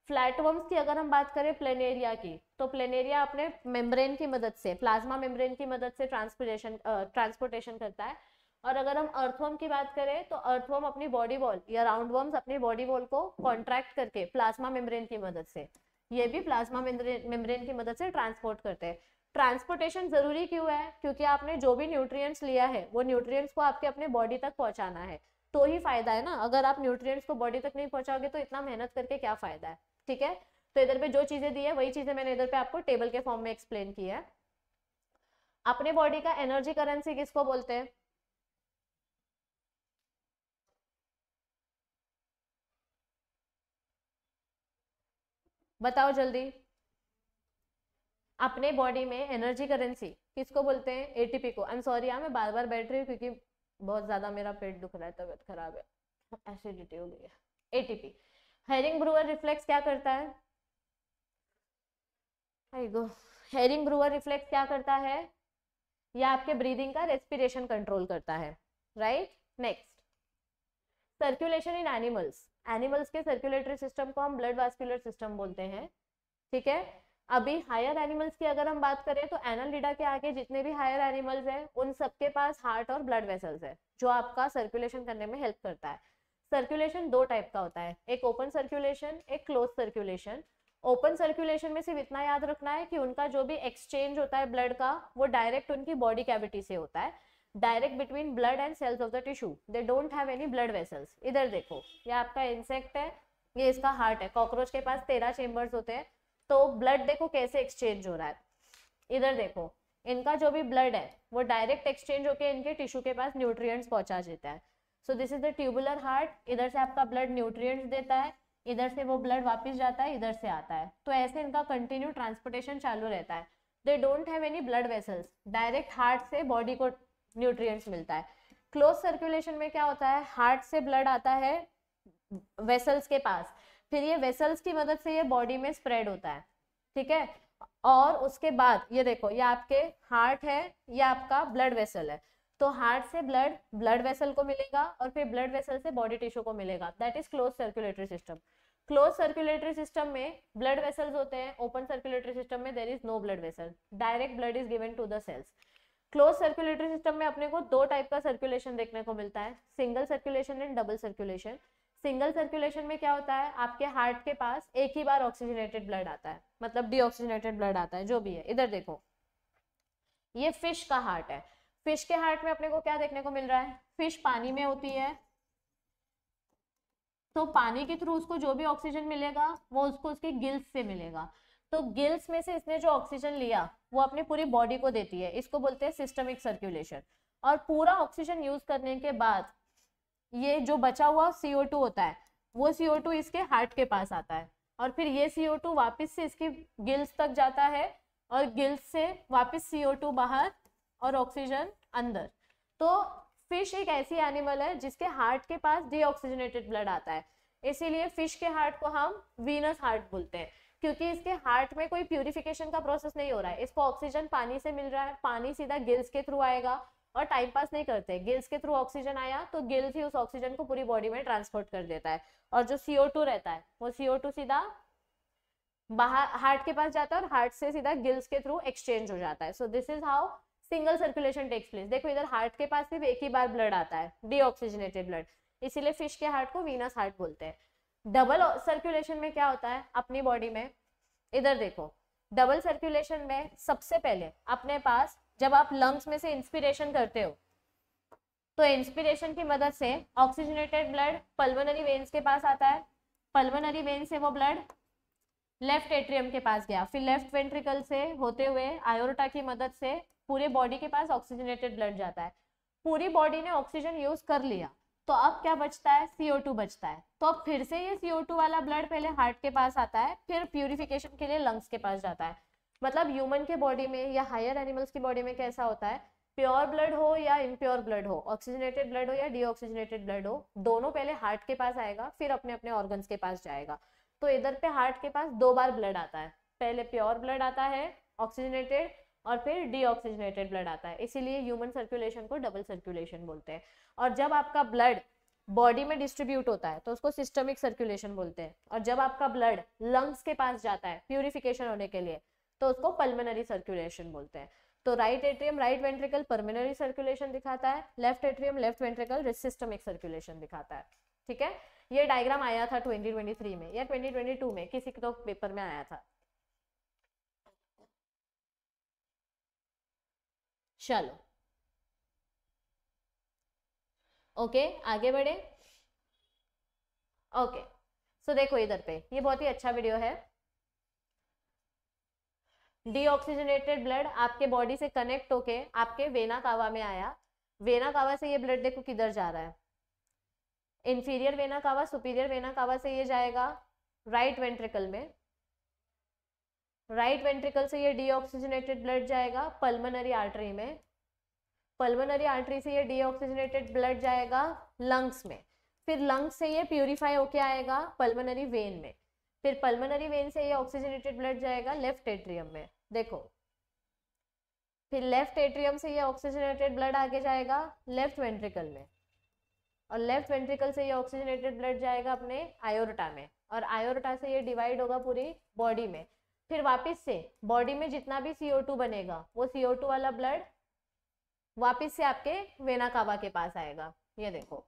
A: फ्लैटवर्म्स की अगर हम बात करें प्लेनेरिया की तो प्लेनेरिया अपने मेम्ब्रेन की मदद से प्लाज्मा मेम्ब्रेन की मदद से ट्रांसपोर्टेशन ट्रांसपोर्टेशन करता है और अगर हम अर्थवर्म की बात करें तो अर्थवर्म अपनी बॉडी वॉल या राउंड वर्म्स अपनी बॉडी वॉल को कॉन्ट्रैक्ट करके प्लाज्मा मेम्ब्रेन की मदद से ये भी प्लाज्मा मेम्ब्रेन की मदद से ट्रांसपोर्ट करते हैं ट्रांसपोर्टेशन जरूरी क्यों है क्योंकि आपने जो भी न्यूट्रिएंट्स लिया है वो न्यूट्रिएंट्स को आपके अपने बॉडी तक पहुंचाना है तो ही फायदा है ना अगर आप न्यूट्रिएंट्स को बॉडी तक नहीं पहुंचाओगे तो इतना मेहनत करके क्या फायदा है ठीक है तो इधर पे जो चीजें दी है वही चीजें मैंने इधर पे आपको टेबल के फॉर्म में एक्सप्लेन की है अपने बॉडी का एनर्जी करेंसी किसको बोलते हैं बताओ जल्दी अपने बॉडी में एनर्जी करेंसी किसको बोलते हैं एटीपी को आई एम सॉरी मैं बार बार बैठ रही हूँ क्योंकि बहुत ज्यादा मेरा पेट दुख रहा है तबियत खराब है एसिडिटी हो गई है एटीपी हेरिंग ब्रूअर रिफ्लेक्स क्या करता है हेरिंग ब्रूअर रिफ्लेक्स क्या करता है या आपके ब्रीदिंग का रेस्पिरेशन कंट्रोल करता है right next circulation in animals animals के सर्कुलेटरी सिस्टम को हम ब्लड वास्कुलर सिस्टम बोलते हैं ठीक है अभी हायर एनिमल्स की अगर हम बात करें तो एनलिडा के आगे जितने भी हायर एनिमल्स हैं उन सबके पास हार्ट और ब्लड वेसल्स है जो आपका सर्कुलेशन करने में हेल्प करता है सर्कुलेशन दो टाइप का होता है एक ओपन सर्कुलेशन एक क्लोज सर्कुलेशन ओपन सर्कुलेशन में सिर्फ इतना याद रखना है कि उनका जो भी एक्सचेंज होता है ब्लड का वो डायरेक्ट उनकी बॉडी कैविटी से होता है direct between blood and cells of the tissue they don't have any blood vessels इधर देखो ये आपका इंसेक्ट है ये इसका हार्ट है कॉकरोच के पास तेरह चेम्बर्स होते हैं तो ब्लड देखो कैसे एक्सचेंज हो रहा है इधर देखो इनका जो भी ब्लड है वो डायरेक्ट एक्सचेंज होकर इनके टिश्यू के पास न्यूट्रिय पहुंचा देता है so this is the tubular heart इधर से आपका ब्लड न्यूट्रिएंट्स देता है इधर से वो ब्लड वापस जाता है इधर से आता है तो ऐसे इनका कंटिन्यू ट्रांसपोर्टेशन चालू रहता है they don't have any blood vessels direct heart से बॉडी को न्यूट्रिएंट्स मिलता है क्लोज सर्कुलेशन में क्या होता है हार्ट से ब्लड आता है वेसल्स के पास फिर ये वेसल्स की मदद से ये बॉडी में स्प्रेड होता है ठीक है और उसके बाद ये देखो ये आपके हार्ट है या आपका ब्लड वेसल है तो हार्ट से ब्लड ब्लड वेसल को मिलेगा और फिर ब्लड वेसल से बॉडी टिश्यू को मिलेगा that is close circulatory system close circulatory system में ब्लड वेसल्स होते हैं ओपन सर्कुलेटरी सिस्टम में there is no blood vessel direct blood is given to the cells close circulatory system में अपने को दो टाइप का सर्कुलेशन देखने को मिलता है single circulation and double circulation single circulation में क्या होता है आपके हार्ट के पास एक ही बार ऑक्सीजनेटेड ब्लड आता है मतलब डीऑक्सीजनेटेड ब्लड आता है जो भी है इधर देखो ये फिश का हार्ट है फिश के हार्ट में अपने को क्या देखने को मिल रहा है फिश पानी में होती है तो पानी के थ्रू उसको जो भी ऑक्सीजन मिलेगा वो उसको उसके गिल्स से मिलेगा तो गिल्स में से इसने जो ऑक्सीजन लिया वो अपनी पूरी बॉडी को देती है इसको बोलते हैं सिस्टमिक सर्कुलेशन और पूरा ऑक्सीजन यूज करने के बाद ये जो बचा हुआ सीओ टू होता है वो सीओ टू इसके हार्ट के पास आता है और फिर ये सीओ टू वापिस से इसकी गिल्स तक जाता है और गिल्स से वापस सीओ टू बाहर और ऑक्सीजन अंदर तो फिश एक ऐसी एनिमल है जिसके हार्ट के पास डीऑक्सीजनेटेड ब्लड आता है इसीलिए फिश के हार्ट को हम वीनस हार्ट बोलते हैं क्योंकि इसके हार्ट में कोई प्यूरिफिकेशन का प्रोसेस नहीं हो रहा है इसको ऑक्सीजन पानी से मिल रहा है पानी सीधा गिल्स के थ्रू आएगा और टाइम पास नहीं करते गिल्स के थ्रू ऑक्सीजन आया तो गिल्स ही उस ऑक्सीजन को पूरी बॉडी में ट्रांसपोर्ट कर देता है और जो सीओ टू रहता है वो सीओ टू सीधा बाहर हार्ट के पास जाता है और हार्ट से सीधा गिल्स के थ्रू एक्सचेंज हो जाता है so this is how single circulation takes place देखो इधर हार्ट के पास सिर्फ एक ही बार ब्लड आता है डीऑक्सीजनेटेड ब्लड इसीलिए फिश के हार्ट को वीनस हार्ट बोलते हैं डबल सर्कुलेशन में क्या होता है अपनी बॉडी में इधर देखो डबल सर्कुलेशन में सबसे पहले अपने पास जब आप लंग्स में से इंस्पिरेशन करते हो तो इंस्पिरेशन की मदद से ऑक्सीजनेटेड ब्लड पल्वनरी वेन्स के पास आता है पल्वनरी वेन्स से वो ब्लड लेफ्ट एट्रियम के पास गया फिर लेफ्ट वेंट्रिकल से होते हुए आयोरटा की मदद से पूरे बॉडी के पास ऑक्सीजनेटेड ब्लड जाता है पूरी बॉडी ने ऑक्सीजन यूज कर लिया तो अब क्या बचता है टू बचता है तो अब फिर से ये CO2 वाला ब्लड पहले हार्ट के पास आता है फिर प्यूरिफिकेशन के लिए लंग्स के पास जाता है मतलब ह्यूमन के बॉडी में या हायर एनिमल्स की बॉडी में कैसा होता है प्योर ब्लड हो या इम्प्योर ब्लड हो ऑक्सीजनेटेड ब्लड हो या डीऑक्सीजनेटेड ब्लड हो दोनों पहले हार्ट के पास आएगा फिर अपने अपने ऑर्गन्स के पास जाएगा तो इधर पे हार्ट के पास दो बार ब्लड आता है पहले प्योर ब्लड आता है ऑक्सीजनेटेड और फिर डीऑक्सीजनेटेड ब्लड आता है इसीलिए ह्यूमन सर्कुलेशन को डबल सर्कुलेशन बोलते हैं और जब आपका ब्लड बॉडी में डिस्ट्रीब्यूट होता है तो उसको सिस्टमिक सर्कुलेशन बोलते हैं और जब आपका ब्लड लंग्स के पास जाता है प्यूरिफिकेशन होने के लिए तो उसको पल्मनरी सर्कुलेशन बोलते हैं तो right atrium right ventricle pulmonary circulation दिखाता है left atrium left ventricle systemic circulation दिखाता है ठीक है ये डायग्राम आया था 2023 में या 2022 में किसी के तो पेपर में आया था चलो ओके आगे बढ़े ओके सो देखो इधर पे ये बहुत ही अच्छा वीडियो है डीऑक्सीजनेटेड ब्लड आपके बॉडी से कनेक्ट होके आपके वेना कावा में आया वेना कावा से ये ब्लड देखो किधर जा रहा है inferior vena cava superior vena cava से ये जाएगा राइट right वेंट्रिकल में राइट वेंट्रिकल से ये डीऑक्सीजनेटेड ब्लड जाएगा पल्मोनरी आर्टरी में पल्मोनरी आर्टरी से ये डीऑक्सीजनेटेड ब्लड जाएगा लंग्स में फिर लंग्स से ये प्योरीफाई होके आएगा पल्मोनरी वेन में फिर पल्मोनरी वेन से ये ऑक्सीजनेटेड ब्लड जाएगा लेफ्ट एट्रियम में देखो फिर लेफ्ट एट्रियम से ये ऑक्सीजनेटेड ब्लड आगे जाएगा लेफ्ट वेंट्रिकल में और लेफ्ट वेंट्रिकल से ये ऑक्सीजनेटेड ब्लड जाएगा अपने आयोरटा में और आयोरटा से ये डिवाइड होगा पूरी बॉडी में फिर वापस से बॉडी में जितना भी CO2 बनेगा वो CO2 वाला ब्लड वापस से आपके वेना कावा के पास आएगा ये देखो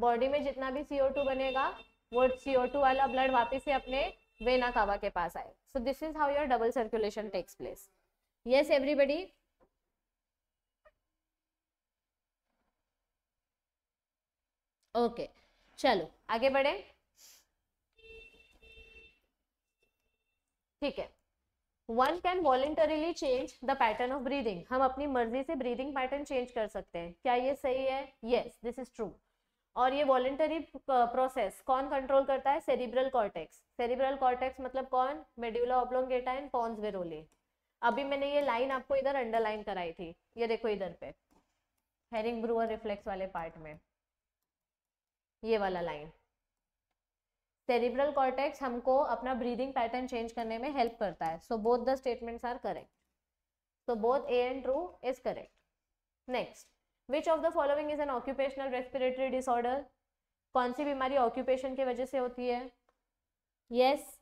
A: बॉडी में जितना भी CO2 बनेगा वो CO2 वाला ब्लड वापस से अपने वेना कावा के पास आए so this is how your double circulation takes place yes everybody okay चलो आगे बढ़े ठीक है one can voluntarily change the pattern of breathing हम अपनी मर्जी से ब्रीदिंग पैटर्न चेंज कर सकते हैं क्या ये सही है येस दिस इज ट्रू और ये वॉलेंटरी प्रोसेस uh, कौन कंट्रोल करता है सेरिब्रल कॉर्टेक्स सेरिब्रल कॉर्टेक्स मतलब कौन medulla oblongata and pons varolii अभी मैंने ये लाइन आपको इधर अंडरलाइन कराई थी ये देखो इधर पे हेरिंग ब्रूअर रिफ्लेक्स वाले पार्ट में ये वाला लाइन सेरिब्रल कॉर्टेक्स हमको अपना ब्रीदिंग पैटर्न चेंज करने में हेल्प करता है so both the statements are correct so both A and true is correct next which of the following is an occupational respiratory disorder कौन सी बीमारी ऑक्यूपेशन की वजह से होती है यस yes.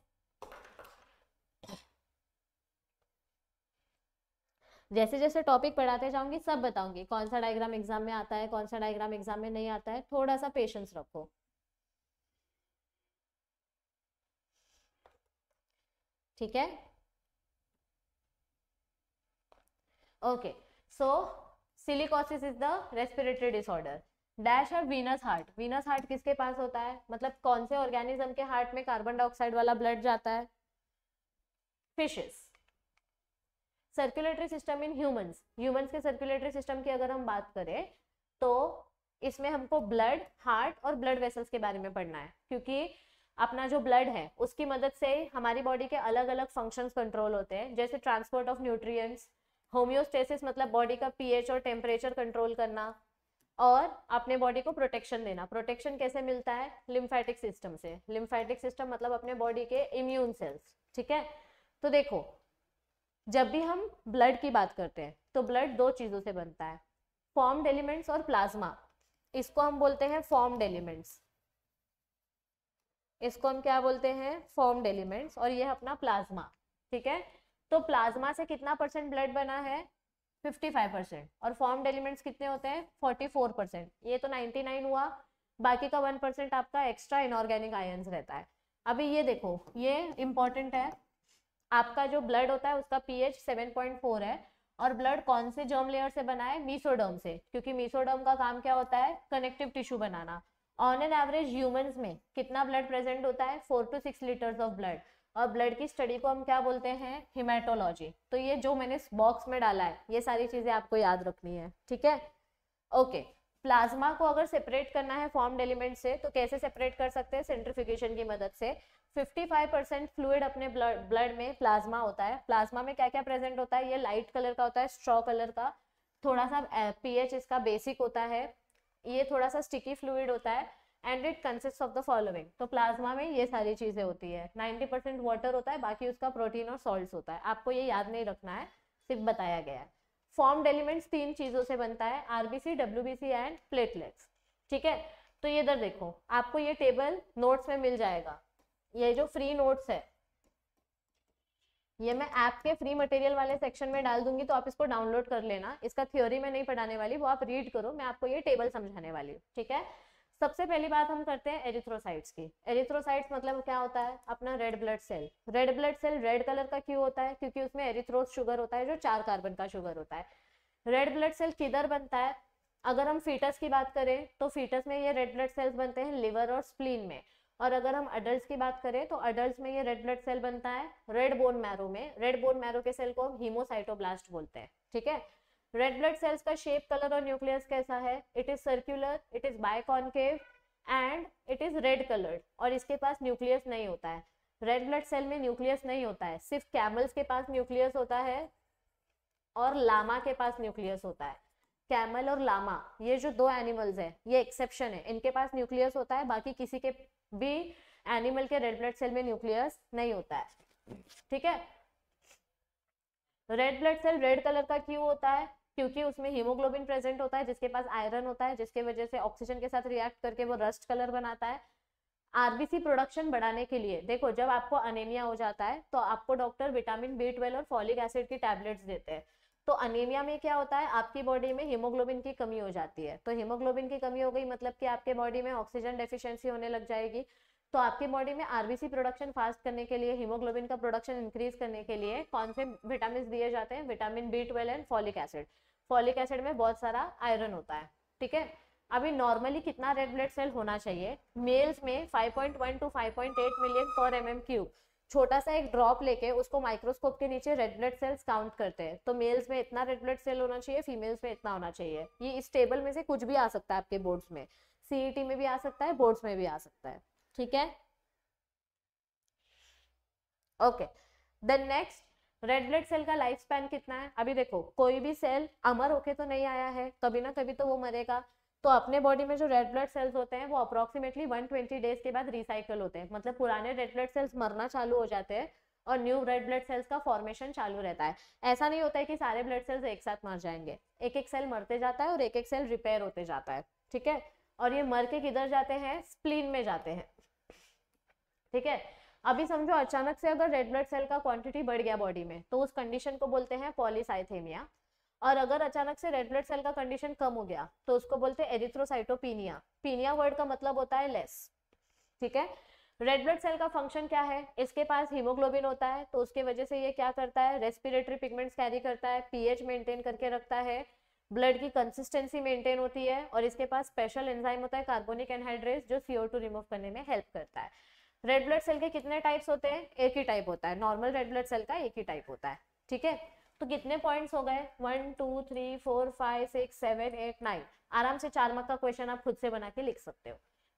A: जैसे जैसे टॉपिक पढ़ाते जाऊंगी सब बताऊंगी कौन सा डायग्राम एग्जाम में आता है कौन सा डायग्राम एग्जाम में नहीं आता है थोड़ा सा पेशेंस रखो ठीक है okay so silicosis is the respiratory disorder dash है वीनस हार्ट वीनस हार्ट किसके पास होता है मतलब कौन से ऑर्गेनिज्म के हार्ट में कार्बन डाइऑक्साइड वाला ब्लड जाता है fishes circulatory system in humans humans के सर्कुलेटरी सिस्टम की अगर हम बात करें तो इसमें हमको ब्लड हार्ट और ब्लड वेसल्स के बारे में पढ़ना है क्योंकि अपना जो ब्लड है उसकी मदद से हमारी बॉडी के अलग अलग फंक्शंस कंट्रोल होते हैं जैसे ट्रांसपोर्ट ऑफ न्यूट्रिएंट्स होम्योस्टेसिस मतलब बॉडी का पीएच और टेम्परेचर कंट्रोल करना और अपने बॉडी को प्रोटेक्शन देना प्रोटेक्शन कैसे मिलता है लिम्फैटिक सिस्टम से लिम्फैटिक सिस्टम मतलब अपने बॉडी के इम्यून सेल्स ठीक है तो देखो जब भी हम ब्लड की बात करते हैं तो ब्लड दो चीज़ों से बनता है फॉर्म्ड एलिमेंट्स और प्लाज्मा इसको हम बोलते हैं फॉर्म्ड एलिमेंट्स इसको हम क्या बोलते हैं फॉर्म्ड एलिमेंट्स और ये अपना प्लाज्मा ठीक है तो प्लाज्मा से कितना परसेंट ब्लड बना है 55 परसेंट और फॉर्म्ड एलिमेंट्स कितने होते हैं 44 परसेंट ये तो 99 हुआ बाकी का 1 परसेंट आपका एक्स्ट्रा इनऑर्गेनिक आयन्स रहता है अभी ये देखो ये इंपॉर्टेंट है आपका जो ब्लड होता है उसका पॉइंट फोर है और ब्लड कौन से जर्म लेयर से बना है मीसोडर्म से क्योंकि मीसोडर्म का काम क्या होता है कनेक्टिव टिश्यू बनाना ऑन एन एवरेज ह्यूमंस में कितना ब्लड प्रेजेंट होता है four to six litres of blood और ब्लड की स्टडी को हम क्या बोलते हैं हिमाटोलॉजी तो ये जो मैंने बॉक्स में डाला है ये सारी चीज़ें आपको याद रखनी है ठीक है ओके प्लाज्मा को अगर सेपरेट करना है फॉर्म एलिमेंट से तो कैसे सेपरेट कर सकते हैं सेंट्रिफिकेशन की मदद से 55 परसेंट फ्लूड अपने ब्लड में प्लाज्मा होता है प्लाज्मा में क्या क्या प्रेजेंट होता है ये लाइट कलर का होता है स्ट्रॉ कलर का थोड़ा सा पीएच इसका बेसिक होता है ये थोड़ा सा स्टिकी फ्लूड होता है and it consist of the following तो प्लाज्मा में ये सारी चीज़ें होती है 90% परसेंट वाटर होता है बाकी उसका प्रोटीन और सॉल्ट होता है आपको ये याद नहीं रखना है सिर्फ बताया गया है फॉर्म्ड एलिमेंट्स तीन चीज़ों से बनता है आरबीसी सी एंड प्लेटलेट्स ठीक है तो ये इधर देखो आपको ये टेबल नोट्स में मिल जाएगा ये जो फ्री नोट्स है ये मैं ऐप के फ्री मटेरियल वाले सेक्शन में डाल दूंगी तो आप इसको डाउनलोड कर लेना इसका थ्योरी मैं नहीं पढ़ाने वाली वो आप रीड करो मैं आपको ये टेबल समझाने वाली हूँ ठीक है सबसे पहली बात हम करते हैं एरिथ्रोसाइट्स की एरिथ्रोसाइट्स मतलब क्या होता है अपना red blood cell red blood cell red colour का क्यों होता है क्योंकि उसमें एरिथ्रोस शुगर होता है जो चार कार्बन का शुगर होता है रेड ब्लड सेल किधर बनता है अगर हम फीटस की बात करें तो फीटस में ये रेड ब्लड सेल्स बनते हैं लिवर और स्प्लीन में और अगर हम अडल्ट की बात करें तो अडल्ट में ये रेड ब्लड सेल बनता है रेड बोन मैरो में रेड बोन मैरो के सेल को हम हीमोसाइटोब्लास्ट बोलते हैं ठीक है रेड ब्लड सेल्स का शेप कलर और न्यूक्लियस कैसा है it is circular it is biconcave and it is red coloured और इसके पास न्यूक्लियस नहीं होता है रेड ब्लड सेल में न्यूक्लियस नहीं होता है सिर्फ कैमल्स के पास न्यूक्लियस होता है और लामा के पास न्यूक्लियस होता है कैमल और लामा ये जो दो एनिमल्स हैं ये एक्सेप्शन है इनके पास न्यूक्लियस होता है बाकी किसी के भी एनिमल के रेड ब्लड सेल में न्यूक्लियस नहीं होता है ठीक है तो red blood cell red colour का क्यों होता है क्योंकि उसमें हीमोग्लोबिन प्रेजेंट होता है जिसके पास आयरन होता है जिसके वजह से ऑक्सीजन के साथ रिएक्ट करके वो रस्ट कलर बनाता है आरबीसी प्रोडक्शन बढ़ाने के लिए देखो जब आपको अनेमिया हो जाता है तो आपको डॉक्टर विटामिन बी ट्वेल्व और फॉलिक एसिड की टैबलेट्स देते हैं तो अनेमिया में क्या होता है आपकी बॉडी में हीमोग्लोबिन की कमी हो जाती है तो हीमोग्लोबिन की कमी हो गई मतलब कि आपके बॉडी में ऑक्सीजन डेफिशिएंसी होने लग जाएगी तो आपकी बॉडी में आरबीसी प्रोडक्शन फास्ट करने के लिए हीमोग्लोबिन का प्रोडक्शन इंक्रीज करने के लिए कौन से विटामिन दिए जाते हैं vitamin B twelve and folic acid folic acid में बहुत सारा आयरन होता है ठीक है अभी नॉर्मली कितना रेड ब्लड सेल होना चाहिए मेल्स में one to eight million per M cube छोटा सा एक ड्रॉप लेके उसको माइक्रोस्कोप के नीचे रेड ब्लड सेल्स काउंट करते हैं तो मेल्स में इतना रेड ब्लड सेल होना चाहिए फीमेल्स में इतना होना चाहिए ये इस टेबल में से कुछ भी आ सकता है आपके बोर्ड्स में सीईटी e में भी आ सकता है बोर्ड्स में भी आ सकता है ठीक है okay the next red blood cell का लाइफ स्पैन कितना है अभी देखो कोई भी सेल अमर होके तो नहीं आया है कभी ना कभी तो वो मरेगा तो अपने बॉडी में जो रेड ब्लड सेल्स होते हैं वो अप्रॉक्सीमेटली 120 डेज के बाद रिसाइकल होते हैं मतलब पुराने रेड ब्लड सेल्स मरना चालू हो जाते हैं और न्यू रेड ब्लड सेल्स का फॉर्मेशन चालू रहता है ऐसा नहीं होता है कि सारे ब्लड सेल्स एक साथ मर जाएंगे एक एक सेल मरते जाता है और एक एक सेल रिपेयर होते जाता है ठीक है और ये मर के किधर जाते हैं स्प्लीन में जाते हैं ठीक है अभी समझो अचानक से अगर रेड ब्लड सेल का क्वांटिटी बढ़ गया बॉडी में तो उस कंडीशन को बोलते हैं पॉलिसाइथेमिया और अगर अचानक से रेड ब्लड सेल का कंडीशन कम हो गया तो उसको बोलते हैं एरिथ्रोसाइटोपीनिया पीनिया वर्ड का मतलब होता है लेस ठीक है रेड ब्लड सेल का फंक्शन क्या है इसके पास हीमोग्लोबिन होता है तो उसके वजह से ये क्या करता है रेस्पिरेटरी पिगमेंट्स कैरी करता है पीएच मेंटेन करके रखता है ब्लड की कंसिस्टेंसी मेंटेन होती है और इसके पास स्पेशल एंजाइम होता है कार्बोनिक एनहाइड्रेस जो सीओ टू रिमूव करने में हेल्प करता है रेड ब्लड सेल के कितने टाइप्स होते हैं एक ही टाइप होता है नॉर्मल रेड ब्लड सेल का एक ही टाइप होता है ठीक है तो कितने पॉइंट्स हो गए one two three four five six seven eight nine आराम से चार मार्क का क्वेश्चन आप खुद से बना के लिख सकते हो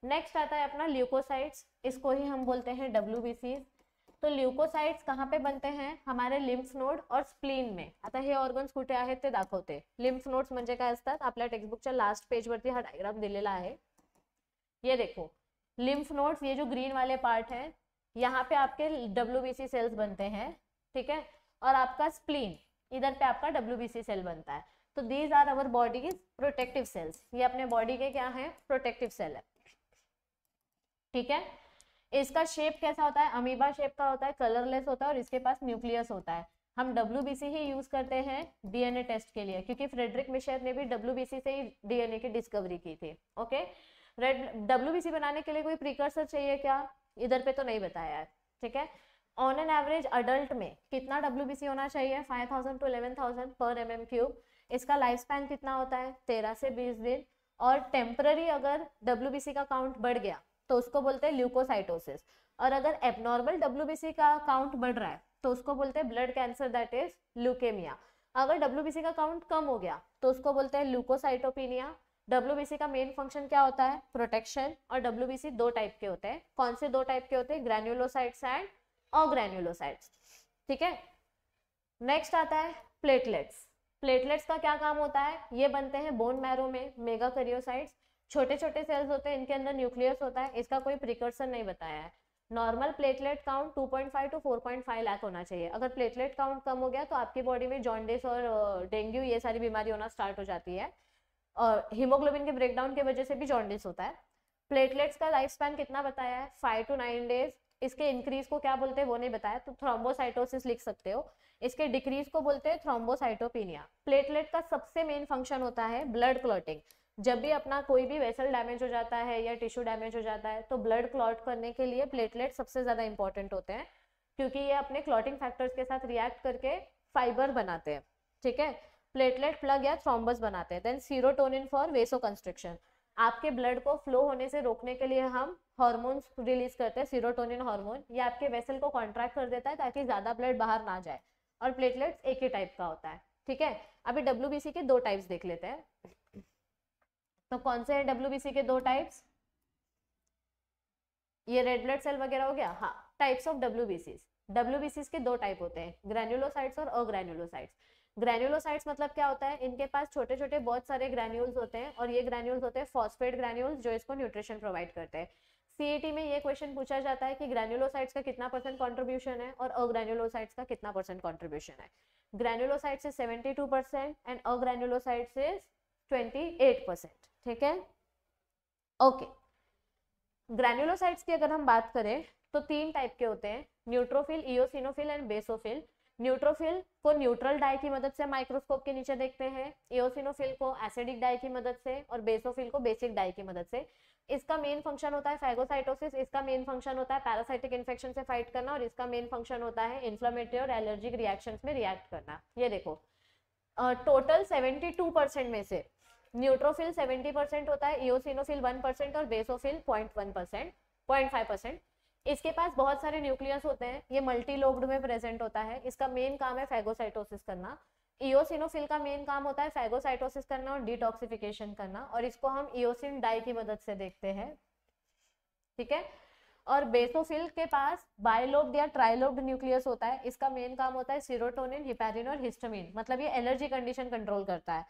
A: नेक्स्ट आता है अपना ल्यूकोसाइट्स इसको ही हम बोलते हैं डब्ल्यू तो ल्यूकोसाइट्स कहाँ पे बनते हैं हमारे लिम्फ नोड और स्प्लीन में आता हे ऑर्गन्स कुठे आहेत ते दाखवते लिम्फ नोड्स म्हणजे काय असतात आपल्या टेक्स्टबुकच्या लास्ट पेजवरती हा डायग्राम दिलेला आहे ये देखो लिम्फ नोड्स ये जो ग्रीन वाले पार्ट है यहाँ पे आपके डब्ल्यू सेल्स बनते हैं ठीक है और आपका स्प्लीन इधर पे आपका डब्ल्यू सेल बनता है तो these are our body protective cells ये अपने बॉडी के क्या है प्रोटेक्टिव सेल है ठीक है इसका शेप कैसा होता है अमीबा शेप का होता है कलरलेस होता है और इसके पास न्यूक्लियस होता है हम डब्ल्यू ही यूज करते हैं डीएनए टेस्ट के लिए क्योंकि फ्रेडरिक मिशर ने भी डब्ल्यू से ही डीएनए की डिस्कवरी की थी ओके रेड डब्ल्यू बनाने के लिए कोई प्रीकर्सर चाहिए क्या इधर पे तो नहीं बताया है ठीक है ऑन एन एवरेज अडल्ट में कितना डब्ल्यू होना चाहिए 5000 to 11000 per M M cube इसका लाइफ स्पैन कितना होता है 13 से 20 दिन और टेम्पररी अगर डब्ल्यू का काउंट बढ़ गया तो उसको बोलते हैं ल्यूकोसाइटोसिस और अगर एबनॉर्मल डब्ल्यू का काउंट बढ़ रहा है तो उसको बोलते हैं blood cancer that is leukaemia अगर डब्ल्यू का काउंट कम हो गया तो उसको बोलते हैं ल्यूकोसाइटोपिनिया डब्ल्यू का मेन फंक्शन क्या होता है प्रोटेक्शन और डब्ल्यू दो टाइप के होते हैं कौन से दो टाइप के होते हैं ग्रेन्यूलोसाइट्स एंड और ठीक है नेक्स्ट आता है प्लेटलेट्स प्लेटलेट्स का क्या काम होता है ये बनते हैं बोन मैरो में मेगा करियोसाइट्स छोटे छोटे सेल्स होते हैं इनके अंदर न्यूक्लियस होता है इसका कोई प्रिकर्सन नहीं बताया है normal platelet count 2.5 to 4.5 lakh होना चाहिए अगर प्लेटलेट काउंट कम हो गया तो आपकी बॉडी में जॉन्डिस और डेंगू ये सारी बीमारी होना स्टार्ट हो जाती है और हीमोग्लोबिन के ब्रेकडाउन की वजह से भी जॉन्डिस होता है प्लेटलेट्स का लाइफ स्पैन कितना बताया है फाइव टू नाइन डेज इसके इंक्रीज को क्या बोलते हैं वो नहीं बताया तो थ्रोम्बोसाइटोसिस लिख सकते हो इसके डिक्रीज को बोलते हैं थ्रोम्बोसाइटोपिनिया प्लेटलेट का सबसे मेन फंक्शन होता है ब्लड क्लॉटिंग जब भी अपना कोई भी वेसल डैमेज हो जाता है या टिश्यू डैमेज हो जाता है तो ब्लड क्लॉट करने के लिए प्लेटलेट सबसे ज़्यादा इंपॉर्टेंट होते हैं क्योंकि ये अपने क्लॉटिंग फैक्टर्स के साथ रिएक्ट करके फाइबर बनाते हैं ठीक है प्लेटलेट प्लग या थ्रोम्बस बनाते हैं then serotonin for vasoconstriction आपके ब्लड को फ्लो होने से रोकने के लिए हम हॉर्मोन्स रिलीज करते हैं सीरोटोनिन हार्मोन ये आपके वेसल को कॉन्ट्रैक्ट कर देता है ताकि ज़्यादा ब्लड बाहर ना जाए और प्लेटलेट्स एक ही टाइप का होता है ठीक है अभी डब्ल्यू के दो टाइप्स देख लेते हैं तो कौन से हैं डब्ल्यू के दो टाइप्स ये रेड ब्लड सेल वगैरह हो गया हाँ टाइप्स ऑफ डब्ल्यू डब्ल्यू के दो टाइप होते हैं ग्रेन्यूलोसाइट्स और अग्रेन्यूलोसाइट्स ग्रेन्यूलोसाइट्स मतलब क्या होता है इनके पास छोटे छोटे बहुत सारे ग्रेन्यूल्स होते हैं और ये ग्रेन्यूल्स होते हैं फॉस्फेट ग्रेन्यूल्स जो इसको न्यूट्रिशन प्रोवाइड करते हैं सीएटी में ये क्वेश्चन पूछा जाता है कि ग्रेन्यूलोसाइट्स का कितना परसेंट कॉन्ट्रीब्यूशन है और अग्रेन्यूलोसाइट्स का कितना परसेंट कॉन्ट्रीब्यूशन है ग्रेन्यूलोसाइट्स से seventy two percent and agranulocytes से ट्वेंटी एट परसेंट ठीक है ओके ग्रेन्यूलोसाइट्स की अगर हम बात करें तो तीन टाइप के होते हैं neutrophil eosinophil and basophil neutrophil को न्यूट्रल डाई की मदद से माइक्रोस्कोप के नीचे देखते हैं इोसिनोफिल को एसिडिक डाई की मदद से और बेसोफिल को बेसिक डाई की मदद से इसका मेन फंक्शन होता है फैगोसाइटोसिस इसका मेन फंक्शन होता है पैरासाइटिक इन्फेक्शन से फाइट करना और इसका मेन फंक्शन होता है इन्फ्लामेटरी और एलर्जिक रिएक्शन में रिएक्ट करना ये देखो टोटल सेवेंटी टू परसेंट में से न्यूट्रोफिल सेवेंटी परसेंट होता है इोसिनोफिल वन परसेंट और basophil point one percent point five percent इसके पास बहुत सारे न्यूक्लियस होते हैं ये मल्टीलोब्ड में प्रेजेंट होता है इसका मेन काम है फैगोसाइटोसिस करना इोसिनोफिल का मेन काम होता है फैगोसाइटोसिस करना और डिटॉक्सिफिकेशन करना और इसको हम इोसिन डाई की मदद से देखते हैं ठीक है और बेसोफिल के पास बायोलोब्ड या ट्राइलोब्ड न्यूक्लियस होता है इसका मेन काम होता है सीरोटोनिन हिपेरिन और हिस्टामिन मतलब ये एलर्जी कंडीशन कंट्रोल करता है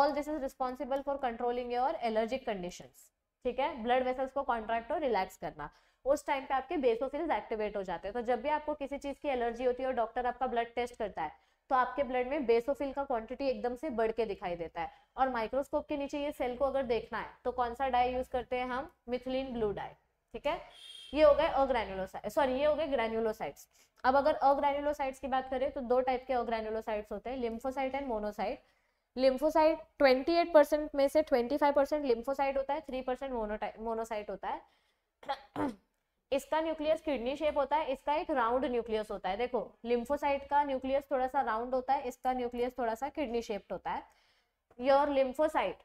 A: all this is responsible for controlling your allergic condition ठीक है ब्लड वेसल्स को कॉन्ट्रैक्ट और रिलैक्स करना उस टाइम पे आपके बेसोफिल्स एक्टिवेट हो जाते हैं तो जब भी आपको किसी चीज़ की एलर्जी होती है और डॉक्टर आपका ब्लड टेस्ट करता है तो आपके ब्लड में बेसोफिल का क्वांटिटी एकदम से बढ़ के दिखाई देता है और माइक्रोस्कोप के नीचे ये सेल को अगर देखना है तो कौन सा डाई यूज करते हैं हम मिथिलीन ब्लू डाई ठीक है ये हो गए अग्रेन्युलोसाइट सॉरी ये हो गए ग्रैनुलोसाइट्स अब अगर अग्रैनुलोसाइट्स की बात करें तो दो टाइप के अग्रैनुलोसाइट्स होते हैं lymphocyte and monocyte lymphocyte 28 percent में से 25 परसेंट लिम्फोसाइट होता है 3 परसेंट मोनोसाइट होता है इसका न्यूक्लियस किडनी शेप होता है इसका एक राउंड न्यूक्लियस होता है देखो लिम्फोसाइट का न्यूक्लियस थोड़ा सा राउंड होता है इसका न्यूक्लियस थोड़ा सा किडनी शेप्ड होता है योर लिम्फोसाइट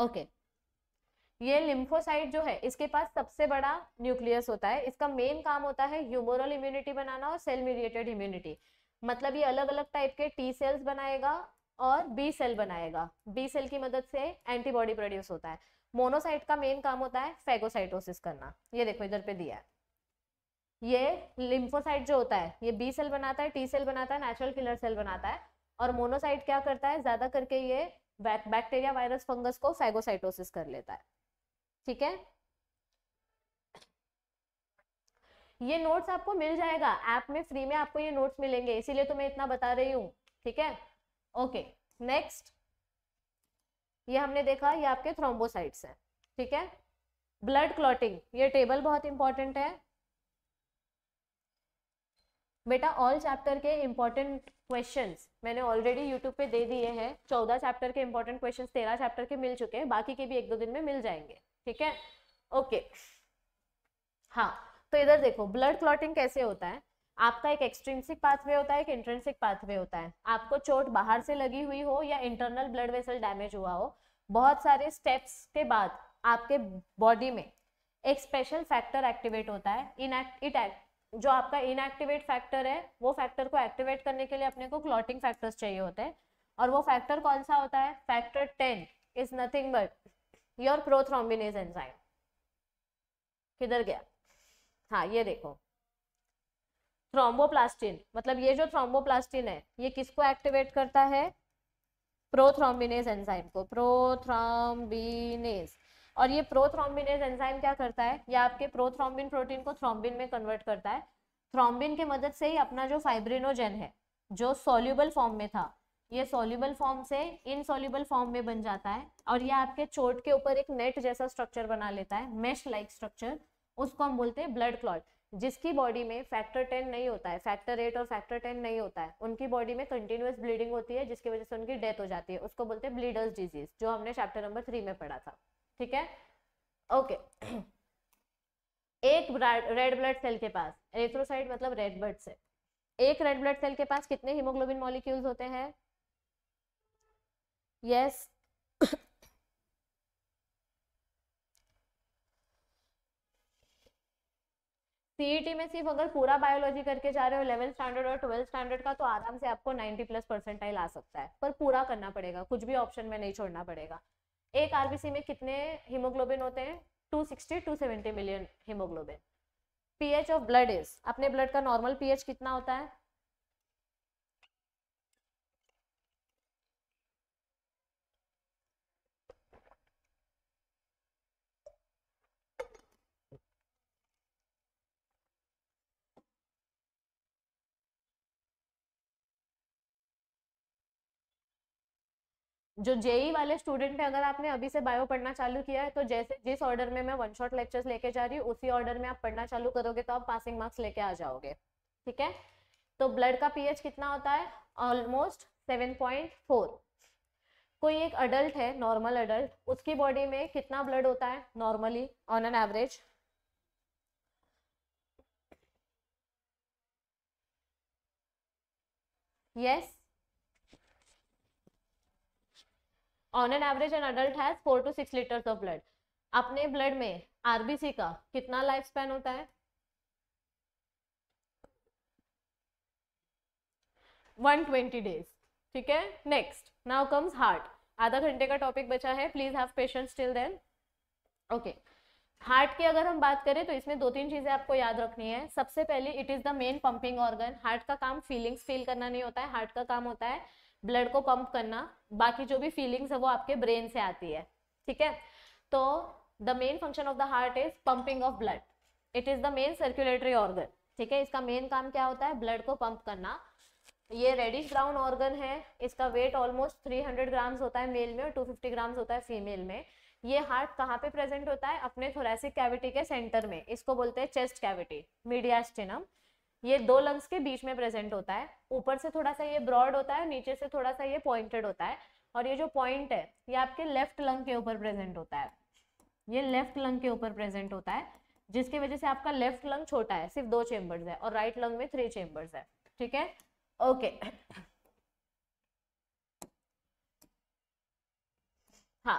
A: okay ये लिम्फोसाइट जो है इसके पास सबसे बड़ा न्यूक्लियस होता है इसका मेन काम होता है ह्यूमोरल इम्यूनिटी बनाना और सेल मीडिएटेड इम्यूनिटी मतलब ये अलग अलग टाइप के टी सेल्स बनाएगा और बी सेल बनाएगा बी सेल की मदद से एंटीबॉडी प्रोड्यूस होता है मोनोसाइट का मेन काम होता है फेगोसाइटोसिस करना ये देखो इधर पे दिया है ये लिम्फोसाइट जो होता है ये बी सेल बनाता है टी सेल बनाता है नेचुरल किलर सेल बनाता है और मोनोसाइट क्या करता है ज्यादा करके ये बैक्टीरिया वायरस फंगस को फेगोसाइटोसिस कर लेता है ठीक है ये नोट्स आपको मिल जाएगा ऐप में फ्री में आपको ये नोट्स मिलेंगे इसीलिए तो मैं इतना बता रही हूँ ठीक है ओके नेक्स्ट ये हमने देखा ये आपके थ्रोम्बोसाइट्स हैं ठीक है ब्लड क्लॉटिंग ये टेबल बहुत इंपॉर्टेंट है बेटा ऑल चैप्टर के इम्पोर्टेंट क्वेश्चंस मैंने ऑलरेडी यूट्यूब पे दे दिए हैं चौदह चैप्टर के इम्पोर्टेंट क्वेश्चंस तेरह चैप्टर के मिल चुके हैं बाकी के भी एक दो दिन में मिल जाएंगे ठीक है ओके हाँ तो इधर देखो ब्लड क्लॉटिंग कैसे होता है आपका एक एक्सट्रिंसिक पाथवे होता है एक इंट्रेंसिक पाथवे होता है आपको चोट बाहर से लगी हुई हो या इंटरनल ब्लड वेसल डैमेज हुआ हो बहुत सारे स्टेप्स के बाद आपके बॉडी में एक स्पेशल फैक्टर एक्टिवेट होता है इनएक्ट इट एक्ट जो आपका इनएक्टिवेट फैक्टर है वो फैक्टर को एक्टिवेट करने के लिए अपने को क्लॉटिंग फैक्टर्स चाहिए होते हैं और वो फैक्टर कौन सा होता है factor ten is nothing but your prothrombinase enzyme किधर गया हाँ ये देखो थ्रोम्बोप्लास्टिन मतलब ये जो थ्रोम्बोप्लास्टिन है ये किसको एक्टिवेट करता है प्रोथ्रोम्बिनेज एंजाइम को प्रोथ्रोम्बिनेज और ये प्रोथ्रोम्बिनेज एंजाइम क्या करता है ये आपके प्रोथ्रोम्बिन प्रोटीन को थ्रोम्बिन में कन्वर्ट करता है थ्रोम्बिन के मदद से ही अपना जो फाइब्रिनोजेन है जो सोल्यूबल फॉर्म में था ये सोल्यूबल फॉर्म से इनसॉल्यूबल फॉर्म में बन जाता है और ये आपके चोट के ऊपर एक नेट जैसा स्ट्रक्चर बना लेता है मेश लाइक स्ट्रक्चर उसको हम बोलते हैं ब्लड क्लॉट जिसकी बॉडी में फैक्टर टेन नहीं होता है फैक्टर एट और फैक्टर टेन नहीं होता है उनकी बॉडी में कंटिन्यूस ब्लीडिंग होती है जिसकी वजह से उनकी डेथ हो जाती है उसको बोलते हैं ब्लीडर्स डिजीज जो हमने चैप्टर नंबर थ्री में पढ़ा था ठीक है ओके एक रेड ब्लड सेल के पास एरिथ्रोसाइट मतलब रेड ब्लड सेल एक रेड ब्लड सेल के पास कितने हीमोग्लोबिन मॉलिक्यूल्स होते हैं yes सीईटी e में सिर्फ अगर पूरा बायोलॉजी करके जा रहे हो इलेवेंथ स्टैंडर्ड और ट्वेल्थ स्टैंडर्ड का तो आराम से आपको 90 प्लस परसेंटाइल आ सकता है पर पूरा करना पड़ेगा कुछ भी ऑप्शन में नहीं छोड़ना पड़ेगा एक आरबीसी में कितने हीमोग्लोबिन होते हैं 260 270 million haemoglobin pH of blood is अपने ब्लड का नॉर्मल पीएच कितना होता है जो जेई वाले स्टूडेंट है अगर आपने अभी से बायो पढ़ना चालू किया है तो जैसे जिस ऑर्डर में मैं वन शॉट लेक्चर्स लेके जा रही हूँ उसी ऑर्डर में आप पढ़ना चालू करोगे तो आप पासिंग मार्क्स लेके आ जाओगे ठीक है तो ब्लड का पीएच कितना होता है ऑलमोस्ट सेवन पॉइंट फोर कोई एक अडल्ट है नॉर्मल अडल्ट उसकी बॉडी में कितना ब्लड होता है normally on an average yes on an average an adult has four to six litres of blood अपने ब्लड में आरबीसी का कितना लाइफ स्पैन होता है वन ट्वेंटी डेज ठीक है नेक्स्ट नाउ कम्स हार्ट आधा घंटे का टॉपिक बचा है please have patience till then okay heart की अगर हम बात करें तो इसमें दो तीन चीजें आपको याद रखनी है सबसे पहले it is the main pumping organ heart का काम फीलिंग्स फील करना नहीं होता है हार्ट का काम होता है ब्लड को पंप करना बाकी जो भी फीलिंग्स है वो आपके ब्रेन से आती है ठीक है तो the main function of the heart is pumping of blood it is the main circulatory organ ठीक है इसका मेन काम क्या होता है ब्लड को पंप करना ये रेडिश ब्राउन ऑर्गन है इसका वेट ऑलमोस्ट 300 ग्राम्स होता है मेल में और 250 ग्राम्स होता है फीमेल में ये हार्ट कहाँ पे प्रेजेंट होता है अपने थोरेसिक कैविटी के सेंटर में इसको बोलते हैं चेस्ट कैविटी मीडियास्टिनम ये दो लंग्स के बीच में प्रेजेंट होता है ऊपर से थोड़ा सा ये ब्रॉड होता है नीचे से थोड़ा सा ये पॉइंटेड होता है और ये जो पॉइंट है ये आपके लेफ्ट लंग के ऊपर प्रेजेंट होता है ये लेफ्ट लंग के ऊपर प्रेजेंट होता है जिसकी वजह से आपका लेफ्ट लंग छोटा है सिर्फ दो चेम्बर्स है और राइट लंग में थ्री चेम्बर्स है ठीक है ओके हाँ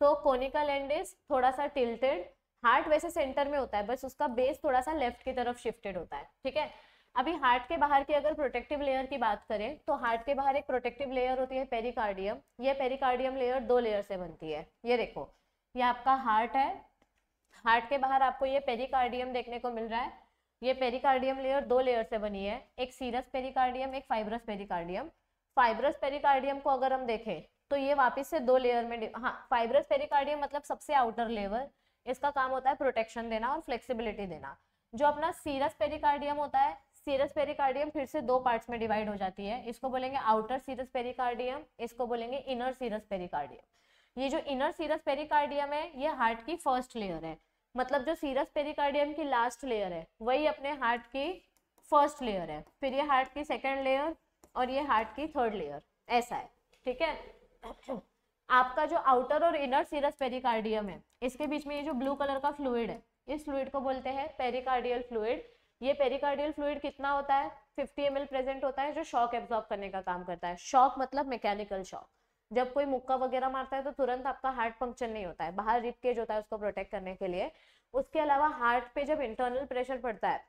A: सो कोनिकल एंड इज थोड़ा सा टिल्टेड हार्ट वैसे सेंटर में होता है बस उसका बेस थोड़ा सा लेफ्ट की तरफ शिफ्टेड होता है ठीक है अभी हार्ट के बाहर की अगर प्रोटेक्टिव लेयर की बात करें तो हार्ट के बाहर एक प्रोटेक्टिव लेयर होती है पेरिकार्डियम ये पेरिकार्डियम लेयर दो लेयर से बनती है ये देखो ये आपका हार्ट है हार्ट के बाहर आपको ये पेरिकार्डियम देखने को मिल रहा है ये पेरिकार्डियम लेयर दो लेयर से बनी है एक सीरस पेरिकार्डियम एक फाइब्रस पेरिकार्डियम फाइब्रस पेरिकार्डियम को अगर हम देखें तो ये वापस से दो लेयर में हाँ फाइब्रस पेरिकार्डियम मतलब सबसे आउटर लेवर इसका काम होता है प्रोटेक्शन देना और फ्लेक्सिबिलिटी देना जो अपना सीरस पेरिकार्डियम होता है सीरस पेरिकार्डियम फिर से दो पार्ट्स में डिवाइड हो जाती है इसको बोलेंगे आउटर सीरस पेरिकार्डियम इसको बोलेंगे इनर सीरस पेरिकार्डियम ये जो इनर सीरस पेरिकार्डियम है ये हार्ट की फर्स्ट लेयर है मतलब जो सीरस पेरिकार्डियम की लास्ट लेयर है वही अपने हार्ट की फर्स्ट लेयर है फिर ये हार्ट की सेकेंड लेयर और ये हार्ट की थर्ड लेयर ऐसा है ठीक है आपका जो आउटर और इनर सीरस पेरिकार्डियम है इसके बीच में ये जो ब्लू कलर का फ्लूड है इस फ्लूड को बोलते हैं पेरिकार्डियल फ्लूड ये पेरिकार्डियल फ्लूड कितना होता है 50 एम प्रेजेंट होता है जो शॉक एब्जॉर्ब करने का काम करता है शॉक मतलब मैकेनिकल शॉक जब कोई मुक्का वगैरह मारता है तो तुरंत आपका हार्ट पंक्चर नहीं होता है बाहर रिप केज होता है उसको प्रोटेक्ट करने के लिए उसके अलावा हार्ट पे जब इंटरनल प्रेशर पड़ता है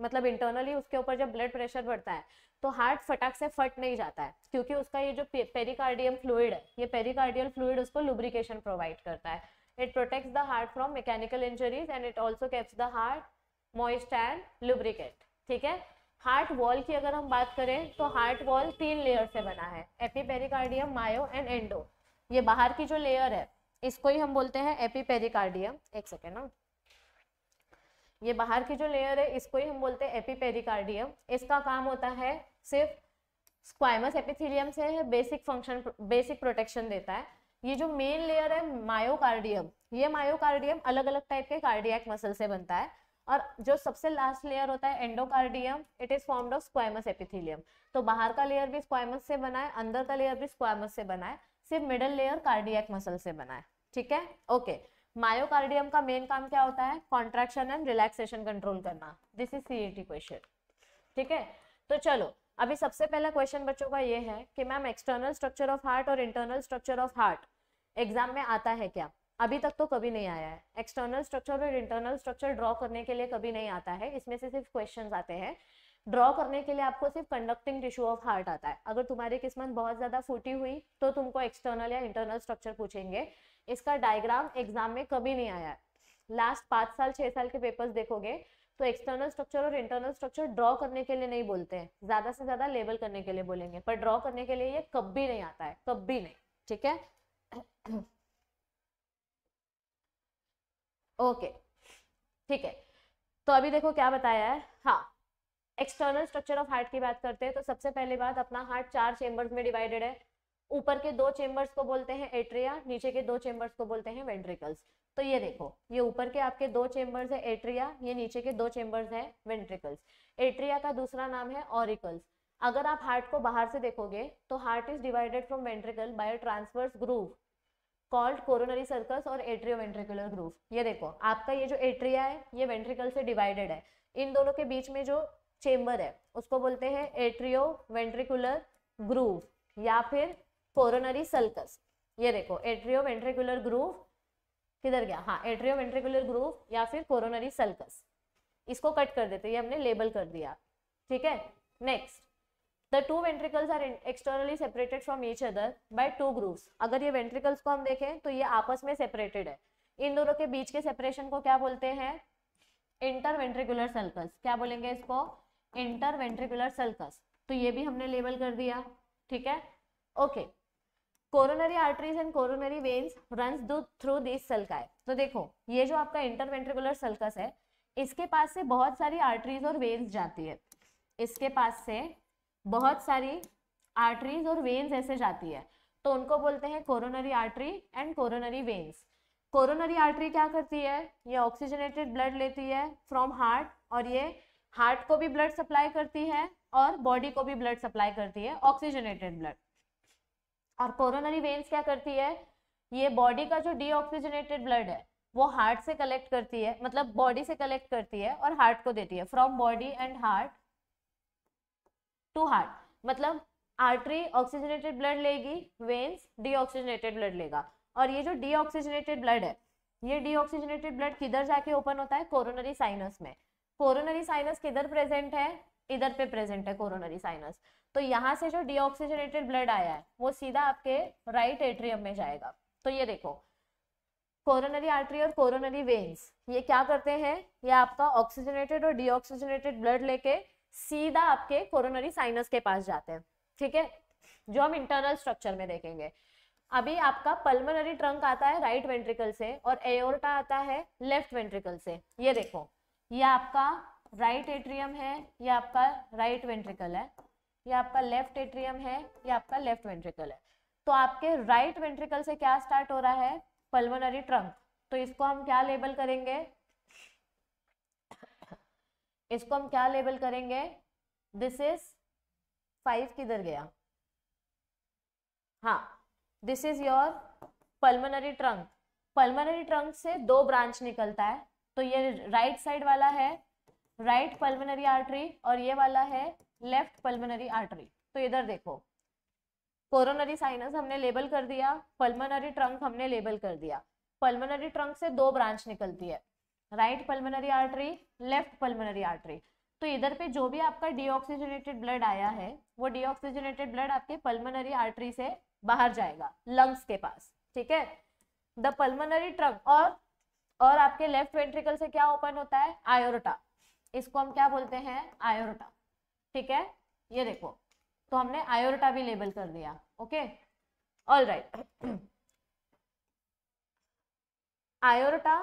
A: मतलब इंटरनली उसके ऊपर जब ब्लड प्रेशर बढ़ता है तो हार्ट फटाक से फट नहीं जाता है क्योंकि उसका ये जो पेरिकार्डियम फ्लूड है ये पेरिकार्डियल फ्लूड उसको लुब्रिकेशन प्रोवाइड करता है it protects the heart from mechanical injuries and it also keeps the heart moist and lubricate ठीक है हार्ट वॉल की अगर हम बात करें तो हार्ट वॉल तीन लेयर से बना है एपीपेरिकार्डियम मायो एंड एंडो ये बाहर की जो लेयर है इसको ही हम बोलते हैं एपीपेरिकार्डियम एक सेकेंड ना हाँ। ये बाहर की जो लेयर है इसको ही हम बोलते हैं एपीपेरिकार्डियम इसका काम होता है सिर्फ स्क्वाइमस एपिथिलियम से बेसिक फंक्शन बेसिक प्रोटेक्शन देता है ये जो मेन लेयर है मायोकार्डियम ये मायोकार्डियम अलग अलग टाइप के कार्डियक मसल से बनता है और जो सबसे लास्ट लेयर होता है endocardium it is formed of squamous epithelium तो बाहर का लेयर भी स्क्वाइमस से बना है अंदर का लेयर भी स्क्वाइमस से बना है सिर्फ मिडल लेयर कार्डियक मसल से बना है ठीक है ओके मायोकार्डियम का मेन काम क्या होता है कॉन्ट्रेक्शन एंड रिलैक्सेशन कंट्रोल करना दिस इज सी क्वेश्चन ठीक है तो चलो अभी सबसे पहला क्वेश्चन बच्चों का ये है कि ma'am external structure of heart और internal structure of heart exam में आता है क्या अभी तक तो कभी नहीं आया है एक्सटर्नल स्ट्रक्चर और इंटरनल स्ट्रक्चर ड्रॉ करने के लिए कभी नहीं आता है इसमें से सिर्फ क्वेश्चन आते हैं ड्रॉ करने के लिए आपको सिर्फ कंडक्टिंग टिश्यू ऑफ हार्ट आता है अगर तुम्हारी किस्मत बहुत ज़्यादा फूटी हुई तो तुमको एक्सटर्नल या इंटरनल स्ट्रक्चर पूछेंगे इसका डायग्राम एग्जाम में कभी नहीं आया है लास्ट पांच साल छह साल के पेपर्स देखोगे तो एक्सटर्नल स्ट्रक्चर और इंटरनल स्ट्रक्चर ड्रॉ करने के लिए नहीं बोलते हैं ज्यादा से ज्यादा लेबल करने के लिए बोलेंगे पर ड्रॉ करने के लिए ये कब भी नहीं आता है कब भी नहीं ठीक है ओके ठीक है तो अभी देखो क्या बताया है हाँ एक्सटर्नल स्ट्रक्चर ऑफ हार्ट की बात करते हैं तो सबसे पहले बात अपना हार्ट चार चेंबर्स में डिवाइडेड है ऊपर के दो चेंबर्स को बोलते हैं एट्रिया नीचे के दो चेंबर्स को बोलते हैं वेंट्रिकल्स तो ये देखो ये ऊपर के आपके दो चेम्बर्स है एट्रिया ये नीचे के दो चेम्बर्स है वेंट्रिकल्स एट्रिया का दूसरा नाम है ऑरिकल्स अगर आप हार्ट को बाहर से देखोगे तो heart is divided from ventricle by transverse groove called coronary sulcus और एट्रियो वेंट्रिकुलर ग्रूव ये देखो आपका ये जो एट्रिया है ये वेंट्रिकल से डिवाइडेड है इन दोनों के बीच में जो चेम्बर है उसको बोलते हैं एट्रियो वेंट्रिकुलर ग्रूव या फिर कोरोनरी सर्कस ये देखो एट्रियो वेंट्रिकुलर ग्रूव किधर गया हाँ एट्रियो वेंट्रिकुलर ग्रूव या फिर कोरोनरी सल्कस इसको कट कर देते ये हमने लेबल कर दिया ठीक है next the two ventricles are externally separated from each other by two grooves अगर ये वेंट्रिकल्स को हम देखें तो ये आपस में सेपरेटेड है इन दोनों के बीच के सेपरेशन को क्या बोलते हैं इंटरवेंट्रिकुलर सल्कस क्या बोलेंगे इसको इंटरवेंट्रिकुलर सल्कस तो ये भी हमने लेबल कर दिया ठीक है okay okay. Coronary arteries and coronary veins run through this sulci तो देखो ये जो आपका इंटरवेंट्रिकुलर सल्कस है इसके पास से बहुत सारी आर्टरीज और वेन्स जाती है इसके पास से बहुत सारी आर्टरीज और वेन्स ऐसे जाती है तो उनको बोलते हैं coronary artery and coronary veins coronary artery क्या करती है ये ऑक्सीजनेटेड ब्लड लेती है फ्रॉम हार्ट और ये हार्ट को भी ब्लड सप्लाई करती है और बॉडी को भी ब्लड सप्लाई करती है ऑक्सीजनेटेड ब्लड और कोरोनरी वेन्स क्या करती है ये बॉडी का जो डीऑक्सीजनेटेड ब्लड है वो हार्ट से कलेक्ट करती है मतलब बॉडी से कलेक्ट करती है और हार्ट को देती है from body and heart to heart मतलब आर्टरी ऑक्सीजनेटेड ब्लड लेगी वेन्स डीऑक्सीजनेटेड ब्लड लेगा और ये जो डीऑक्सीजनेटेड ब्लड है ये डीऑक्सीजनेटेड ब्लड किधर जाके ओपन होता है कोरोनरी साइनस में कोरोनरी साइनस किधर प्रेजेंट है इधर पे प्रेजेंट है कोरोनरी साइनस तो यहाँ से जो डीऑक्सीजनेटेड ब्लड आया है वो सीधा आपके राइट एट्रियम में जाएगा तो ये देखो कोरोनरी आर्टरी और कोरोनरी वेन्स ये क्या करते हैं ये आपका ऑक्सीजनेटेड और डीऑक्सीजनेटेड ब्लड लेके सीधा आपके कोरोनरी साइनस के पास जाते हैं ठीक है जो हम इंटरनल स्ट्रक्चर में देखेंगे अभी आपका पल्मोनरी ट्रंक आता है राइट वेंट्रिकल से और एयोर्टा आता है लेफ्ट वेंट्रिकल से ये देखो ये आपका राइट एट्रियम है ये आपका राइट वेंट्रिकल है ये आपका लेफ्ट एट्रियम है ये आपका लेफ्ट वेंट्रिकल है तो आपके राइट right वेंट्रिकल से क्या स्टार्ट हो रहा है पल्वनरी ट्रंक तो इसको हम क्या लेबल करेंगे इसको हम क्या लेबल करेंगे दिस इज फाइव किधर गया हाँ this is your pulmonary trunk pulmonary trunk से दो ब्रांच निकलता है तो ये राइट right साइड वाला है राइट पल्मोनरी आर्टरी और ये वाला है लेफ्ट पल्मोनरी आर्टरी तो इधर देखो कोरोनरी साइनस हमने लेबल कर दिया पल्मोनरी ट्रंक हमने लेबल कर दिया पल्मोनरी ट्रंक से दो ब्रांच निकलती है right pulmonary artery left pulmonary artery तो इधर पे जो भी आपका डीऑक्सीजनेटेड ब्लड आया है वो डीऑक्सीजनेटेड ब्लड आपके पल्मोनरी आर्टरी से बाहर जाएगा लंग्स के पास ठीक है द पल्मोनरी ट्रंक और और आपके लेफ्ट वेंट्रिकल से क्या ओपन होता है आयोरटा इसको हम क्या बोलते हैं आयोरटा ठीक है ये देखो तो हमने आयोरटा भी लेबल कर दिया ओके ऑल राइट आयोरटा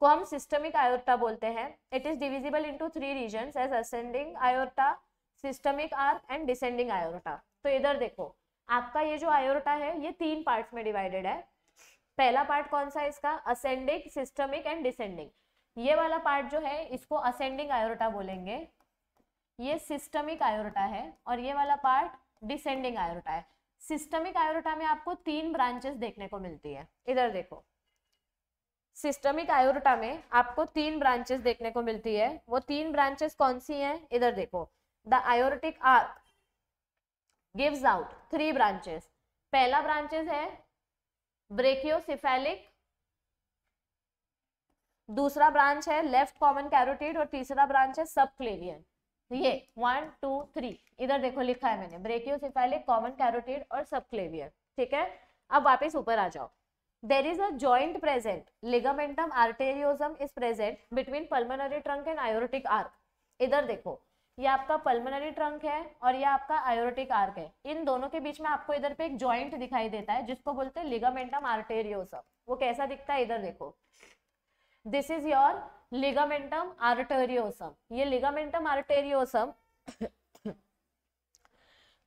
A: को हम सिस्टमिक आयोरटा बोलते हैं it is divisible into three region as ascending aorta systemic arch and descending aorta तो इधर देखो आपका ये जो आयोरटा है ये तीन पार्ट्स में डिवाइडेड है पहला पार्ट कौन सा है इसका असेंडिंग सिस्टमिक एंड डिसेंडिंग ये वाला पार्ट जो है इसको असेंडिंग आयोरटा बोलेंगे ये सिस्टमिक आयोरटा है और ये वाला पार्ट डिसेंडिंग आयोरटा है सिस्टमिक आयोरटा में आपको तीन ब्रांचेस देखने को मिलती है इधर देखो सिस्टमिक आयोरटा में आपको तीन ब्रांचेस देखने को मिलती है वो तीन ब्रांचेस कौन सी हैं इधर देखो the aortic arch gives out three branches पहला ब्रांचेस है ब्रेकियोसिफेलिक दूसरा ब्रांच है लेफ्ट कॉमन कैरोटिड और तीसरा ब्रांच है सब क्लेवियन तो ये वन टू थ्री इधर देखो लिखा है मैंने ब्रेकियोसिफेलिक कॉमन कैरोटेड और सबक्लेवियर ठीक है अब वापस ऊपर आ जाओ there is a joint present ligamentum arteriosum is present between pulmonary trunk and aortic arch इधर देखो ये आपका पल्मोनरी ट्रंक है और ये आपका आयोरटिक आर्क है इन दोनों के बीच में आपको इधर पे एक जॉइंट दिखाई देता है जिसको बोलते हैं लिगामेंटम आर्टेरियोजम वो कैसा दिखता है इधर देखो this is your ligamentum arteriosum ये लिगामेंटम आर्टेरियोसम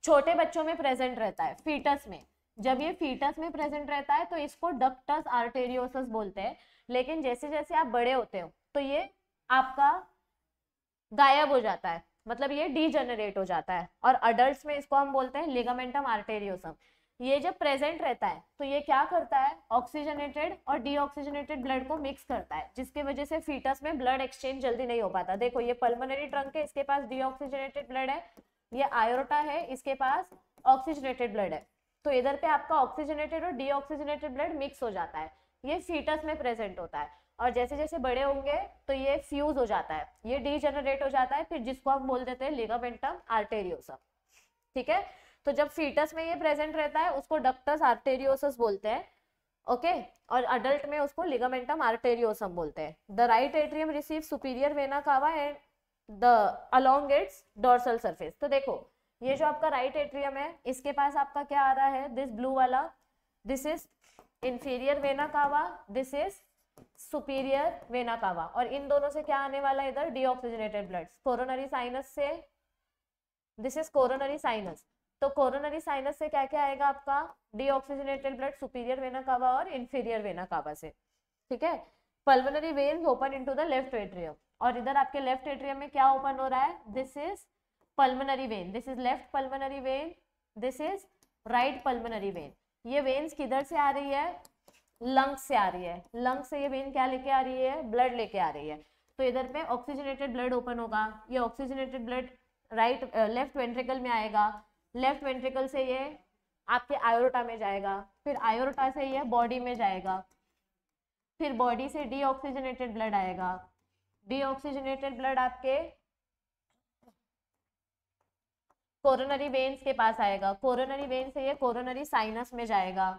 A: छोटे बच्चों में प्रेजेंट रहता है फीटस में जब ये फीटस में प्रेजेंट रहता है तो इसको डक्टस आर्टेरियोसस बोलते हैं लेकिन जैसे जैसे आप बड़े होते हो तो ये आपका गायब हो जाता है मतलब ये डीजनरेट हो जाता है और अडल्ट में इसको हम बोलते हैं लिगामेंटम आर्टेरियोसम ये जब प्रेजेंट रहता है तो ये क्या करता है ऑक्सीजनेटेड और डीऑक्सीजनेटेड ब्लड को मिक्स करता है जिसके वजह से फीटस में ब्लड एक्सचेंज जल्दी नहीं हो पाता देखो ये पल्मोनरी ट्रंक है इसके पास डीऑक्सीजनेटेड ब्लड है ये आयोरोटा है इसके पास ऑक्सीजनेटेड ब्लड है तो इधर पे आपका ऑक्सीजनेटेड और डीऑक्सीजनेटेड ब्लड मिक्स हो जाता है ये फीटस में प्रेजेंट होता है और जैसे जैसे बड़े होंगे तो ये फ्यूज हो जाता है ये डीजेनरेट हो जाता है फिर जिसको हम बोल देते हैं लिगामेंटम आर्टेरियोसम ठीक है तो जब फीटस में ये प्रेजेंट रहता है उसको डक्टस आर्टेरियोसस बोलते हैं ओके okay? और अडल्ट में उसको लिगामेंटम आर्टेरियोसम बोलते हैं the right atrium receive superior vena cava and the along its dorsal surface तो देखो ये जो आपका राइट right एट्रियम है इसके पास आपका क्या आ रहा है दिस ब्लू वाला this is inferior vena cava this is superior vena cava और इन दोनों से क्या आने वाला है इधर डीऑक्सीजनेटेड ब्लड कोरोनरी साइनस से दिस इज कोरोनरी साइनस तो कोरोनरी साइनस से क्या क्या आएगा आपका deoxygenated blood superior vena cava और इन्फीरियर वेना कावा से ठीक है pulmonary veins open into the left atrium और इधर आपके लेफ्ट एट्रियम में क्या ओपन हो रहा है this is pulmonary vein this is left pulmonary vein this is right pulmonary vein ये वेन्स किधर से आ रही है लंग्स से आ रही है लंग्स से ये वेन क्या लेके आ रही है ब्लड लेके आ रही है तो इधर पे ऑक्सीजनेटेड ब्लड ओपन होगा ये oxygenated blood right left ventricle में आएगा लेफ्ट वेंट्रिकल से ये आपके आयोरटा में जाएगा फिर आयोरोटा से ये बॉडी में जाएगा फिर बॉडी से डीऑक्सीजनेटेड ब्लड आएगा डीऑक्सीजनेटेड ब्लड आपके कोरोनरी वेन्स के पास आएगा कोरोनरी वेन से ये कोरोनरी साइनस में जाएगा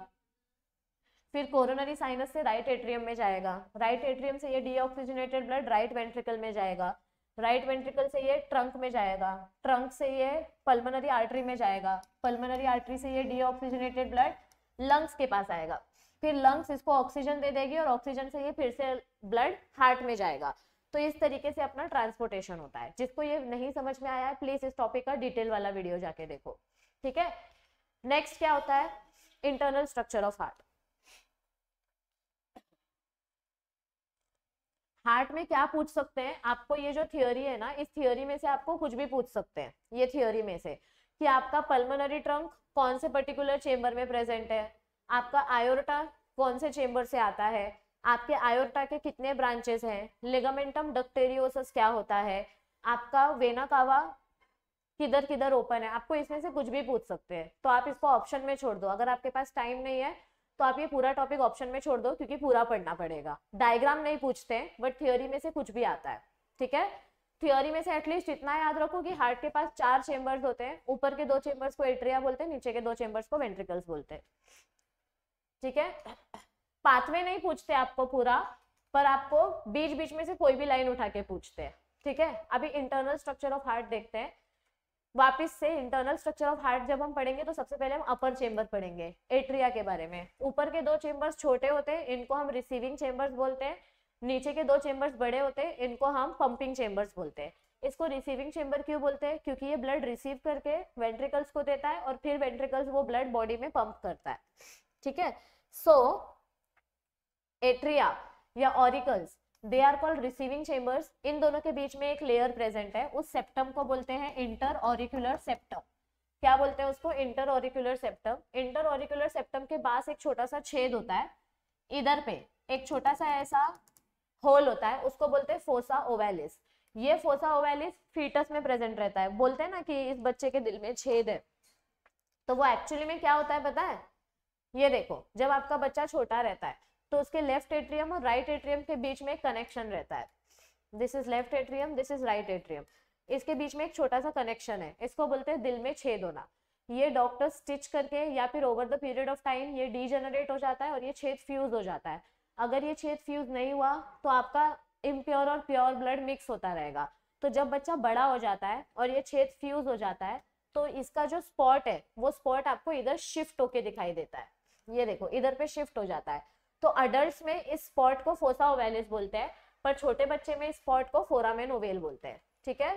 A: फिर कोरोनरी साइनस से राइट एट्रियम में जाएगा राइट एट्रियम से ये डीऑक्सीजनेटेड ब्लड राइट वेंट्रिकल में जाएगा राइट वेंट्रिकल से ये ट्रंक में जाएगा ट्रंक से ये पल्मोनरी आर्टरी में जाएगा पल्मोनरी आर्टरी से ये डीऑक्सीजनेटेड ब्लड लंग्स के पास आएगा फिर लंग्स इसको ऑक्सीजन दे देगी और ऑक्सीजन से ये फिर से ब्लड हार्ट में जाएगा तो इस तरीके से अपना ट्रांसपोर्टेशन होता है जिसको ये नहीं समझ में आया है प्लीज इस टॉपिक का डिटेल वाला वीडियो जाके देखो ठीक है नेक्स्ट क्या होता है internal structure of heart heart में क्या पूछ सकते हैं आपको ये जो थियोरी है ना इस थियोरी में से आपको कुछ भी पूछ सकते हैं ये थियोरी में से कि आपका पल्मोनरी ट्रंक कौन से पर्टिकुलर चेम्बर में प्रेजेंट है आपका आयोरटा कौन से चेम्बर से आता है आपके आयोरटा के कितने ब्रांचेस हैं लेगामेंटम डक्टेरियोसस क्या होता है आपका वेना कावा किधर किधर ओपन है आपको इसमें से कुछ भी पूछ सकते हैं तो आप इसको ऑप्शन में छोड़ दो अगर आपके पास टाइम नहीं है तो आप ये पूरा टॉपिक ऑप्शन में छोड़ दो क्योंकि पूरा पढ़ना पड़ेगा डायग्राम नहीं पूछते हैं बट थियोरी में से कुछ भी आता है ठीक है थियोरी में से एटलीस्ट इतना याद रखो कि हार्ट के पास चार चेम्बर्स होते हैं ऊपर के दो चेम्बर्स को एट्रिया बोलते हैं नीचे के दो चेम्बर्स को वेंट्रिकल्स बोलते हैं ठीक है पाथवे नहीं पूछते आपको पूरा पर आपको बीच बीच में से कोई भी लाइन उठा के पूछते हैं ठीक है अभी इंटरनल स्ट्रक्चर ऑफ हार्ट देखते हैं वापस से इंटरनल स्ट्रक्चर ऑफ हार्ट जब हम पढ़ेंगे तो सबसे पहले हम अपर चेंबर पढ़ेंगे एट्रिया के बारे में ऊपर के दो चेंबर्स छोटे होते हैं इनको हम रिसीविंग चेंबर्स बोलते हैं नीचे के दो चेंबर्स बड़े होते हैं इनको हम पंपिंग चेंबर्स बोलते हैं इसको रिसीविंग चेंबर क्यों बोलते हैं क्योंकि ये ब्लड रिसीव करके वेंट्रिकल्स को देता है और फिर वेंट्रिकल्स वो ब्लड बॉडी में पंप करता है ठीक है सो एट्रिया या auricles they are called receiving chambers इन दोनों के बीच में एक लेयर प्रेजेंट है उस सेप्टम को बोलते हैं इंटर ऑरिकुलर सेप्टम क्या बोलते हैं उसको interauricular septum interauricular septum के पास एक छोटा सा छेद होता है इधर पे एक छोटा सा ऐसा होल होता है उसको बोलते हैं फोसा ओवेलिस ये फोसा ओवेलिस फीटस में प्रेजेंट रहता है बोलते हैं ना कि इस बच्चे के दिल में छेद है तो वो एक्चुअली में क्या होता है पता है ये देखो जब आपका बच्चा छोटा रहता है तो उसके लेफ्ट एट्रियम और राइट एट्रियम के बीच में एक कनेक्शन रहता है this is left atrium this is right atrium इसके बीच में एक छोटा सा कनेक्शन है इसको बोलते हैं दिल में छेद होना ये डॉक्टर स्टिच करके या फिर over the period of time ये डीजनरेट हो जाता है और ये छेद फ्यूज हो जाता है अगर ये छेद फ्यूज नहीं हुआ तो आपका इम्प्योर और प्योर ब्लड मिक्स होता रहेगा तो जब बच्चा बड़ा हो जाता है और ये छेद फ्यूज हो जाता है तो इसका जो स्पॉट है वो स्पॉट आपको इधर शिफ्ट होके दिखाई देता है ये देखो इधर पे शिफ्ट हो जाता है तो अडल्ट में इस स्पॉट को फोसा ओवेलिस बोलते हैं पर छोटे बच्चे में इस स्पॉट को फोरामेन ओवेल बोलते हैं ठीक है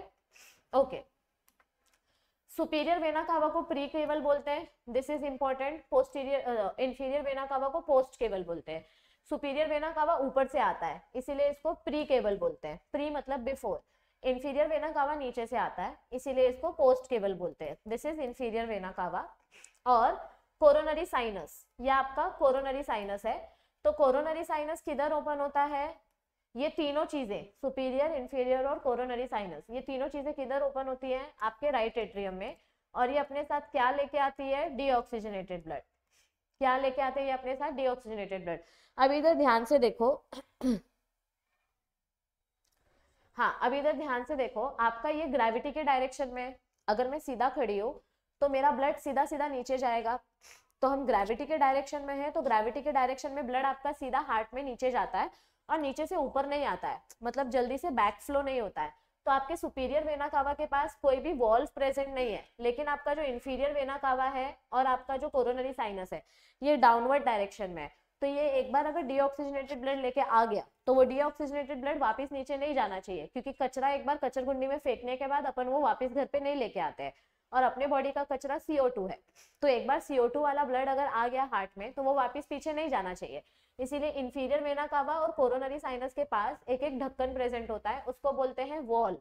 A: ओके सुपीरियर वेना कावा को प्री केवल बोलते हैं this is important posterior inferior vena cava को पोस्ट केवल बोलते हैं सुपीरियर वेना कावा ऊपर से आता है इसीलिए इसको प्री केबल बोलते हैं प्री मतलब बिफोर इंफीरियर वेना कावा नीचे से आता है इसीलिए इसको पोस्ट केबल बोलते हैं this is inferior vena cava और कोरोनरी साइनस यह आपका कोरोनरी साइनस है तो कोरोनरी साइनस किधर ओपन होता है ये तीनों चीजें सुपीरियर इंफीरियर और कोरोनरी साइनस ये तीनों चीजें किधर ओपन होती हैं आपके राइट एट्रियम में और ये अपने साथ क्या लेके आती है डीऑक्सीजनेटेड ब्लड क्या लेके आते हैं ये अपने साथ डीऑक्सीजनेटेड ब्लड अब इधर ध्यान से देखो हाँ अब इधर ध्यान से देखो आपका ये ग्रेविटी के डायरेक्शन में अगर मैं सीधा खड़ी हूँ तो मेरा ब्लड सीधा सीधा नीचे जाएगा तो हम ग्रेविटी के डायरेक्शन में है तो ग्रेविटी के डायरेक्शन में ब्लड आपका सीधा हार्ट में नीचे जाता है और नीचे से ऊपर नहीं आता है मतलब जल्दी से बैक फ्लो नहीं होता है तो आपके सुपीरियर वेना कावा के पास कोई भी वॉल्व प्रेजेंट नहीं है लेकिन आपका जो इन्फीरियर वेना कावा है और आपका जो कोरोनरी साइनस है ये डाउनवर्ड डायरेक्शन में है तो ये एक बार अगर डीऑक्सीजनेटेड ब्लड लेके आ गया तो वो डीऑक्सीजनेटेड ब्लड वापस नीचे नहीं जाना चाहिए क्योंकि कचरा एक बार कचरगुंडी में फेंकने के बाद अपन वो वापस घर पे नहीं लेके आते हैं और अपने बॉडी का कचरा CO2 है तो एक बार CO2 वाला ब्लड अगर आ गया हार्ट में तो वो वापस पीछे नहीं जाना चाहिए इसीलिए इन्फीरियर मेना कावा और कोरोनरी साइनस के पास एक एक ढक्कन प्रेजेंट होता है उसको बोलते हैं वॉल्व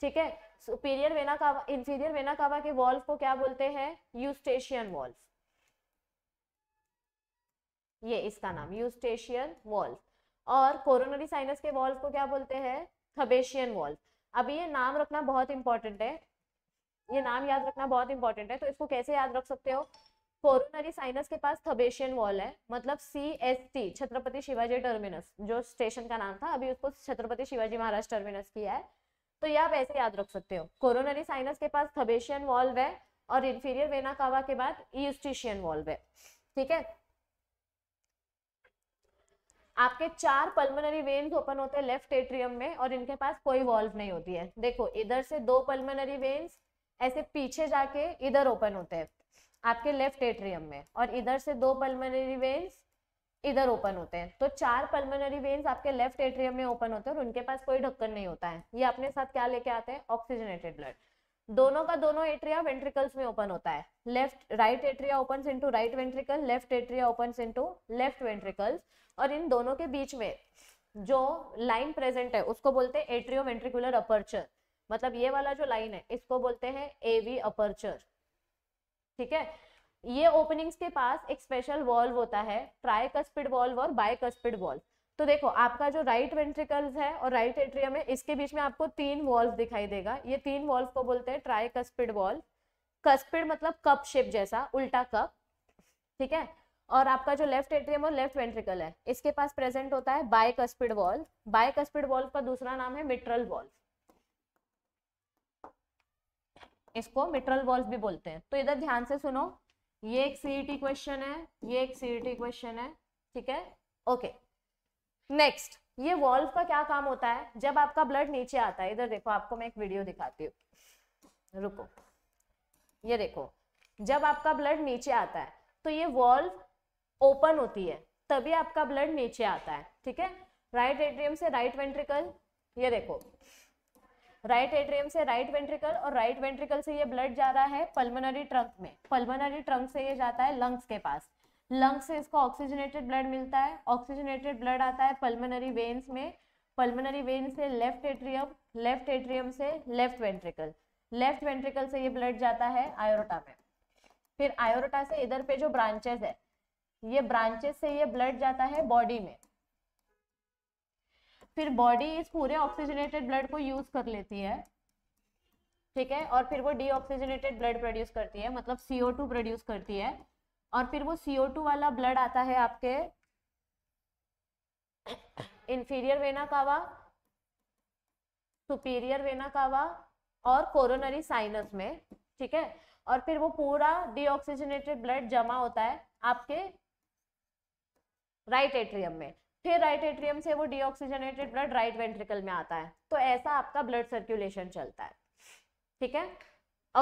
A: ठीक है superior vena cava inferior vena cava के वॉल्व को क्या बोलते हैं यूस्टेशियन वॉल्व ये इसका नाम यूस्टेशियन वॉल्व और कोरोनरी साइनस के वॉल्व को क्या बोलते हैं थबेशियन वॉल्व अभी ये नाम रखना बहुत इंपॉर्टेंट है ये नाम याद रखना बहुत इंपॉर्टेंट है तो इसको कैसे याद रख सकते हो कोरोनरी साइनस के पास थबेशियन वॉल है मतलब C S T Chhatrapati Shivaji terminus जो स्टेशन का नाम था अभी उसको छत्रपति शिवाजी महाराज टर्मिनस किया है तो ये आप ऐसे याद रख सकते हो कोरोनरी साइनस के पास थबेशियन वॉल्व है और इन्फीरियर वेना कावा के बाद ईस्टिशियन वॉल्व है ठीक है आपके चार पल्मोनरी वेन्स ओपन होते हैं लेफ्ट एट्रियम में और इनके पास कोई वॉल्व नहीं होती है देखो इधर से दो पल्मोनरी वेन्स ऐसे पीछे जाके इधर ओपन होते हैं आपके लेफ्ट एट्रियम में और इधर से दो पल्मोनरी वेन्स इधर ओपन होते हैं तो चार पल्मोनरी वेन्स आपके लेफ्ट एट्रियम में ओपन होते हैं और उनके पास कोई ढक्कन नहीं होता है ये अपने साथ क्या लेके आते हैं ऑक्सीजनेटेड ब्लड दोनों का दोनों एट्रिया वेंट्रिकल्स में ओपन होता है left right atria open into right ventricle left atria open into left ventricles और इन दोनों के बीच में जो लाइन प्रेजेंट है उसको बोलते हैं एट्रियो वेंट्रिकुलर अपर्चर मतलब ये वाला जो लाइन है इसको बोलते हैं एवी अपर्चर ठीक है ये ओपनिंग्स के पास एक स्पेशल वॉल्व होता है ट्राई कस्पिड वॉल्व और बाय कस्पिड वॉल्व तो देखो आपका जो राइट वेंट्रिकल्स है और राइट एट्रियम है इसके बीच में आपको तीन वॉल्व दिखाई देगा ये तीन वॉल्व को बोलते हैं ट्राई कस्पिड वॉल्व कस्पिड मतलब कप शेप जैसा उल्टा कप ठीक है और आपका जो लेफ्ट एट्रियम और लेफ्ट वेंट्रिकल है इसके पास प्रेजेंट होता है bicuspid valve bicuspid valve का दूसरा नाम है मिट्रल वॉल्व इसको मिट्रल वॉल्व भी बोलते हैं तो इधर ध्यान से सुनो ये एक सीईटी क्वेश्चन e है ये एक सीईटी क्वेश्चन e है ठीक है ओके नेक्स्ट ये वॉल्व का क्या काम होता है जब आपका ब्लड नीचे आता है इधर देखो आपको मैं एक वीडियो दिखाती हूँ रुको ये देखो जब आपका ब्लड नीचे आता है तो ये वॉल्व ओपन होती है तभी आपका ब्लड नीचे आता है ठीक है राइट एट्रियम से राइट वेंट्रिकल ये देखो राइट एट्रियम से राइट वेंट्रिकल और राइट वेंट्रिकल से ये ब्लड जा रहा है पल्मोनरी ट्रंक में पल्मोनरी ट्रंक से ये जाता है लंग्स के पास लंग्स से इसको ऑक्सीजनेटेड ब्लड मिलता है ऑक्सीजनेटेड ब्लड आता है पल्मोनरी वेन्स में पल्मोनरी वेन से लेफ्ट एट्रियम लेफ्ट एट्रियम से लेफ्ट वेंट्रिकल लेफ्ट वेंट्रिकल से ये ब्लड जाता है आयोरोटा में फिर आयोरोटा से इधर पे जो ब्रांचेस है ये ब्रांचेस से ये ब्लड जाता है बॉडी में फिर बॉडी इस पूरे ऑक्सीजनेटेड ब्लड को यूज़ कर लेती है ठीक है और फिर वो डीऑक्सीजनेटेड ब्लड प्रोड्यूस करती है मतलब सी प्रोड्यूस करती है और फिर वो सी वाला ब्लड आता है आपके inferior vena cava superior vena cava और कोरोनरी साइनस में ठीक है और फिर वो पूरा डीऑक्सीजनेटेड ब्लड जमा होता है आपके राइट एट्रियम में फिर राइट एट्रियम से वो डीऑक्सीजनेटेड ब्लड राइट वेंट्रिकल में आता है तो ऐसा आपका ब्लड सर्कुलेशन चलता है ठीक है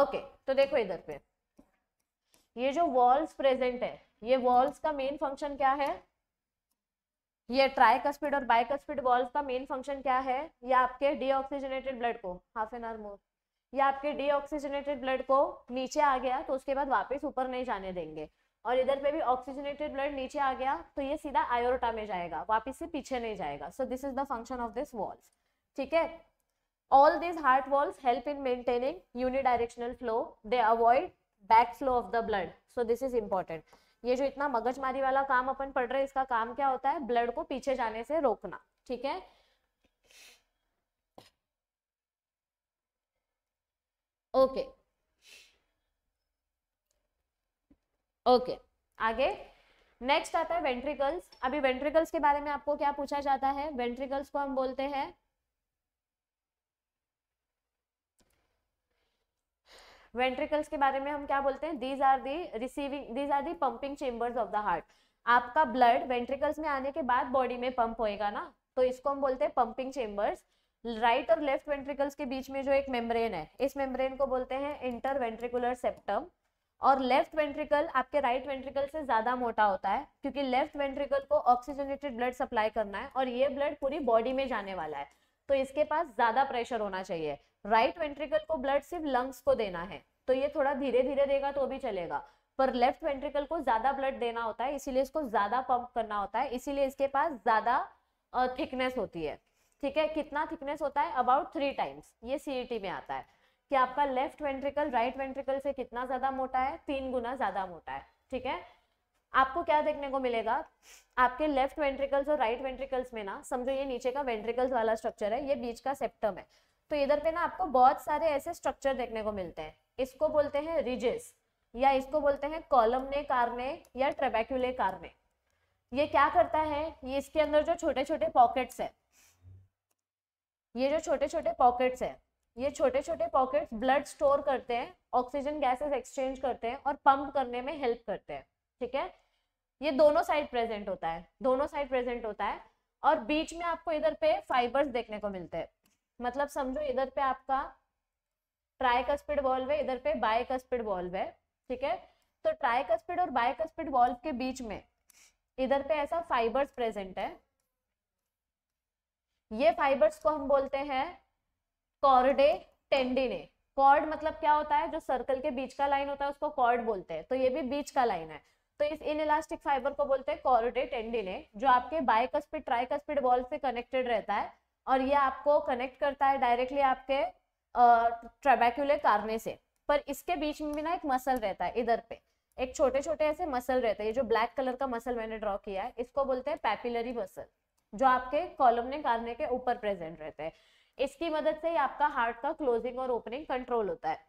A: ओके तो देखो इधर पे ये जो वॉल्स प्रेजेंट है ये वॉल्स का मेन फंक्शन क्या है ये ट्राइकस्पिड और बाइकस्पिड वॉल्स का मेन फंक्शन क्या है या आपके डीऑक्सीजनेटेड ब्लड को हाफ एन आवर मोर या आपके डीऑक्सीजनेटेड ब्लड को नीचे आ गया तो उसके बाद वापस ऊपर नहीं जाने देंगे और इधर पे भी ऑक्सीजनेटेड ब्लड नीचे आ गया तो ये सीधा आयोरटा में जाएगा वापिस से पीछे नहीं जाएगा so this is the function of this valves ठीक है all this heart valves help in maintaining unidirectional flow they avoid back flow of the blood so this is important ये जो इतना मगजमारी वाला काम अपन पढ़ रहे हैं इसका काम क्या होता है ब्लड को पीछे जाने से रोकना ठीक है ओके okay. ओके आगे नेक्स्ट आता है वेंट्रिकल्स अभी वेंट्रिकल्स के बारे में आपको क्या पूछा जाता है वेंट्रिकल्स को हम बोलते हैं वेंट्रिकल्स के बारे में हम क्या बोलते हैं these are the receiving these are the pumping chambers of the heart आपका ब्लड वेंट्रिकल्स में आने के बाद बॉडी में पंप होएगा ना तो इसको हम बोलते हैं पंपिंग चेम्बर्स राइट और लेफ्ट वेंट्रिकल्स के बीच में जो एक मेम्ब्रेन है इस मेम्ब्रेन को बोलते हैं इंटर वेंट्रिकुलर सेप्टम और लेफ्ट वेंट्रिकल आपके राइट वेंट्रिकल से ज़्यादा मोटा होता है क्योंकि लेफ्ट वेंट्रिकल को ऑक्सीजनेटेड ब्लड सप्लाई करना है और ये ब्लड पूरी बॉडी में जाने वाला है तो इसके पास ज़्यादा प्रेशर होना चाहिए राइट वेंट्रिकल को ब्लड सिर्फ लंग्स को देना है तो ये थोड़ा धीरे धीरे देगा तो भी चलेगा पर लेफ्ट वेंट्रिकल को ज़्यादा ब्लड देना होता है इसीलिए इसको ज़्यादा पंप करना होता है इसीलिए इसके पास ज़्यादा थिकनेस होती है ठीक है कितना थिकनेस होता है अबाउट थ्री टाइम्स ये सी e में आता है कि आपका लेफ्ट वेंट्रिकल राइट वेंट्रिकल से कितना ज़्यादा मोटा है तीन गुना ज़्यादा मोटा है ठीक है आपको क्या देखने को मिलेगा आपके लेफ्ट वेंट्रिकल्स और राइट वेंट्रिकल्स में ना समझो ये नीचे का वेंट्रिकल्स वाला स्ट्रक्चर है ये बीच का सेप्टम है तो इधर पे ना आपको बहुत सारे ऐसे स्ट्रक्चर देखने को मिलते हैं इसको बोलते हैं रिजेस या इसको बोलते हैं कॉलमने कारने या ट्रेबैक्यूले कारने ये क्या करता है ये इसके अंदर जो छोटे छोटे पॉकेट्स है ये जो छोटे छोटे पॉकेट्स है ये छोटे छोटे पॉकेट्स ब्लड स्टोर करते हैं ऑक्सीजन गैसेस एक्सचेंज करते हैं और पंप करने में हेल्प करते हैं ठीक है ये दोनों साइड प्रेजेंट होता है दोनों साइड प्रेजेंट होता है और बीच में आपको इधर पे फाइबर्स देखने को मिलते हैं मतलब समझो इधर पे आपका ट्राइकस्पिड वॉल्व है इधर पे बाइकस्पिड वॉल्व है ठीक है तो ट्राइकस्पिड और बाइकस्पिड वॉल्व के बीच में इधर पे ऐसा फाइबर्स प्रेजेंट है ये फाइबर्स को हम बोलते हैं कॉर्डे टेंडिने कॉर्ड मतलब क्या होता है जो सर्कल के बीच का लाइन होता है उसको कॉर्ड बोलते हैं तो ये भी बीच का लाइन है तो इस इन इलास्टिक फाइबर को बोलते हैं कॉर्डे टेंडिने जो आपके ट्राइक ट्राइकस्पिड बॉल से कनेक्टेड रहता है और ये आपको कनेक्ट करता है डायरेक्टली आपके ट्रेबैक्यूले कारने से पर इसके बीच में भी ना एक मसल रहता है इधर पे एक छोटे छोटे ऐसे मसल रहते हैं ये जो ब्लैक कलर का मसल मैंने ड्रॉ किया है इसको बोलते हैं पैपिलरी मसल जो आपके कॉलम ने कारने के ऊपर प्रेजेंट रहते हैं इसकी मदद से ही आपका हार्ट का क्लोजिंग और ओपनिंग कंट्रोल होता है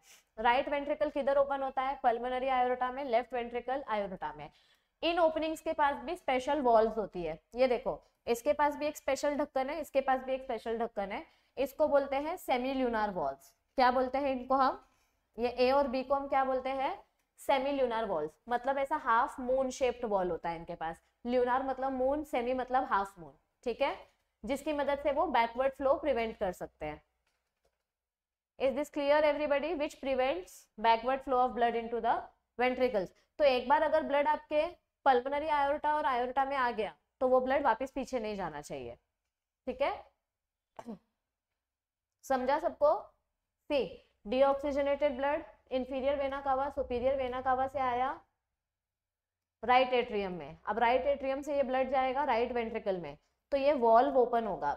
A: राइट वेंट्रिकल किधर ओपन होता है पल्मोनरी आयोटा में लेफ्ट वेंट्रिकल आयोटा में इन ओपनिंग्स के पास भी स्पेशल वॉल्व होती है ये देखो इसके पास भी एक स्पेशल ढक्कन है इसके पास भी एक स्पेशल ढक्कन है इसको बोलते हैं ल्यूनार वॉल्व क्या बोलते हैं इनको हम ये ए और बी को हम क्या बोलते हैं सेमी ल्यूनार वॉल्व मतलब ऐसा हाफ मून शेप्ड वॉल होता है इनके पास ल्यूनार मतलब मून सेमी मतलब हाफ मून ठीक है जिसकी मदद से वो बैकवर्ड फ्लो प्रिवेंट कर सकते हैं is this clear everybody which prevents backward flow of blood into the ventricles तो एक बार अगर ब्लड आपके पल्मोनरी आयोरटा और आयोरटा में आ गया तो वो ब्लड वापस पीछे नहीं जाना चाहिए ठीक है समझा सबको see deoxygenated blood inferior vena cava superior vena cava से आया राइट right एट्रियम में अब राइट right एट्रियम से ये ब्लड जाएगा राइट right वेंट्रिकल में तो ये वॉल्व ओपन होगा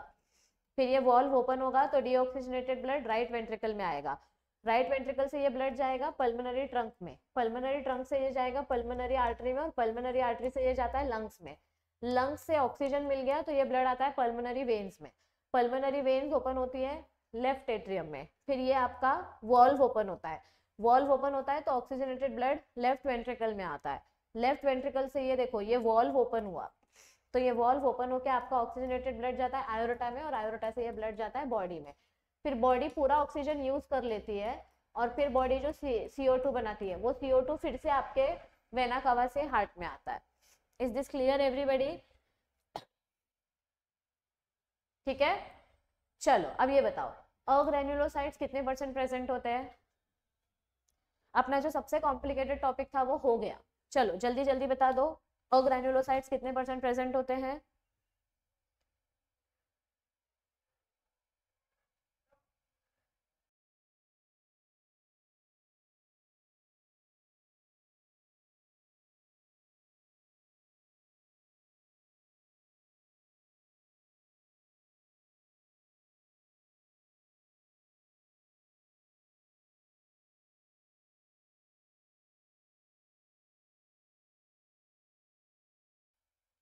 A: फिर ये वॉल्व ओपन होगा तो डीऑक्सीजनेटेड ब्लड राइट वेंट्रिकल में आएगा राइट वेंट्रिकल से ये ब्लड जाएगा पल्मोनरी ट्रंक में पल्मोनरी ट्रंक से ये जाएगा पल्मोनरी आर्टरी में और पल्मोनरी आर्टरी से ये जाता है लंग्स में लंग्स से ऑक्सीजन मिल गया तो ये ब्लड आता है पल्मोनरी वेन्स में पल्मोनरी वेन्स ओपन होती है लेफ्ट एट्रियम में फिर ये आपका वॉल्व ओपन होता है वॉल्व ओपन होता है तो ऑक्सीजनेटेड ब्लड लेफ्ट वेंट्रिकल में आता है लेफ्ट वेंट्रिकल से ये देखो ये वॉल्व ओपन हुआ तो ये वॉल्व ओपन होकर आपका ऑक्सीजनेटेड ब्लड जाता है आयोटा में और आयोटा से ये ब्लड जाता है बॉडी में फिर बॉडी पूरा ऑक्सीजन यूज कर लेती है और फिर बॉडी जो सी CO2 बनाती है वो सी फिर से आपके वेना कवा से हार्ट में आता है इज दिस क्लियर एवरीबडी ठीक है चलो अब ये बताओ अग्रेन्यूलोसाइट्स कितने परसेंट प्रेजेंट होते हैं अपना जो सबसे कॉम्प्लिकेटेड टॉपिक था वो हो गया चलो जल्दी जल्दी बता दो और ग्रैनुलोसाइट्स कितने परसेंट प्रेजेंट होते हैं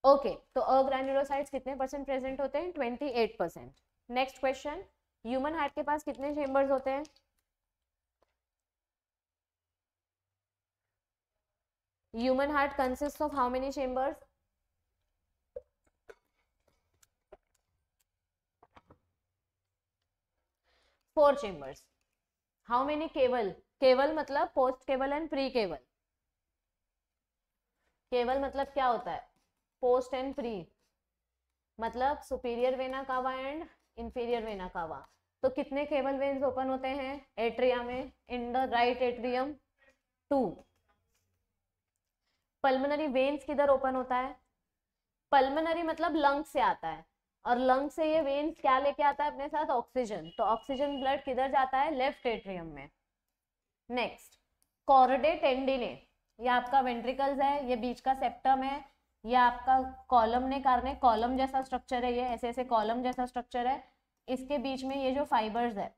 A: ओके तो अग्रैन्युलोसाइट्स कितने परसेंट प्रेजेंट होते हैं twenty eight percent next question human heart के पास कितने चेम्बर्स होते हैं human heart consist of how many chambers four chambers how many केवल केवल मतलब पोस्ट केवल एंड प्री केवल केवल मतलब क्या होता है पोस्ट एंड प्री मतलब superior vena cava and inferior vena cava तो कितने केबल वेन्स ओपन होते हैं एट्रिया में in the right atrium two pulmonary veins किधर ओपन होता है पल्मोनरी मतलब लंग से आता है और लंग से ये वेन्स क्या लेके आता है अपने साथ ऑक्सीजन तो ऑक्सीजन ब्लड किधर जाता है लेफ्ट एट्रियम में नेक्स्ट कॉर्डे टेंडिने ये आपका वेंट्रिकल्स है ये बीच का सेप्टम है ये आपका कॉलम ने कारण कॉलम जैसा स्ट्रक्चर है ये ऐसे ऐसे कॉलम जैसा स्ट्रक्चर है इसके बीच में ये जो फाइबर्स है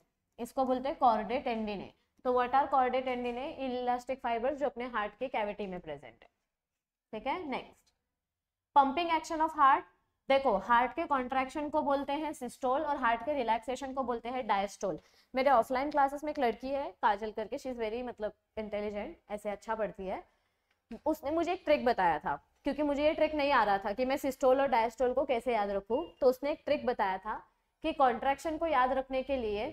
A: इसको बोलते हैं कॉर्डे टेंडिने तो what are chordae tendineae elastic fibres जो अपने हार्ट के कैविटी में प्रेजेंट है ठीक है next pumping action of heart देखो हार्ट के कॉन्ट्रैक्शन को बोलते हैं सिस्टोल और हार्ट के रिलैक्सेशन को बोलते हैं डायस्टोल मेरे ऑफलाइन क्लासेस में एक लड़की है काजल करके शी इज़ वेरी मतलब इंटेलिजेंट ऐसे अच्छा पढ़ती है उसने मुझे एक ट्रिक बताया था क्योंकि मुझे ये ट्रिक नहीं आ रहा था कि मैं सिस्टोल और डायस्टोल को कैसे याद रखूँ तो उसने एक ट्रिक बताया था कि कॉन्ट्रैक्शन को याद रखने के लिए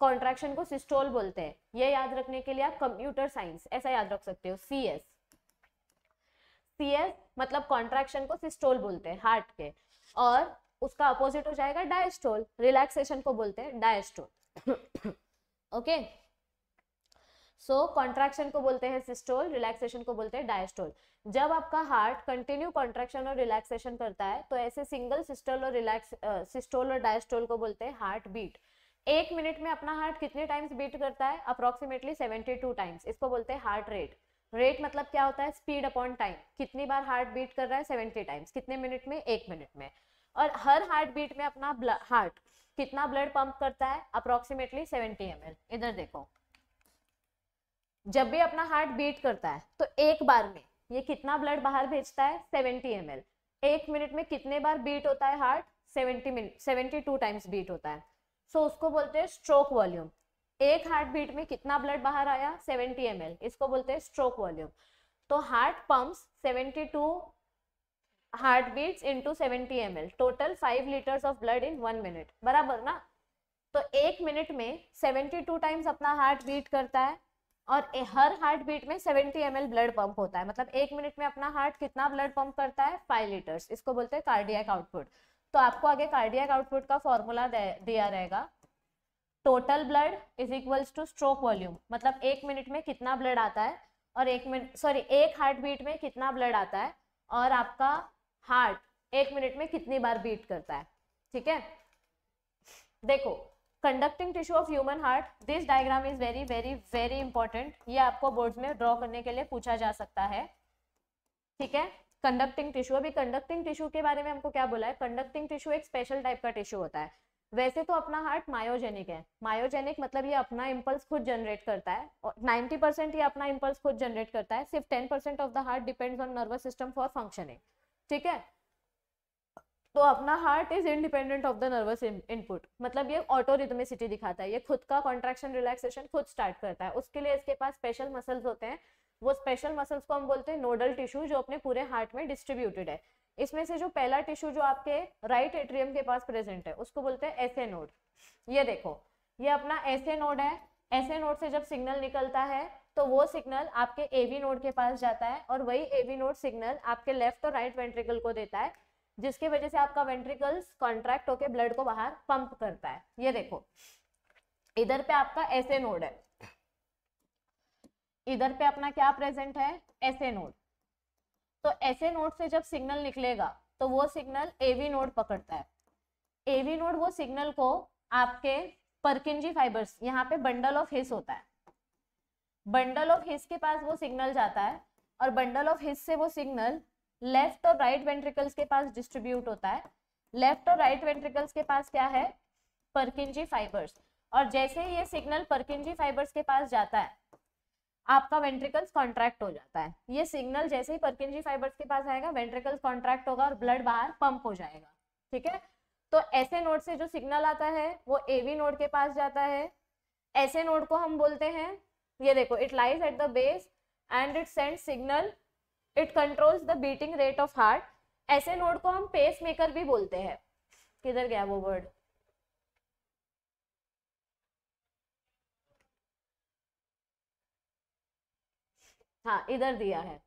A: कॉन्ट्रैक्शन को सिस्टोल बोलते हैं ये याद रखने के लिए आप कंप्यूटर साइंस ऐसा याद रख सकते हो सी एस सी एस मतलब कॉन्ट्रैक्शन को सिस्टोल बोलते हैं हार्ट के और उसका अपोजिट हो जाएगा डायस्टोल रिलैक्सेशन को बोलते हैं diastole okay okay? So so, contraction को बोलते हैं सिस्टोल रिलैक्सेशन को बोलते हैं डायस्टोल जब आपका हार्ट कंटिन्यू कॉन्ट्रैक्शन और रिलैक्सेशन करता है तो ऐसे सिंगल सिस्टोल और रिलैक्स सिस्टोल और डायस्टोल को बोलते हैं हार्ट बीट एक मिनट में अपना हार्ट कितने टाइम्स बीट करता है अप्रोक्सीमेटली सेवेंटी टू टाइम्स इसको बोलते हैं हार्ट रेट रेट मतलब क्या होता है स्पीड अपॉन टाइम कितनी बार हार्ट बीट कर रहा है सेवेंटी टाइम्स कितने मिनट में एक मिनट में और हर हार्ट बीट में अपना हार्ट कितना ब्लड पंप करता है अप्रोक्सीमेटली सेवेंटी एम इधर देखो जब भी अपना हार्ट बीट करता है तो एक बार में ये कितना ब्लड बाहर भेजता है 70 एम एक मिनट में कितने बार बीट होता है हार्ट 70 मिनट 72 टाइम्स बीट होता है सो so, उसको बोलते हैं स्ट्रोक वॉल्यूम एक हार्ट बीट में कितना ब्लड बाहर आया 70 एम इसको बोलते हैं स्ट्रोक वॉल्यूम तो heart seventy 72 heart beats into seventy M total five litres of blood in one minute बराबर ना तो एक मिनट में टू टाइम्स अपना हार्ट बीट करता है और हर हार्ट बीट में 70 एम ब्लड पंप होता है मतलब एक मिनट में अपना हार्ट कितना ब्लड पंप करता है फाइव लीटर्स इसको बोलते हैं कार्डियक आउटपुट तो आपको आगे कार्डियक आउटपुट का फॉर्मूला दिया रहेगा total blood is equals to stroke volume मतलब एक मिनट में कितना ब्लड आता है और एक मिनट सॉरी एक हार्ट बीट में कितना ब्लड आता है और आपका हार्ट एक मिनट में कितनी बार बीट करता है ठीक है देखो conducting tissue of human heart this diagram is very very very important ये आपको बोर्ड में ड्रॉ करने के लिए पूछा जा सकता है ठीक है कंडक्टिंग टिश्यू अभी कंडक्टिंग टिश्यू के बारे में हमको क्या बोला है कंडक्टिंग टिश्यू एक स्पेशल टाइप का टिश्यू होता है वैसे तो अपना हार्ट मायोजेनिक है मायोजेनिक मतलब ये अपना इम्पल्स खुद जनरेट करता है और 90 परसेंट ये अपना इम्पल्स खुद जनरेट करता है सिर्फ 10 percent of the heart depends on nervous system for functioning ठीक है तो अपना heart is independent of the nervous input मतलब ये ऑटो दिखाता है ये खुद का कॉन्ट्रेक्शन रिलैक्सेशन खुद स्टार्ट करता है उसके लिए इसके पास स्पेशल मसल्स होते हैं वो स्पेशल मसल्स को हम बोलते हैं नोडल टिश्यू जो अपने पूरे हार्ट में डिस्ट्रीब्यूटेड है इसमें से जो पहला टिश्यू जो आपके राइट एट्रियम के पास प्रेजेंट है उसको बोलते हैं एस नोड ये देखो ये अपना एस नोड है एस नोड से जब सिग्नल निकलता है तो वो सिग्नल आपके एवी नोड के पास जाता है और वही एवी नोड सिग्नल आपके लेफ्ट और राइट वेंट्रिकल को देता है जिसकी वजह से आपका वेंट्रिकल्स कॉन्ट्रैक्ट होके ब्लड को बाहर पंप करता है ये देखो इधर पे आपका ऐसे नोड है इधर पे अपना क्या प्रेजेंट है ऐसे नोड तो ऐसे नोड से जब सिग्नल निकलेगा तो वो सिग्नल एवी नोड पकड़ता है एवी नोड वो सिग्नल को आपके परकिंजी फाइबर्स यहाँ पे बंडल ऑफ हिस होता है बंडल ऑफ हिस के पास वो सिग्नल जाता है और बंडल ऑफ हिस से वो सिग्नल लेफ्ट और राइट वेंट्रिकल्स के पास डिस्ट्रीब्यूट होता है लेफ्ट और राइट वेंट्रिकल्स के पास क्या है परकिंजी फाइबर्स और जैसे ही ये सिग्नल परकिंजी फाइबर्स के पास जाता है आपका वेंट्रिकल्स कॉन्ट्रैक्ट हो जाता है ये सिग्नल जैसे ही परकिंजी फाइबर्स के पास आएगा वेंट्रिकल्स कॉन्ट्रैक्ट होगा और ब्लड बाहर पंप हो जाएगा ठीक है तो ऐसे नोड से जो सिग्नल आता है वो एवी नोड के पास जाता है ऐसे नोड को हम बोलते हैं ये देखो it lies at the base and it send signal it controls the beating rate of heart ऐसे नोड को हम पेस मेकर भी बोलते हैं किधर गया वो वर्ड हाँ इधर दिया है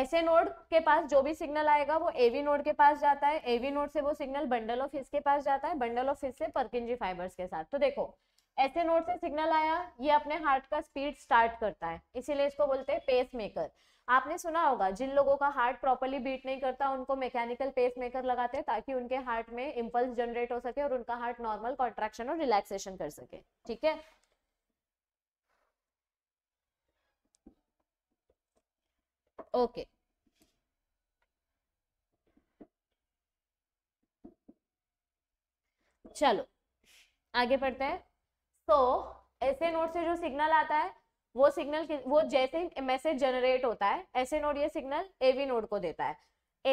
A: ऐसे नोड के पास जो भी सिग्नल आएगा वो एवी नोड के पास जाता है एवी नोड से वो सिग्नल बंडल ऑफ हिस के पास जाता है बंडल ऑफ हिस से परकिंजी फाइबर्स के साथ तो देखो ऐसे नोड से सिग्नल आया ये अपने हार्ट का स्पीड स्टार्ट करता है इसीलिए इसको बोलते हैं पेस मेकर आपने सुना होगा जिन लोगों का हार्ट प्रॉपरली बीट नहीं करता उनको मैकेनिकल पेस मेकर लगाते हैं ताकि उनके हार्ट में इम्पल्स जनरेट हो सके और उनका हार्ट नॉर्मल कॉन्ट्रेक्शन और रिलैक्सेशन कर सके ठीक है ओके चलो आगे पढ़ते हैं तो ऐसे नोट से जो सिग्नल आता है वो सिग्नल वो जैसे मैसेज जनरेट होता है ऐसे नोड ये सिग्नल एवी नोड को देता है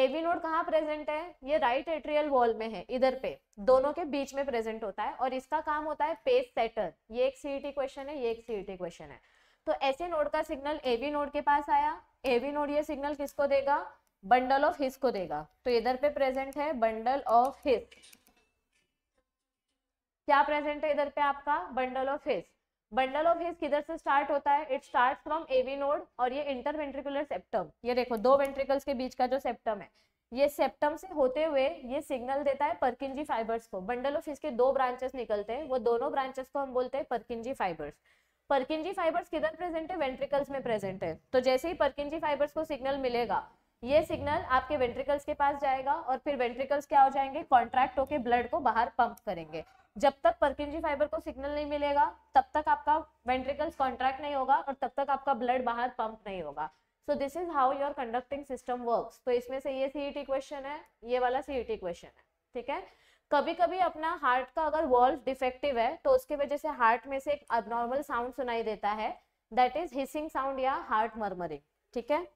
A: एवी नोड कहाँ प्रेजेंट है ये राइट एट्रियल वॉल में है इधर पे दोनों के बीच में प्रेजेंट होता है और इसका काम होता है पेस सेटर ये एक सीईटी क्वेश्चन e है ये एक सीईटी क्वेश्चन e है तो ऐसे नोड का सिग्नल एवी नोड के पास आया एवी नोड ये सिग्नल किसको देगा बंडल ऑफ हिस को देगा तो इधर पे प्रेजेंट है बंडल ऑफ हिस क्या प्रेजेंट है इधर पे आपका bundle of His bundle of His किधर से स्टार्ट होता है it start from AV node और ये इंटर वेंट्रिकुलर सेप्टम ये देखो दो वेंट्रिकल्स के बीच का जो सेप्टम है ये सेप्टम से होते हुए ये सिग्नल देता है परकिंजी फाइबर्स को बंडल ऑफ इसके दो ब्रांचेस निकलते हैं वो दोनों ब्रांचेस को हम बोलते हैं परकिंजी फाइबर्स परकिंजी फाइबर्स किधर प्रेजेंट है वेंट्रिकल्स में प्रेजेंट है तो जैसे ही परकिंजी फाइबर्स को सिग्नल मिलेगा ये सिग्नल आपके वेंट्रिकल्स के पास जाएगा और फिर वेंट्रिकल्स क्या हो जाएंगे कॉन्ट्रैक्ट होकर ब्लड को बाहर पंप करेंगे जब तक परकिंजी फाइबर को सिग्नल नहीं मिलेगा तब तक आपका वेंट्रिकल्स कॉन्ट्रैक्ट नहीं होगा और तब तक आपका ब्लड बाहर पंप नहीं होगा so this is how your conducting system works तो इसमें से ये सीईटी क्वेश्चन e है ये वाला सीईटी क्वेश्चन e है ठीक है कभी कभी अपना हार्ट का अगर वॉल्व डिफेक्टिव है तो उसकी वजह से हार्ट में से एक अबनॉर्मल साउंड सुनाई देता है दैट इज हिसिंग साउंड या हार्ट मरमरिंग ठीक है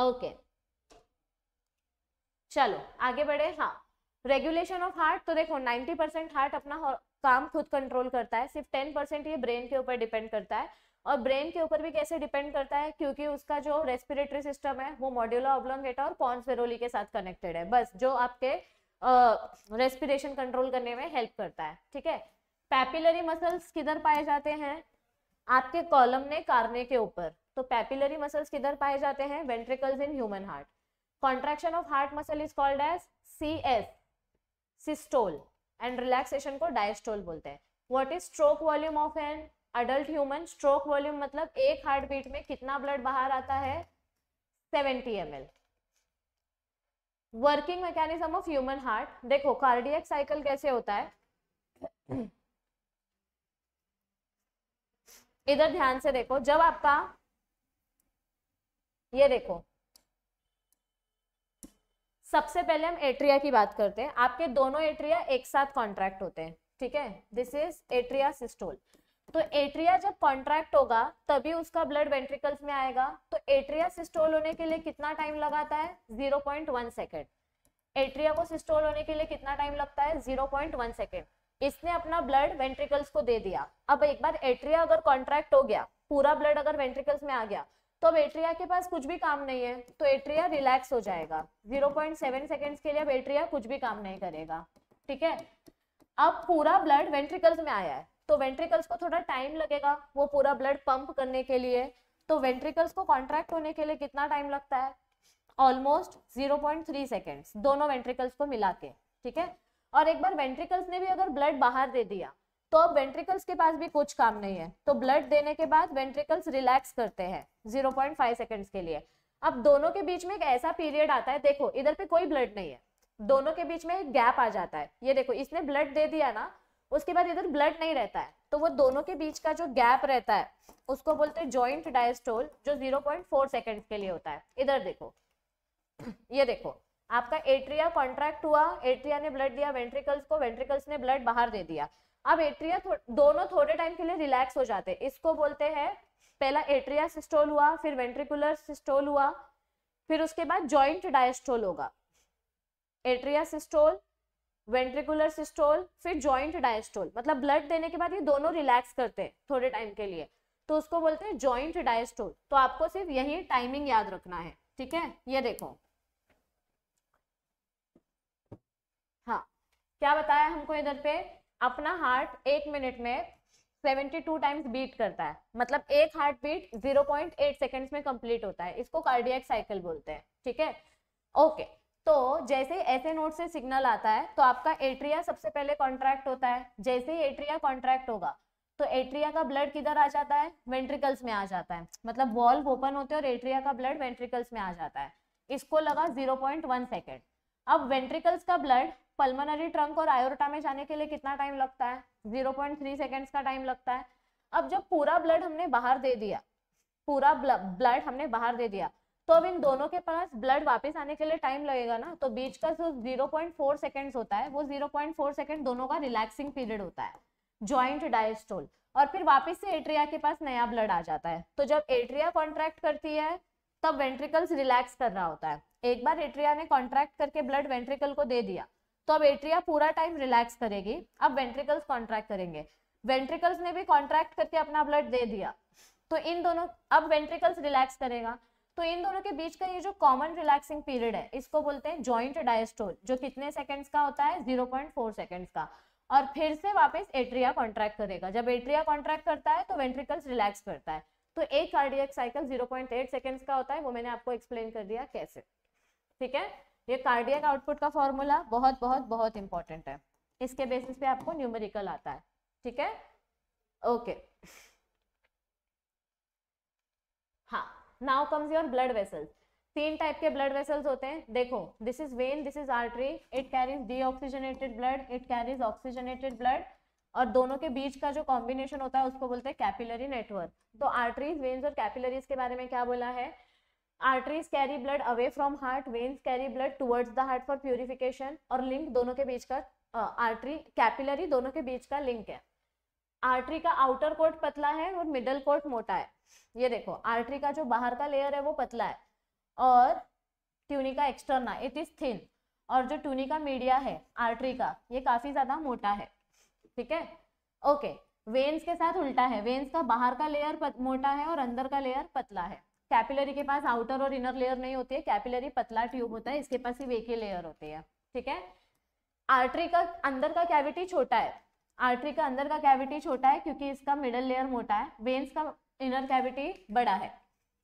A: ओके okay. चलो आगे बढ़े हाँ रेगुलेशन ऑफ हार्ट तो देखो 90 परसेंट हार्ट अपना काम खुद कंट्रोल करता है सिर्फ 10 परसेंट ये ब्रेन के ऊपर डिपेंड करता है और ब्रेन के ऊपर भी कैसे डिपेंड करता है क्योंकि उसका जो रेस्पिरेटरी सिस्टम है वो मॉड्यूला ऑब्लॉन्गेटा और पॉन्स वेरोली के साथ कनेक्टेड है बस जो आपके रेस्पिरेशन कंट्रोल करने में हेल्प करता है ठीक है पैपिलरी मसल्स किधर पाए जाते हैं आपके कॉलम ने कारने के ऊपर तो पैपिलरी मसल्स किधर पाए जाते हैं ventricles in human heart contraction of heart muscle is called as C S systole and relaxation को डायस्टोल बोलते हैं what is stroke volume of an adult human stroke volume मतलब एक हार्ट बीट में कितना ब्लड बाहर आता है 70 L working mechanism of human heart देखो कार्डियक साइकिल कैसे होता है इधर ध्यान से देखो जब आपका ये देखो सबसे पहले हम एट्रिया की बात करते हैं आपके दोनों एट्रिया एक साथ कॉन्ट्रैक्ट होते हैं ठीक है दिस इज एट्रिया सिस्टोल तो एट्रिया जब कॉन्ट्रैक्ट होगा तभी उसका ब्लड वेंट्रिकल्स में आएगा तो एट्रिया सिस्टोल होने के लिए कितना टाइम लगाता है वन सेकेंड एट्रिया को सिस्टोल होने के लिए कितना टाइम लगता है वन सेकेंड इसने अपना ब्लड वेंट्रिकल्स को दे दिया अब एक बार एट्रिया अगर कॉन्ट्रैक्ट हो गया पूरा ब्लड अगर वेंट्रिकल्स में आ गया तो अब एट्रिया के पास कुछ भी काम नहीं है तो एट्रिया रिलैक्स हो जाएगा 0.7 सेकेंड्स के लिए अब एट्रिया कुछ भी काम नहीं करेगा ठीक है अब पूरा ब्लड वेंट्रिकल्स में आया है तो वेंट्रिकल्स को थोड़ा टाइम लगेगा वो पूरा ब्लड पंप करने के लिए तो वेंट्रिकल्स को कॉन्ट्रैक्ट होने के लिए कितना टाइम लगता है ऑलमोस्ट 0.3 सेकेंड्स दोनों वेंट्रिकल्स को मिला के ठीक है और एक बार वेंट्रिकल्स ने भी अगर ब्लड बाहर दे दिया तो अब वेंट्रिकल्स के पास भी कुछ काम नहीं है तो ब्लड देने के बाद वेंट्रिकल्स रिलैक्स करते हैं जीरो पॉइंट फाइव सेकेंड के लिए अब दोनों के बीच में एक ऐसा पीरियड आता है देखो इधर पे कोई ब्लड नहीं है दोनों के बीच में एक गैप आ जाता है ये देखो इसने ब्लड दे दिया ना उसके बाद इधर ब्लड नहीं रहता है तो वो दोनों के बीच का जो गैप रहता है उसको बोलते हैं ज्वाइंट डायस्टोल जो 0.4 सेकेंड के लिए होता है इधर देखो ये देखो आपका एट्रिया कॉन्ट्रैक्ट हुआ एट्रिया ने ब्लड दिया वेंट्रिकल्स को वेंट्रिकल्स ने ब्लड बाहर दे दिया अब एट्रिया थो, दोनों थोड़े टाइम के लिए रिलैक्स हो जाते हैं इसको बोलते हैं पहला एट्रिया सिस्टोल हुआ फिर वेंट्रिकुलर सिस्टोल हुआ फिर उसके बाद जॉइंट डायस्टोल होगा एट्रिया सिस्टोल वेंट्रिकुलर सिस्टोल फिर जॉइंट डायस्टोल मतलब ब्लड देने के बाद ये दोनों रिलैक्स करते हैं थोड़े टाइम के लिए तो उसको बोलते हैं जॉइंट डायस्टोल तो आपको सिर्फ यही टाइमिंग याद रखना है ठीक है ये देखो हाँ क्या बताया हमको इधर पे अपना हार्ट एक मिनट में 72 टाइम्स बीट करता है मतलब एक हार्ट बीट 0.8 सेकंड्स में कंप्लीट होता है इसको कार्डियक साइकिल बोलते हैं ठीक है ओके तो जैसे ऐसे नोट से सिग्नल आता है तो आपका एट्रिया सबसे पहले कॉन्ट्रैक्ट होता है जैसे ही एट्रिया कॉन्ट्रैक्ट होगा तो एट्रिया का ब्लड किधर आ जाता है वेंट्रिकल्स में आ जाता है मतलब वॉल्व ओपन होते हैं और एट्रिया का ब्लड वेंट्रिकल्स में आ जाता है इसको लगा 0.1 सेकेंड अब वेंट्रिकल्स का ब्लड पल्मोनरी ट्रंक और आयोरटा में जाने के लिए कितना टाइम लगता है 0.3 सेकंड्स का टाइम लगता है अब जब पूरा ब्लड हमने बाहर दे दिया पूरा ब्लड हमने बाहर दे दिया तो अब इन दोनों के पास ब्लड वापस आने के लिए टाइम लगेगा ना तो बीच का जो 0.4 सेकंड्स होता है वो 0.4 सेकंड दोनों का रिलैक्सिंग पीरियड होता है ज्वाइंट डायस्टोल और फिर वापस से एट्रिया के पास नया ब्लड आ जाता है तो जब एट्रिया कॉन्ट्रैक्ट करती है तब वेंट्रिकल्स रिलैक्स कर रहा होता है एक बार एट्रिया ने कॉन्ट्रैक्ट करके ब्लड वेंट्रिकल को दे दिया तो अब एट्रिया पूरा टाइम रिलैक्स करेगी अब वेंट्रिकल्स कॉन्ट्रैक्ट करेंगे वेंट्रिकल्स ने भी कॉन्ट्रैक्ट करके अपना ब्लड दे दिया तो इन दोनों अब वेंट्रिकल्स रिलैक्स करेगा तो इन दोनों के बीच का ये जो कॉमन रिलैक्सिंग पीरियड है इसको बोलते हैं जॉइंट डायस्टोल जो कितने सेकंड्स का होता है 0.4 सेकंड्स का और फिर से वापस एट्रिया कॉन्ट्रैक्ट करेगा जब एट्रिया कॉन्ट्रैक्ट करता है तो वेंट्रिकल्स रिलैक्स करता है तो एक कार्डियक साइकिल 0.8 सेकंड्स का होता है वो मैंने आपको एक्सप्लेन कर दिया कैसे ठीक है ये कार्डियक आउटपुट का फॉर्मूला बहुत बहुत बहुत इंपॉर्टेंट है इसके बेसिस पे आपको न्यूमेरिकल आता है ठीक है ओके हाँ now comes your blood vessels तीन टाइप के ब्लड वेसल्स होते हैं देखो this is vein this is artery it carries deoxygenated blood it carries oxygenated blood और दोनों के बीच का जो कॉम्बिनेशन होता है उसको बोलते हैं कैपिलरी नेटवर्क तो आर्टरीज वेन्स और कैपिलरीज के बारे में क्या बोला है arteries carry blood away from heart veins carry blood towards the heart for purification और लिंक दोनों के बीच का आर्टरी कैपिलरी दोनों के बीच का लिंक है आर्टरी का आउटर कोट पतला है और मिडल कोट मोटा है ये देखो आर्टरी का जो बाहर का लेयर है वो पतला है और tunica externa it is thin और जो ट्यूनिका मीडिया है आर्टरी का ये काफी ज्यादा मोटा है ठीक है ओके वेन्स के साथ उल्टा है वेन्स का बाहर का लेयर मोटा है और अंदर का लेयर पतला है कैपिलरी के पास आउटर और इनर लेयर नहीं होती है कैपिलरी पतला ट्यूब होता है इसके पास ही वेके ही लेयर होती है ठीक है आर्टरी का अंदर का कैविटी छोटा है आर्टरी का अंदर का कैविटी छोटा है क्योंकि इसका मिडल लेयर मोटा है वेन्स का इनर कैविटी बड़ा है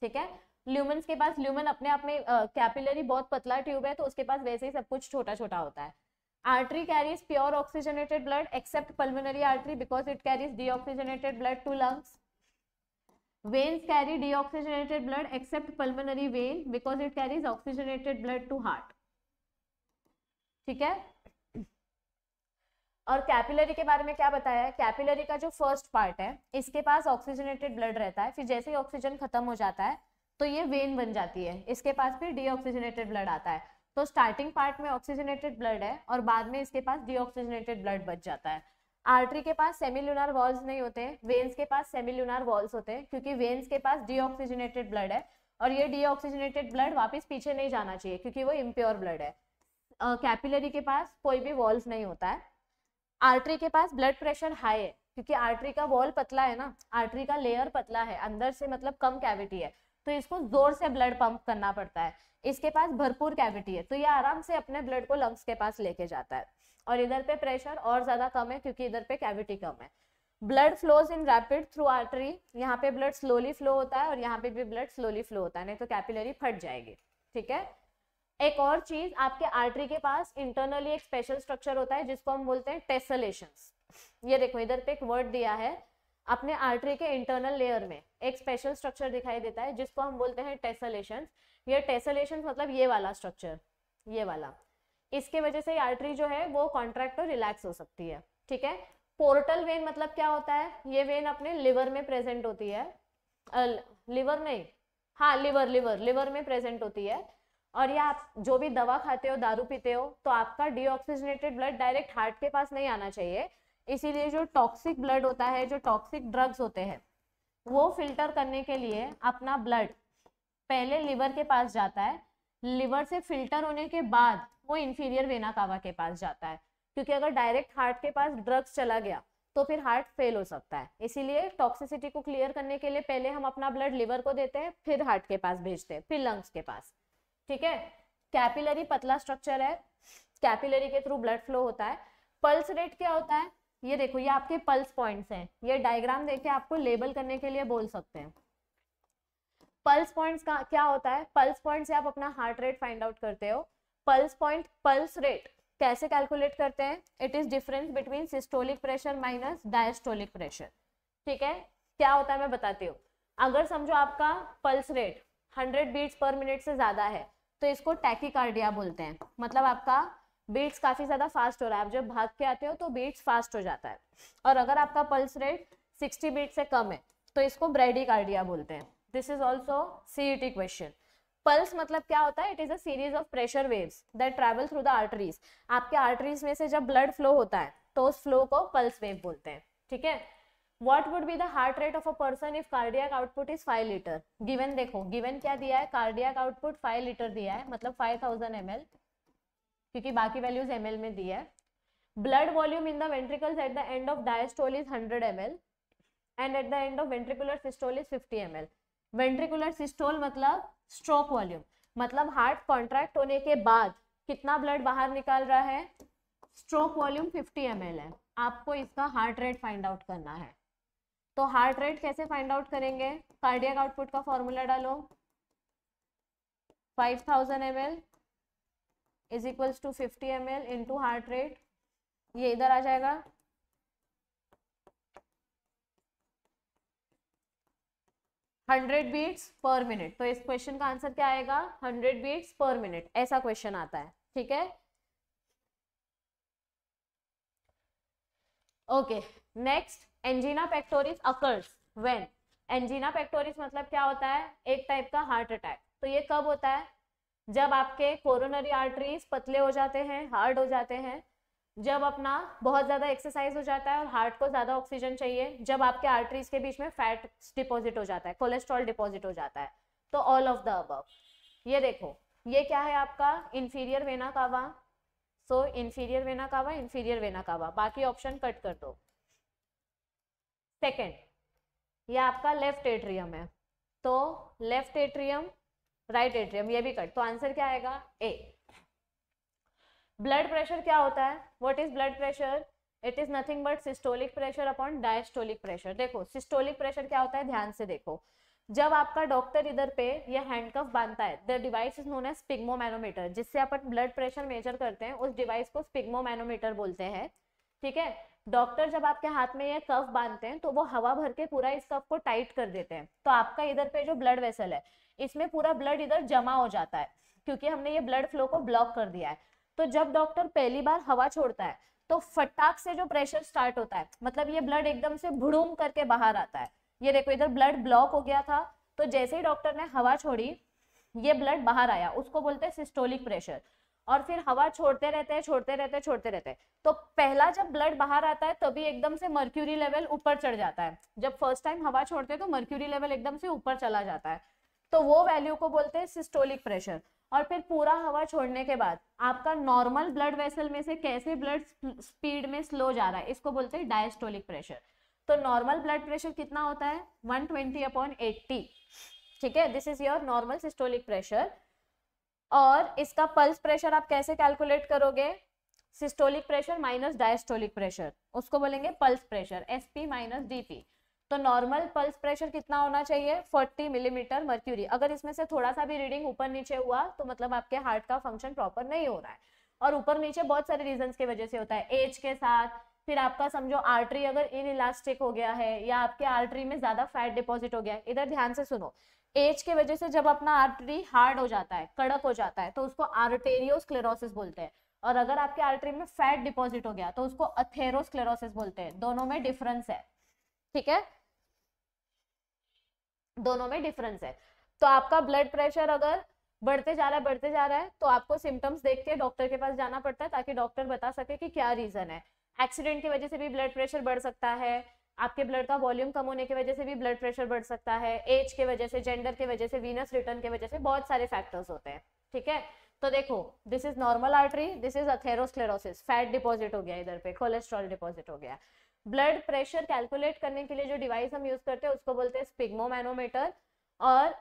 A: ठीक है ल्यूमन के पास ल्यूमन अपने आप में कैपिलरी बहुत पतला ट्यूब है तो उसके पास वैसे ही सब कुछ छोटा छोटा होता है carries pure oxygenated blood except except pulmonary because it carries deoxygenated blood to lungs veins carry deoxygenated blood except pulmonary vein because it carries oxygenated blood to heart ठीक है और कैपिलरी के बारे में क्या बताया है कैपिलरी का जो फर्स्ट पार्ट है इसके पास ऑक्सीजनेटेड ब्लड रहता है फिर जैसे ही ऑक्सीजन खत्म हो जाता है तो ये वेन बन जाती है इसके पास फिर डीऑक्सीजनेटेड ब्लड आता है तो स्टार्टिंग पार्ट में ऑक्सीजनेटेड ब्लड है और बाद में इसके पास डीऑक्सीजनेटेड ब्लड बच जाता है आर्टरी के पास सेमिल्यूनार वॉल्स नहीं होते हैं वेन्स के पास सेमिल्यूनार वॉल्स होते हैं क्योंकि वेन्स के पास डीऑक्सीजनेटेड ब्लड है और ये डीऑक्सीजनेटेड ब्लड वापस पीछे नहीं जाना चाहिए क्योंकि वो इम्प्योर ब्लड है कैपिलरी uh, के पास कोई भी वॉल्व नहीं होता है आर्टरी के पास ब्लड प्रेशर हाई है क्योंकि आर्टरी का वॉल पतला है ना आर्टरी का लेयर पतला है अंदर से मतलब कम कैविटी है तो इसको जोर से ब्लड पंप करना पड़ता है इसके पास भरपूर कैविटी है तो ये आराम से अपने ब्लड को लंग्स के पास लेके जाता है और इधर पे प्रेशर और ज़्यादा कम है क्योंकि इधर पे कैविटी कम है blood flows in rapid through artery यहाँ पे ब्लड स्लोली फ्लो होता है और यहाँ पे भी ब्लड स्लोली फ्लो होता है नहीं तो कैपिलरी फट जाएगी ठीक है एक और चीज आपके आर्टरी के पास इंटरनली एक स्पेशल स्ट्रक्चर होता है जिसको हम बोलते हैं टेसलेशन ये देखो इधर पे एक वर्ड दिया है अपने आर्टरी के इंटरनल लेयर में एक स्पेशल स्ट्रक्चर दिखाई देता है जिसको हम बोलते हैं टेसलेशन ये टेसलेशन मतलब ये वाला स्ट्रक्चर ये वाला इसके वजह से आर्टरी जो है वो कॉन्ट्रैक्ट और रिलैक्स हो सकती है ठीक है पोर्टल वेन मतलब क्या होता है ये वेन अपने लिवर में प्रेजेंट होती है लिवर नहीं हाँ लिवर लिवर लिवर में प्रेजेंट होती है और ये आप जो भी दवा खाते हो दारू पीते हो तो आपका डीऑक्सीजनेटेड ब्लड डायरेक्ट हार्ट के पास नहीं आना चाहिए इसीलिए जो टॉक्सिक ब्लड होता है जो टॉक्सिक ड्रग्स होते हैं वो फिल्टर करने के लिए अपना ब्लड पहले लिवर के पास जाता है लिवर से फिल्टर होने के बाद वो इन्फीरियर वेना कावा के पास जाता है क्योंकि अगर डायरेक्ट हार्ट के पास ड्रग्स चला गया तो फिर हार्ट फेल हो सकता है इसीलिए टॉक्सिसिटी को क्लियर करने के लिए पहले हम अपना ब्लड लिवर को देते हैं फिर हार्ट के पास भेजते हैं फिर लंग्स के पास ठीक है कैपिलरी पतला स्ट्रक्चर है कैपिलरी के थ्रू ब्लड फ्लो होता है पल्स रेट क्या होता है ये देखो ये आपके पल्स पॉइंट्स हैं ये डायग्राम देखे आपको लेबल करने के लिए बोल सकते हैं पल्स पॉइंट्स का क्या होता है पल्स पॉइंट से आप अपना हार्ट रेट फाइंड आउट करते हो पल्स पॉइंट पल्स रेट कैसे कैलकुलेट करते हैं it is difference between systolic pressure minus diastolic pressure ठीक है क्या होता है मैं बताती हूँ अगर समझो आपका pulse rate 100 beats per minute से ज़्यादा है तो इसको टैकिकार्डिया बोलते हैं मतलब आपका बीट्स काफ़ी ज़्यादा फास्ट हो रहा है आप जब भाग के आते हो तो बीट्स फास्ट हो जाता है और अगर आपका पल्स रेट 60 बीट से कम है तो इसको कार्डिया बोलते हैं this is also CET question pulse मतलब क्या होता है it is edge of pressure waves that travel through the arteries आपके आर्टरीज में से जब ब्लड फ्लो होता है तो उस फ्लो को पल्स वेव बोलते हैं ठीक है what would be the heart rate of a person if cardiac output is five litre given देखो गिवन क्या दिया है कार्डियक आउटपुट फाइव लीटर दिया है मतलब फाइव थाउजेंड एम एल क्योंकि बाकी वैल्यूज एम एल में दी है blood volume in the ventricles at the end of diastole is hundred M L and at the end of ventricular systole is fifty M L ventricular systole मतलब stroke volume मतलब heart contract होने के बाद कितना blood बाहर निकाल रहा है स्ट्रोक वॉल्यूम 50 एम है आपको इसका हार्ट रेट फाइंड आउट करना है तो हार्ट रेट कैसे फाइंड आउट करेंगे कार्डियक आउटपुट का फॉर्मूला डालो 5000 thousand M L is equals to fifty M L heart rate ये इधर आ जाएगा हंड्रेड बीट्स पर मिनट तो इस क्वेश्चन का आंसर क्या आएगा हंड्रेड बीट्स पर मिनट ऐसा क्वेश्चन आता है ठीक है okay next angina pectoris occurs when angina pectoris मतलब क्या होता है एक टाइप का हार्ट अटैक तो ये कब होता है जब आपके कोरोनरी आर्टरीज पतले हो जाते हैं हार्ड हो जाते हैं जब अपना बहुत ज़्यादा एक्सरसाइज हो जाता है और हार्ट को ज़्यादा ऑक्सीजन चाहिए जब आपके आर्टरीज के बीच में फैट डिपॉजिट हो जाता है कोलेस्ट्रॉल डिपॉजिट हो जाता है तो ऑल ऑफ द अब ये देखो ये क्या है आपका inferior vena cava so inferior vena cava inferior vena cava बाकी ऑप्शन कट कर दो सेकेंड ये आपका लेफ्ट एट्रियम है तो लेफ्ट एट्रियम राइट एट्रियम ये भी कट तो आंसर क्या आएगा ए ब्लड प्रेशर क्या होता है what is blood pressure it is nothing but systolic pressure upon diastolic pressure देखो सिस्टोलिक प्रेशर क्या होता है ध्यान से देखो जब आपका डॉक्टर इधर पे ये हैंडकफ बांधता है the device is known as sphygmomanometer जिससे अपन ब्लड प्रेशर मेजर करते हैं उस डिवाइस को स्पिग्मोमैनोमीटर बोलते हैं ठीक है डॉक्टर जब आपके हाथ में ये कफ बांधते हैं तो वो हवा भर के पूरा इस कफ को टाइट कर देते हैं तो आपका इधर पे जो ब्लड वेसल है इसमें पूरा ब्लड इधर जमा हो जाता है क्योंकि हमने ये ब्लड फ्लो को ब्लॉक कर दिया है तो जब डॉक्टर पहली बार हवा छोड़ता है तो फटाक से जो प्रेशर स्टार्ट होता है मतलब ये ब्लड एकदम से भुड़ूम करके बाहर आता है ये देखो इधर ब्लड ब्लॉक हो गया था तो जैसे ही डॉक्टर ने हवा छोड़ी ये ब्लड बाहर आया उसको बोलते हैं सिस्टोलिक प्रेशर और फिर हवा छोड़ते रहते हैं छोड़ते रहते हैं छोड़ते रहते हैं तो पहला जब ब्लड बाहर आता है तभी एकदम से मर्क्यूरी लेवल ऊपर चढ़ जाता है जब फर्स्ट टाइम हवा छोड़ते हैं तो मर्क्यूरी लेवल एकदम से ऊपर चला जाता है तो वो वैल्यू को बोलते हैं सिस्टोलिक प्रेशर और फिर पूरा हवा छोड़ने के बाद आपका नॉर्मल ब्लड वेसल में से कैसे ब्लड स्पीड में स्लो जा रहा है इसको बोलते हैं डायस्टोलिक प्रेशर तो नॉर्मल ब्लड प्रेशर कितना होता है 120 ट्वेंटी अपॉन एट्टी ठीक है this is your normal systolic pressure और इसका पल्स प्रेशर आप कैसे कैलकुलेट करोगे systolic pressure minus diastolic pressure उसको बोलेंगे pulse pressure S P minus D P तो नॉर्मल पल्स प्रेशर कितना होना चाहिए 40 मिलीमीटर मर्क्यूरी अगर इसमें से थोड़ा सा भी रीडिंग ऊपर नीचे हुआ तो मतलब आपके हार्ट का फंक्शन प्रॉपर नहीं हो रहा है और ऊपर नीचे बहुत सारे रीजन की वजह से होता है एज के साथ फिर आपका समझो आर्टरी अगर इन इलास्टिक हो गया है या आपके आर्टरी में ज्यादा फैट डिपॉजिट हो गया है इधर ध्यान से सुनो एज के वजह से जब अपना आर्टरी हार्ड हो जाता है कड़क हो जाता है तो उसको आर्टेरियोस्क्लेरोसिस बोलते हैं और अगर आपके आर्टरी में फैट डिपॉजिट हो गया तो उसको अथेरोस्क्लेरोसिस बोलते हैं दोनों में डिफरेंस है ठीक है दोनों में डिफरेंस है तो आपका ब्लड प्रेशर अगर बढ़ते जा रहा है बढ़ते जा रहा है तो आपको सिम्टम्स देख के डॉक्टर के पास जाना पड़ता है ताकि डॉक्टर बता सके कि क्या रीजन है एक्सीडेंट की वजह से भी ब्लड प्रेशर बढ़ सकता है आपके ब्लड का वॉल्यूम कम होने की वजह से भी ब्लड प्रेशर बढ़ सकता है एज के वजह से जेंडर के वजह से वीनस रिटर्न के वजह से बहुत सारे फैक्टर्स होते हैं ठीक है तो देखो this is normal artery this is atherosclerosis fat deposit हो गया इधर पे कोलेस्ट्रॉल डिपॉजिट हो गया ब्लड प्रेशर कैलकुलेट करने के लिए जो डिवाइस हम यूज करते हैं उसको बोलते हैं स्पिग्मोमैनोमीटर और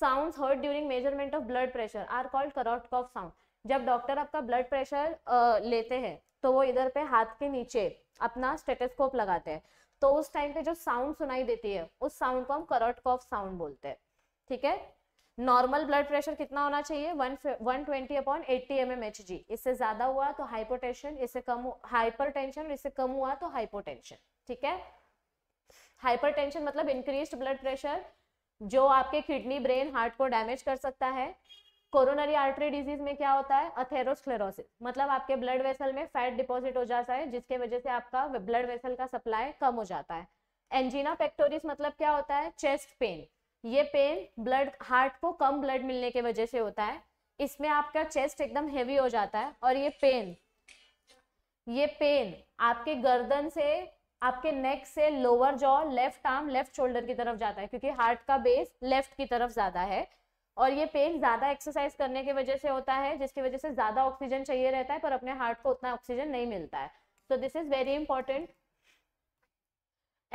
A: sound heard during measurement of blood pressure are called cough sound जब डॉक्टर आपका ब्लड प्रेशर लेते हैं तो वो इधर पे हाथ के नीचे अपना स्टेटोस्कोप लगाते हैं तो उस टाइम पे जो साउंड सुनाई देती है उस साउंड को हम कॉफ साउंड बोलते हैं ठीक है नॉर्मल ब्लड प्रेशर कितना होना चाहिए 120 अपॉन 80 एम एम इससे ज़्यादा हुआ तो हाइपोटेंशन इससे कम हाइपरटेंशन और इससे कम हुआ तो हाइपोटेंशन ठीक है हाइपरटेंशन मतलब इंक्रीज ब्लड प्रेशर जो आपके किडनी ब्रेन हार्ट को डैमेज कर सकता है कोरोनरी आर्टरी डिजीज में क्या होता है अथेरोस्क्लेरोसिस मतलब आपके ब्लड वेसल में फैट डिपॉजिट हो जाता है जिसके वजह से आपका ब्लड वेसल का सप्लाई कम हो जाता है एंजीना पेक्टोरिस मतलब क्या होता है चेस्ट पेन ये पेन ब्लड हार्ट को कम ब्लड मिलने की वजह से होता है इसमें आपका चेस्ट एकदम हेवी हो जाता है और ये पेन ये पेन आपके गर्दन से आपके नेक से lower jaw left arm left shoulder की तरफ जाता है क्योंकि हार्ट का बेस लेफ्ट की तरफ ज्यादा है और ये पेन ज्यादा एक्सरसाइज करने की वजह से होता है जिसकी वजह से ज्यादा ऑक्सीजन चाहिए रहता है पर अपने हार्ट को उतना ऑक्सीजन नहीं मिलता है so this is very important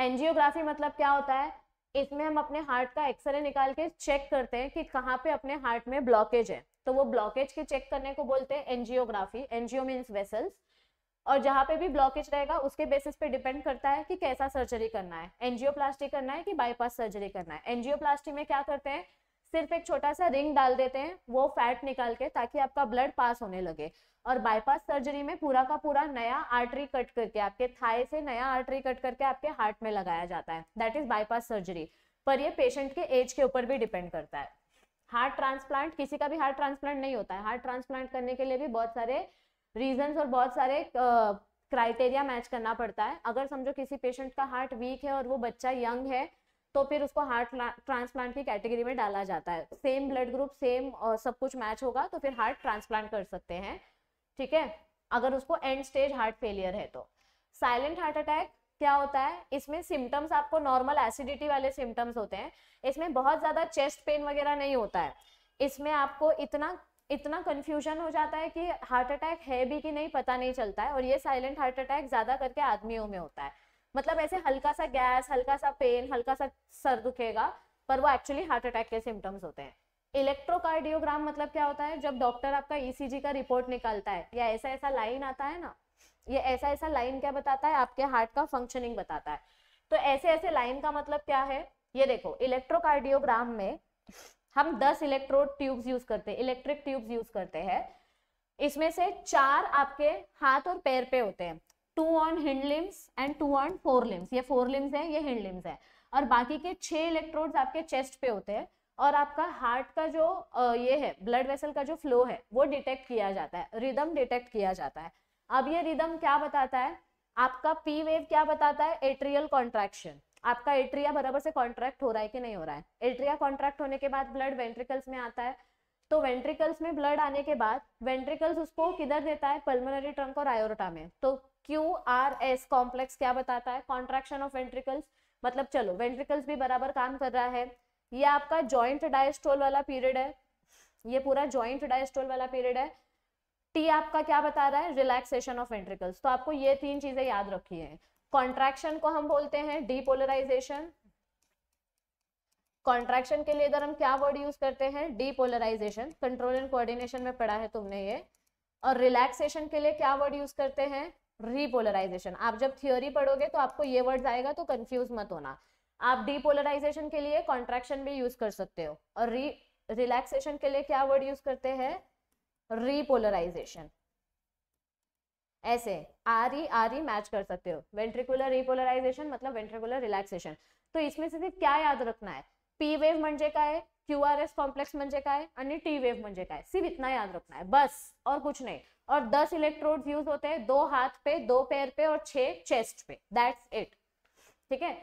A: angiography मतलब क्या होता है इसमें हम अपने हार्ट का एक्सरे निकाल के चेक करते हैं कि कहाँ पे अपने हार्ट में ब्लॉकेज है तो वो ब्लॉकेज के चेक करने को बोलते हैं एनजियोग्राफी एनजियो मीन्स वेसल्स और जहाँ पे भी ब्लॉकेज रहेगा उसके बेसिस पे डिपेंड करता है कि कैसा सर्जरी करना है एनजियो करना है कि बाईपास सर्जरी करना है एनजियो में क्या करते हैं सिर्फ एक छोटा सा रिंग डाल देते हैं वो फैट निकाल के ताकि आपका ब्लड पास होने लगे और बाईपास सर्जरी में पूरा का पूरा नया आर्टरी कट करके आपके थाई से नया आर्टरी कट करके आपके हार्ट में लगाया जाता है दैट इज बाईपास सर्जरी पर ये पेशेंट के एज के ऊपर भी डिपेंड करता है हार्ट ट्रांसप्लांट किसी का भी हार्ट ट्रांसप्लांट नहीं होता है हार्ट ट्रांसप्लांट करने के लिए भी बहुत सारे रीजंस और बहुत सारे क्राइटेरिया मैच करना पड़ता है अगर समझो किसी पेशेंट का हार्ट वीक है और वो बच्चा यंग है तो फिर उसको हार्ट ट्रांसप्लांट की कैटेगरी में डाला जाता है सेम ब्लड ग्रुप सेम सब कुछ मैच होगा तो फिर हार्ट ट्रांसप्लांट कर सकते हैं ठीक है अगर उसको एंड स्टेज हार्ट फेलियर है तो साइलेंट हार्ट अटैक क्या होता है इसमें सिम्टम्स आपको नॉर्मल एसिडिटी वाले सिम्टम्स होते हैं इसमें बहुत ज़्यादा चेस्ट पेन वगैरह नहीं होता है इसमें आपको इतना इतना कन्फ्यूजन हो जाता है कि हार्ट अटैक है भी कि नहीं पता नहीं चलता है और ये साइलेंट हार्ट अटैक ज़्यादा करके आदमियों में होता है मतलब ऐसे हल्का सा गैस हल्का सा पेन हल्का सा सर दुखेगा पर वो एक्चुअली हार्ट अटैक के सिम्टम्स होते हैं इलेक्ट्रोकार्डियोग्राम मतलब क्या होता है जब डॉक्टर आपका ईसीजी e का रिपोर्ट निकालता है या ऐसा ऐसा लाइन आता है ना ये ऐसा ऐसा लाइन क्या बताता है आपके हार्ट का फंक्शनिंग बताता है तो ऐसे ऐसे लाइन का मतलब क्या है ये देखो इलेक्ट्रोकार्डियोग्राम में हम 10 इलेक्ट्रोड ट्यूब्स यूज करते हैं इलेक्ट्रिक ट्यूब्स यूज करते हैं इसमें से चार आपके हाथ और पैर पे होते हैं two on hind limbs and two on fore limbs ये फोर लिम्स है ये हिंड लिम्स है और बाकी के छह इलेक्ट्रोड्स आपके चेस्ट पे होते हैं और आपका हार्ट का जो ये है ब्लड वेसल का जो फ्लो है वो डिटेक्ट किया जाता है रिदम डिटेक्ट किया जाता है अब ये रिदम क्या बताता है आपका पी वेव क्या बताता है एट्रियल कॉन्ट्रैक्शन आपका एट्रिया बराबर से कॉन्ट्रैक्ट हो रहा है कि नहीं हो रहा है एट्रिया कॉन्ट्रैक्ट होने के बाद ब्लड वेंट्रिकल्स में आता है तो वेंट्रिकल्स में ब्लड आने के बाद वेंट्रिकल्स उसको किधर देता है पल्मोनरी ट्रंक और आयोरटा में तो क्यू आर एस कॉम्प्लेक्स क्या बताता है कॉन्ट्रेक्शन ऑफ वेंट्रिकल्स मतलब चलो वेंट्रिकल्स भी बराबर काम कर रहा है ये आपका जॉइंट डायस्टोल वाला पीरियड है ये पूरा जॉइंट डायस्टोल वाला पीरियड है टी आपका क्या बता रहा है रिलैक्सेशन ऑफ वेंट्रिकल्स तो आपको ये तीन चीजें याद रखी है कॉन्ट्रैक्शन को हम बोलते हैं डीपोलराइजेशन कॉन्ट्रैक्शन के लिए अगर हम क्या वर्ड यूज करते हैं डीपोलराइजेशन कंट्रोल एंड कोऑर्डिनेशन में पढ़ा है तुमने ये और रिलैक्सेशन के लिए क्या वर्ड यूज करते हैं रीपोलराइजेशन आप जब थियोरी पढ़ोगे तो आपको ये वर्ड आएगा तो कंफ्यूज मत होना आप डीपोलराइजेशन के लिए कॉन्ट्रैक्शन भी यूज कर सकते हो और री रिलैक्सेशन के लिए क्या वर्ड यूज करते हैं रीपोलराइजेशन ऐसे R E R E match कर सकते हो वेंट्रिकुलर रिपोलराइजेशन मतलब वेंट्रिकुलर रिलैक्सेशन तो इसमें से सिर्फ क्या याद रखना है पी वेव म्हणजे काय क्यू आर एस कॉम्प्लेक्स म्हणजे काय आणि टी वेव म्हणजे काय सिर्फ इतना याद रखना है बस और कुछ नहीं और दस इलेक्ट्रोड यूज होते हैं दो हाथ पे दो पैर पे और छह चेस्ट पे दैट्स इट ठीक है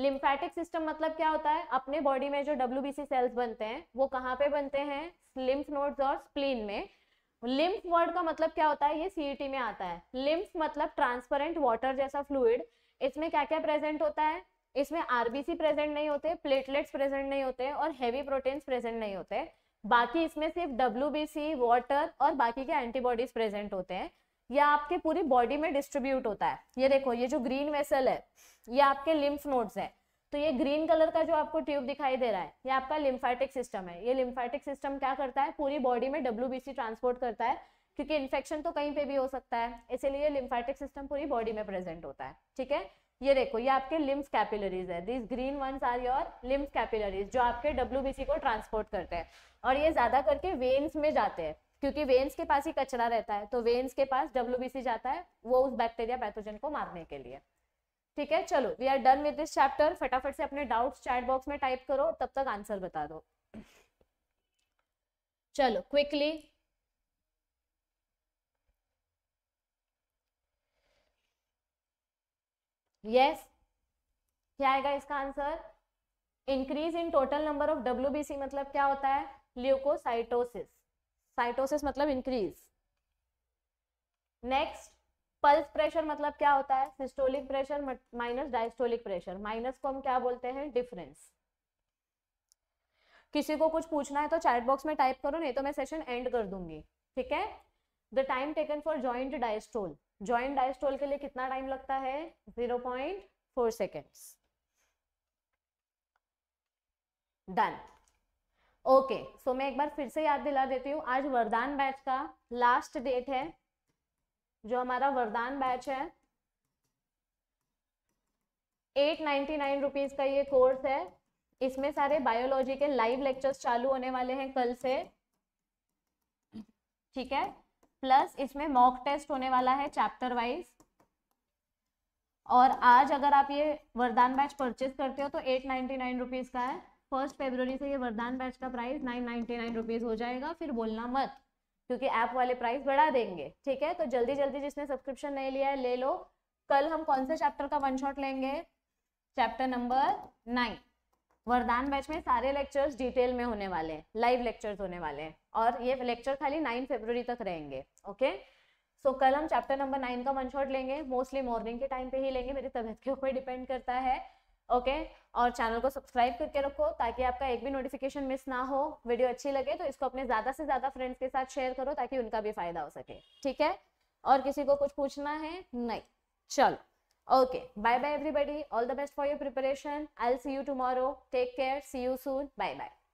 A: लिम्फेटिक सिस्टम मतलब क्या होता है अपने बॉडी में जो डब्ल्यू सेल्स बनते हैं वो कहाँ पे बनते हैं लिम्फ नोड्स और स्प्लीन में लिम्फ वर्ड का मतलब क्या होता है ये टी e में आता है लिम्फ मतलब ट्रांसपेरेंट वाटर जैसा फ्लूड इसमें क्या क्या प्रेजेंट होता है इसमें आरबीसी प्रेजेंट नहीं होते प्लेटलेट्स प्रेजेंट नहीं होते और हैवी प्रोटीन्स प्रेजेंट नहीं होते बाकी इसमें सिर्फ डब्ल्यू बी सी वाटर और बाकी के एंटीबॉडीज प्रेजेंट होते हैं यह आपके पूरी बॉडी में डिस्ट्रीब्यूट होता है ये देखो ये जो ग्रीन वेसल है ये आपके लिम्फ नोड्स है तो ये ग्रीन कलर का जो आपको ट्यूब दिखाई दे रहा है ये आपका लिम्फाटिक सिस्टम है ये लिम्फाटिक सिस्टम क्या करता है पूरी बॉडी में डब्ल्यू ट्रांसपोर्ट करता है क्योंकि इन्फेक्शन तो कहीं पे भी हो सकता है इसीलिए लिम्फाटिक सिस्टम पूरी बॉडी में प्रेजेंट होता है ठीक है ये देखो ये आपके लिम्फ कैपिलरीज है this green ones are your lymph capillaries जो आपके डब्ल्यू को ट्रांसपोर्ट करते हैं और ये ज्यादा करके वेन्स में जाते हैं क्योंकि वेन्स के पास ही कचरा रहता है तो वेन्स के पास डब्ल्यू जाता है वो उस बैक्टीरिया पैथोजन को मारने के लिए ठीक है चलो we are done with this chapter फटाफट से अपने डाउट्स चैट बॉक्स में टाइप करो तब तक आंसर बता दो चलो क्विकली यस क्या आएगा इसका answer increase in total number of W मतलब क्या होता है ल्यूकोसाइटोसिस साइटोसिस मतलब इंक्रीज नेक्स्ट पल्स प्रेशर मतलब क्या होता है systolic pressure minus diastolic pressure minus को हम क्या बोलते हैं डिफरेंस किसी को कुछ पूछना है तो चैट बॉक्स में टाइप करो नहीं तो मैं सेशन एंड कर दूंगी ठीक है the time taken for joint diastole joint diastole के लिए कितना टाइम लगता है zero point four seconds done okay so मैं एक बार फिर से याद दिला देती हूँ आज वरदान बैच का लास्ट डेट है जो हमारा वरदान बैच है एट नाइन्टी नाइन रुपीज़ का ये कोर्स है इसमें सारे बायोलॉजी के लाइव लेक्चर्स चालू होने वाले हैं कल से ठीक है प्लस इसमें मॉक टेस्ट होने वाला है चैप्टर वाइज और आज अगर आप ये वरदान बैच परचेज करते हो तो एट नाइन्टी नाइन रुपीज़ का है फर्स्ट फेब्रवरी से ये वरदान बैच का price nine ninety nine rupees हो जाएगा फिर बोलना मत क्योंकि ऐप वाले प्राइस बढ़ा देंगे ठीक है तो जल्दी जल्दी जिसने सब्सक्रिप्शन नहीं लिया है ले लो कल हम कौन से चैप्टर का वन शॉट लेंगे chapter number nine Vardaan batch में सारे लेक्चर्स डिटेल में होने वाले हैं लाइव लेक्चर्स होने वाले हैं और ये लेक्चर खाली नाइन फेब्रवरी तक रहेंगे ओके सो कल हम चैप्टर नंबर नाइन का वन शॉट लेंगे मोस्टली मॉर्निंग के टाइम पे ही लेंगे मेरी तबियत के ऊपर डिपेंड करता है ओके और चैनल को सब्सक्राइब करके रखो ताकि आपका एक भी नोटिफिकेशन मिस ना हो वीडियो अच्छी लगे तो इसको अपने ज़्यादा से ज़्यादा फ्रेंड्स के साथ शेयर करो ताकि उनका भी फायदा हो सके ठीक है और किसी को कुछ पूछना है नहीं चलो okay bye bye everybody all the best for your preparation I see you tomorrow take care see you soon bye bye